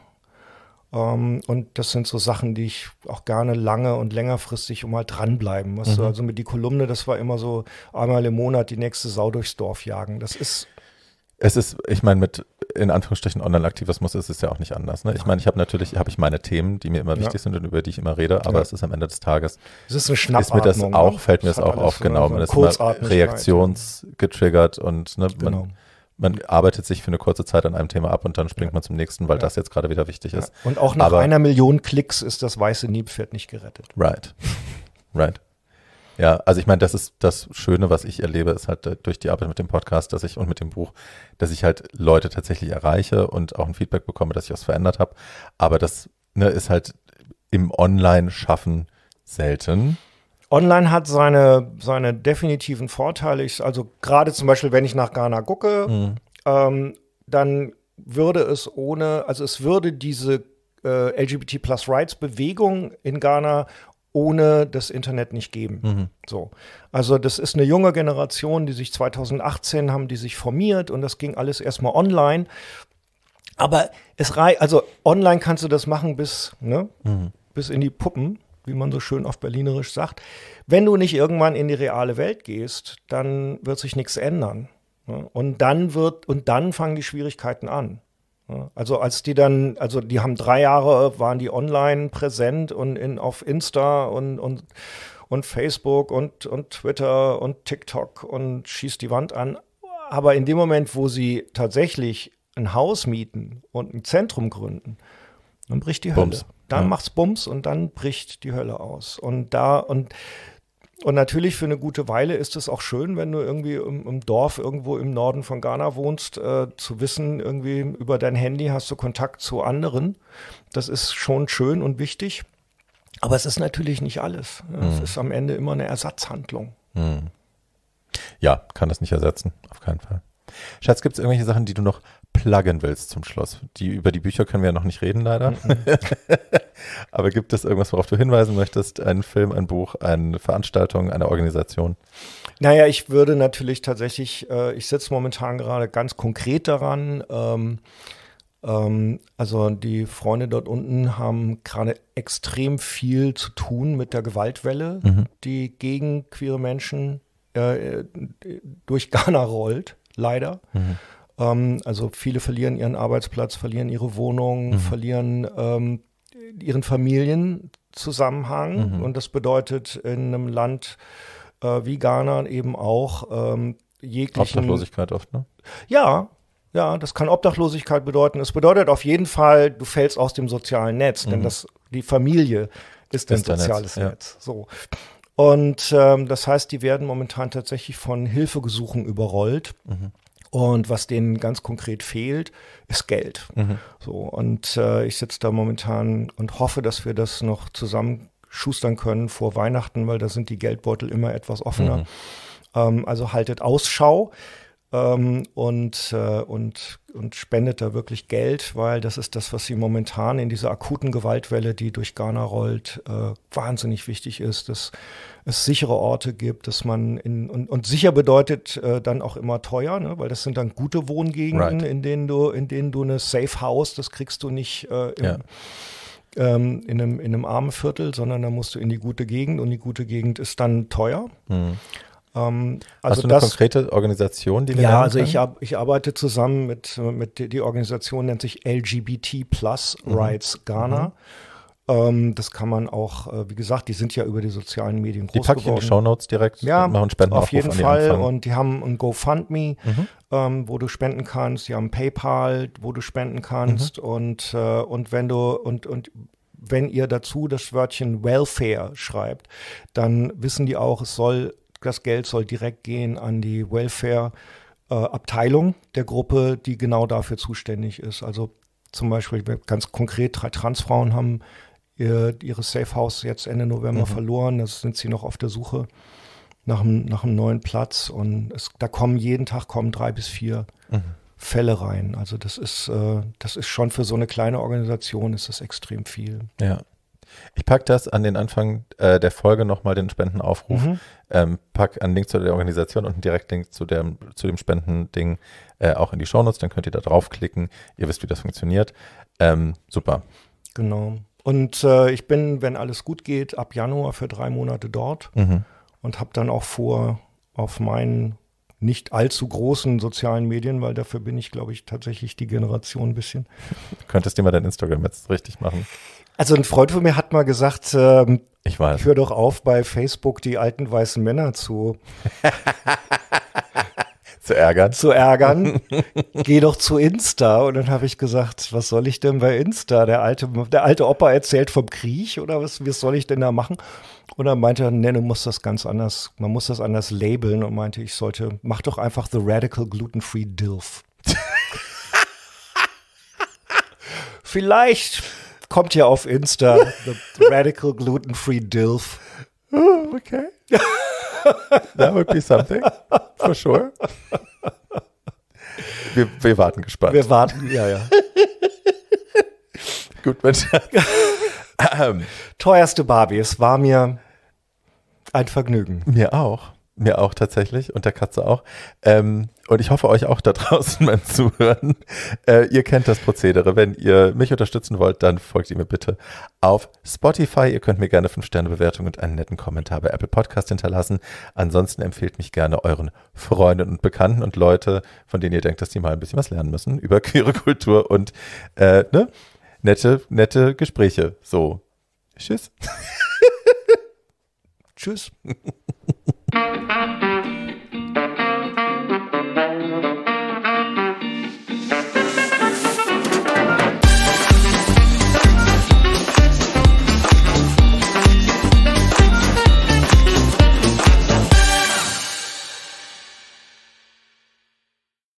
[SPEAKER 2] Um, ähm, und das sind so Sachen, die ich auch gerne lange und längerfristig mal dranbleiben muss. Mhm. Also mit die Kolumne, das war immer so einmal im Monat die nächste Sau durchs Dorf jagen. Das ist
[SPEAKER 1] es ist, ich meine, mit in Anführungsstrichen Online-Aktivismus ist es ja auch nicht anders. Ne? Ich meine, ich habe natürlich, habe ich meine Themen, die mir immer wichtig ja. sind und über die ich immer rede, aber ja. es ist am Ende des Tages. Es ist eine Schnappatmung. Ist mir das ne? auch, fällt mir das, das auch auf, genau. Man ist immer reaktionsgetriggert und ne, genau. man, man arbeitet sich für eine kurze Zeit an einem Thema ab und dann springt ja. man zum nächsten, weil ja. das jetzt gerade wieder wichtig ist. Ja. Und auch nach aber einer
[SPEAKER 2] Million Klicks ist das weiße Niebpferd nicht gerettet.
[SPEAKER 1] Right. right. Ja, also ich meine, das ist das Schöne, was ich erlebe, ist halt äh, durch die Arbeit mit dem Podcast, dass ich und mit dem Buch, dass ich halt Leute tatsächlich erreiche und auch ein Feedback bekomme, dass ich was verändert habe. Aber das ne, ist halt im Online-Schaffen selten.
[SPEAKER 2] Online hat seine, seine definitiven Vorteile. Ich, also gerade zum Beispiel, wenn ich nach Ghana gucke, mhm. ähm, dann würde es ohne, also es würde diese äh, LGBT Plus Rights Bewegung in Ghana ohne das Internet nicht geben. Mhm. So. Also das ist eine junge Generation, die sich 2018 haben, die sich formiert und das ging alles erstmal online. Aber es rei also online kannst du das machen bis, ne, mhm. bis in die Puppen, wie man so schön auf Berlinerisch sagt. Wenn du nicht irgendwann in die reale Welt gehst, dann wird sich nichts ändern. Ne? Und dann wird, und dann fangen die Schwierigkeiten an. Also als die dann, also die haben drei Jahre, waren die online präsent und in, auf Insta und, und, und Facebook und, und Twitter und TikTok und schießt die Wand an. Aber in dem Moment, wo sie tatsächlich ein Haus mieten und ein Zentrum gründen, dann bricht die Bums. Hölle. Dann ja. macht's Bums und dann bricht die Hölle aus. Und da, und und natürlich für eine gute Weile ist es auch schön, wenn du irgendwie im, im Dorf irgendwo im Norden von Ghana wohnst, äh, zu wissen, irgendwie über dein Handy hast du Kontakt zu anderen. Das ist schon schön und wichtig. Aber es ist natürlich nicht alles. Es mhm. ist am Ende immer eine Ersatzhandlung.
[SPEAKER 1] Mhm. Ja, kann das nicht ersetzen, auf keinen Fall. Schatz, gibt es irgendwelche Sachen, die du noch pluggen willst zum Schluss. Die, über die Bücher können wir ja noch nicht reden, leider. Mm -mm. Aber gibt es irgendwas, worauf du hinweisen möchtest? Ein Film, ein Buch, eine Veranstaltung, eine Organisation?
[SPEAKER 2] Naja, ich würde natürlich tatsächlich, äh, ich sitze momentan gerade ganz konkret daran. Ähm, ähm, also die Freunde dort unten haben gerade extrem viel zu tun mit der Gewaltwelle, mhm. die gegen queere Menschen äh, äh durch Ghana rollt, leider. Mhm. Ähm, also viele verlieren ihren Arbeitsplatz, verlieren ihre Wohnung, mhm. verlieren ähm, ihren Familienzusammenhang. Mhm. Und das bedeutet in einem Land äh, wie Ghana eben auch ähm, jeglichen. Obdachlosigkeit oft, ne? Ja, ja, das kann Obdachlosigkeit bedeuten. Es bedeutet auf jeden Fall, du fällst aus dem sozialen Netz, mhm. denn das, die Familie ist ein soziales Netz. Netz. So. Und ähm, das heißt, die werden momentan tatsächlich von Hilfegesuchen überrollt. Mhm. Und was denen ganz konkret fehlt, ist Geld. Mhm. So, und äh, ich sitze da momentan und hoffe, dass wir das noch zusammenschustern können vor Weihnachten, weil da sind die Geldbeutel immer etwas offener. Mhm. Ähm, also haltet Ausschau ähm, und, äh, und, und spendet da wirklich Geld, weil das ist das, was sie momentan in dieser akuten Gewaltwelle, die durch Ghana rollt, äh, wahnsinnig wichtig ist, dass es sichere Orte gibt, dass man in, und, und sicher bedeutet äh, dann auch immer teuer, ne? weil das sind dann gute Wohngegenden, right. in denen du, in denen du eine Safe House, das kriegst du nicht äh, im, yeah ähm, in, einem, in einem armen Viertel, sondern da musst du in die gute Gegend und die gute Gegend ist dann teuer. Mhm. Ähm, also Hast du eine das, konkrete Organisation, die wir Ja, also ich, ich, arbeite zusammen mit, mit die, die Organisation nennt sich LGBT Plus mhm. Rights mhm. Ghana. Mhm. Ähm, das kann man auch, äh, wie gesagt, die sind ja über die sozialen Medien groß Die packe ich in die Shownotes direkt ja, und machen Spendenaufruf auf jeden Fall. Anfang. Und die haben ein GoFundMe, mhm. ähm, wo du spenden kannst. Die haben PayPal, wo du spenden kannst. Mhm. Und, äh, und wenn du und, und wenn ihr dazu das Wörtchen Welfare schreibt, dann wissen die auch, es soll das Geld soll direkt gehen an die Welfare-Abteilung äh, der Gruppe, die genau dafür zuständig ist. Also zum Beispiel ganz konkret, drei Transfrauen haben ihr, ihres Safe House jetzt Ende November mhm. verloren. Das sind sie noch auf der Suche nach einem, nach einem neuen Platz. Und es, da kommen jeden Tag kommen drei bis vier mhm. Fälle rein. Also das ist, äh, das ist schon für so eine kleine Organisation ist das extrem viel.
[SPEAKER 1] Ja. Ich packe das an den Anfang äh, der Folge nochmal den Spendenaufruf. Mhm. Ähm, pack einen Link zu der Organisation und einen Direktlink zu, der, zu dem Spendending äh, auch in die Shownotes. Dann könnt ihr da draufklicken. Ihr wisst, wie das funktioniert. Ähm, super.
[SPEAKER 2] Genau. Und äh, ich bin, wenn alles gut geht, ab Januar für drei Monate dort mhm. und habe dann auch vor, auf meinen nicht allzu großen sozialen Medien, weil dafür bin ich, glaube ich, tatsächlich die Generation ein bisschen.
[SPEAKER 1] Könntest du mal dein Instagram jetzt richtig machen?
[SPEAKER 2] Also ein Freund von mir hat mal gesagt, ähm, ich weiß. Ich höre doch auf, bei Facebook die alten weißen Männer zu. zu ärgern. Zu ärgern. Geh doch zu Insta. Und dann habe ich gesagt, was soll ich denn bei Insta? Der alte, der alte Opa erzählt vom Krieg oder was, was soll ich denn da machen? Und dann meinte er, nee, du musst das ganz anders, man muss das anders labeln und meinte, ich sollte, mach doch einfach The Radical Gluten-Free Dilf. Vielleicht kommt ja auf Insta, the Radical Gluten Free Dilf. Oh, okay. That would be something, for sure. Wir, wir warten gespannt. Wir warten, ja, ja. Gut, Mensch. Teuerste Barbie, es war mir ein Vergnügen. Mir auch.
[SPEAKER 1] Mir auch tatsächlich und der Katze auch. Ähm, und ich hoffe euch auch da draußen beim Zuhören. Äh, ihr kennt das Prozedere. Wenn ihr mich unterstützen wollt, dann folgt ihr mir bitte auf Spotify. Ihr könnt mir gerne 5-Sterne-Bewertung und einen netten Kommentar bei Apple Podcast hinterlassen. Ansonsten empfehlt mich gerne euren Freunden und Bekannten und Leute, von denen ihr denkt, dass die mal ein bisschen was lernen müssen über queere Kultur und äh, ne? nette, nette Gespräche. So. Tschüss. Tschüss. thank you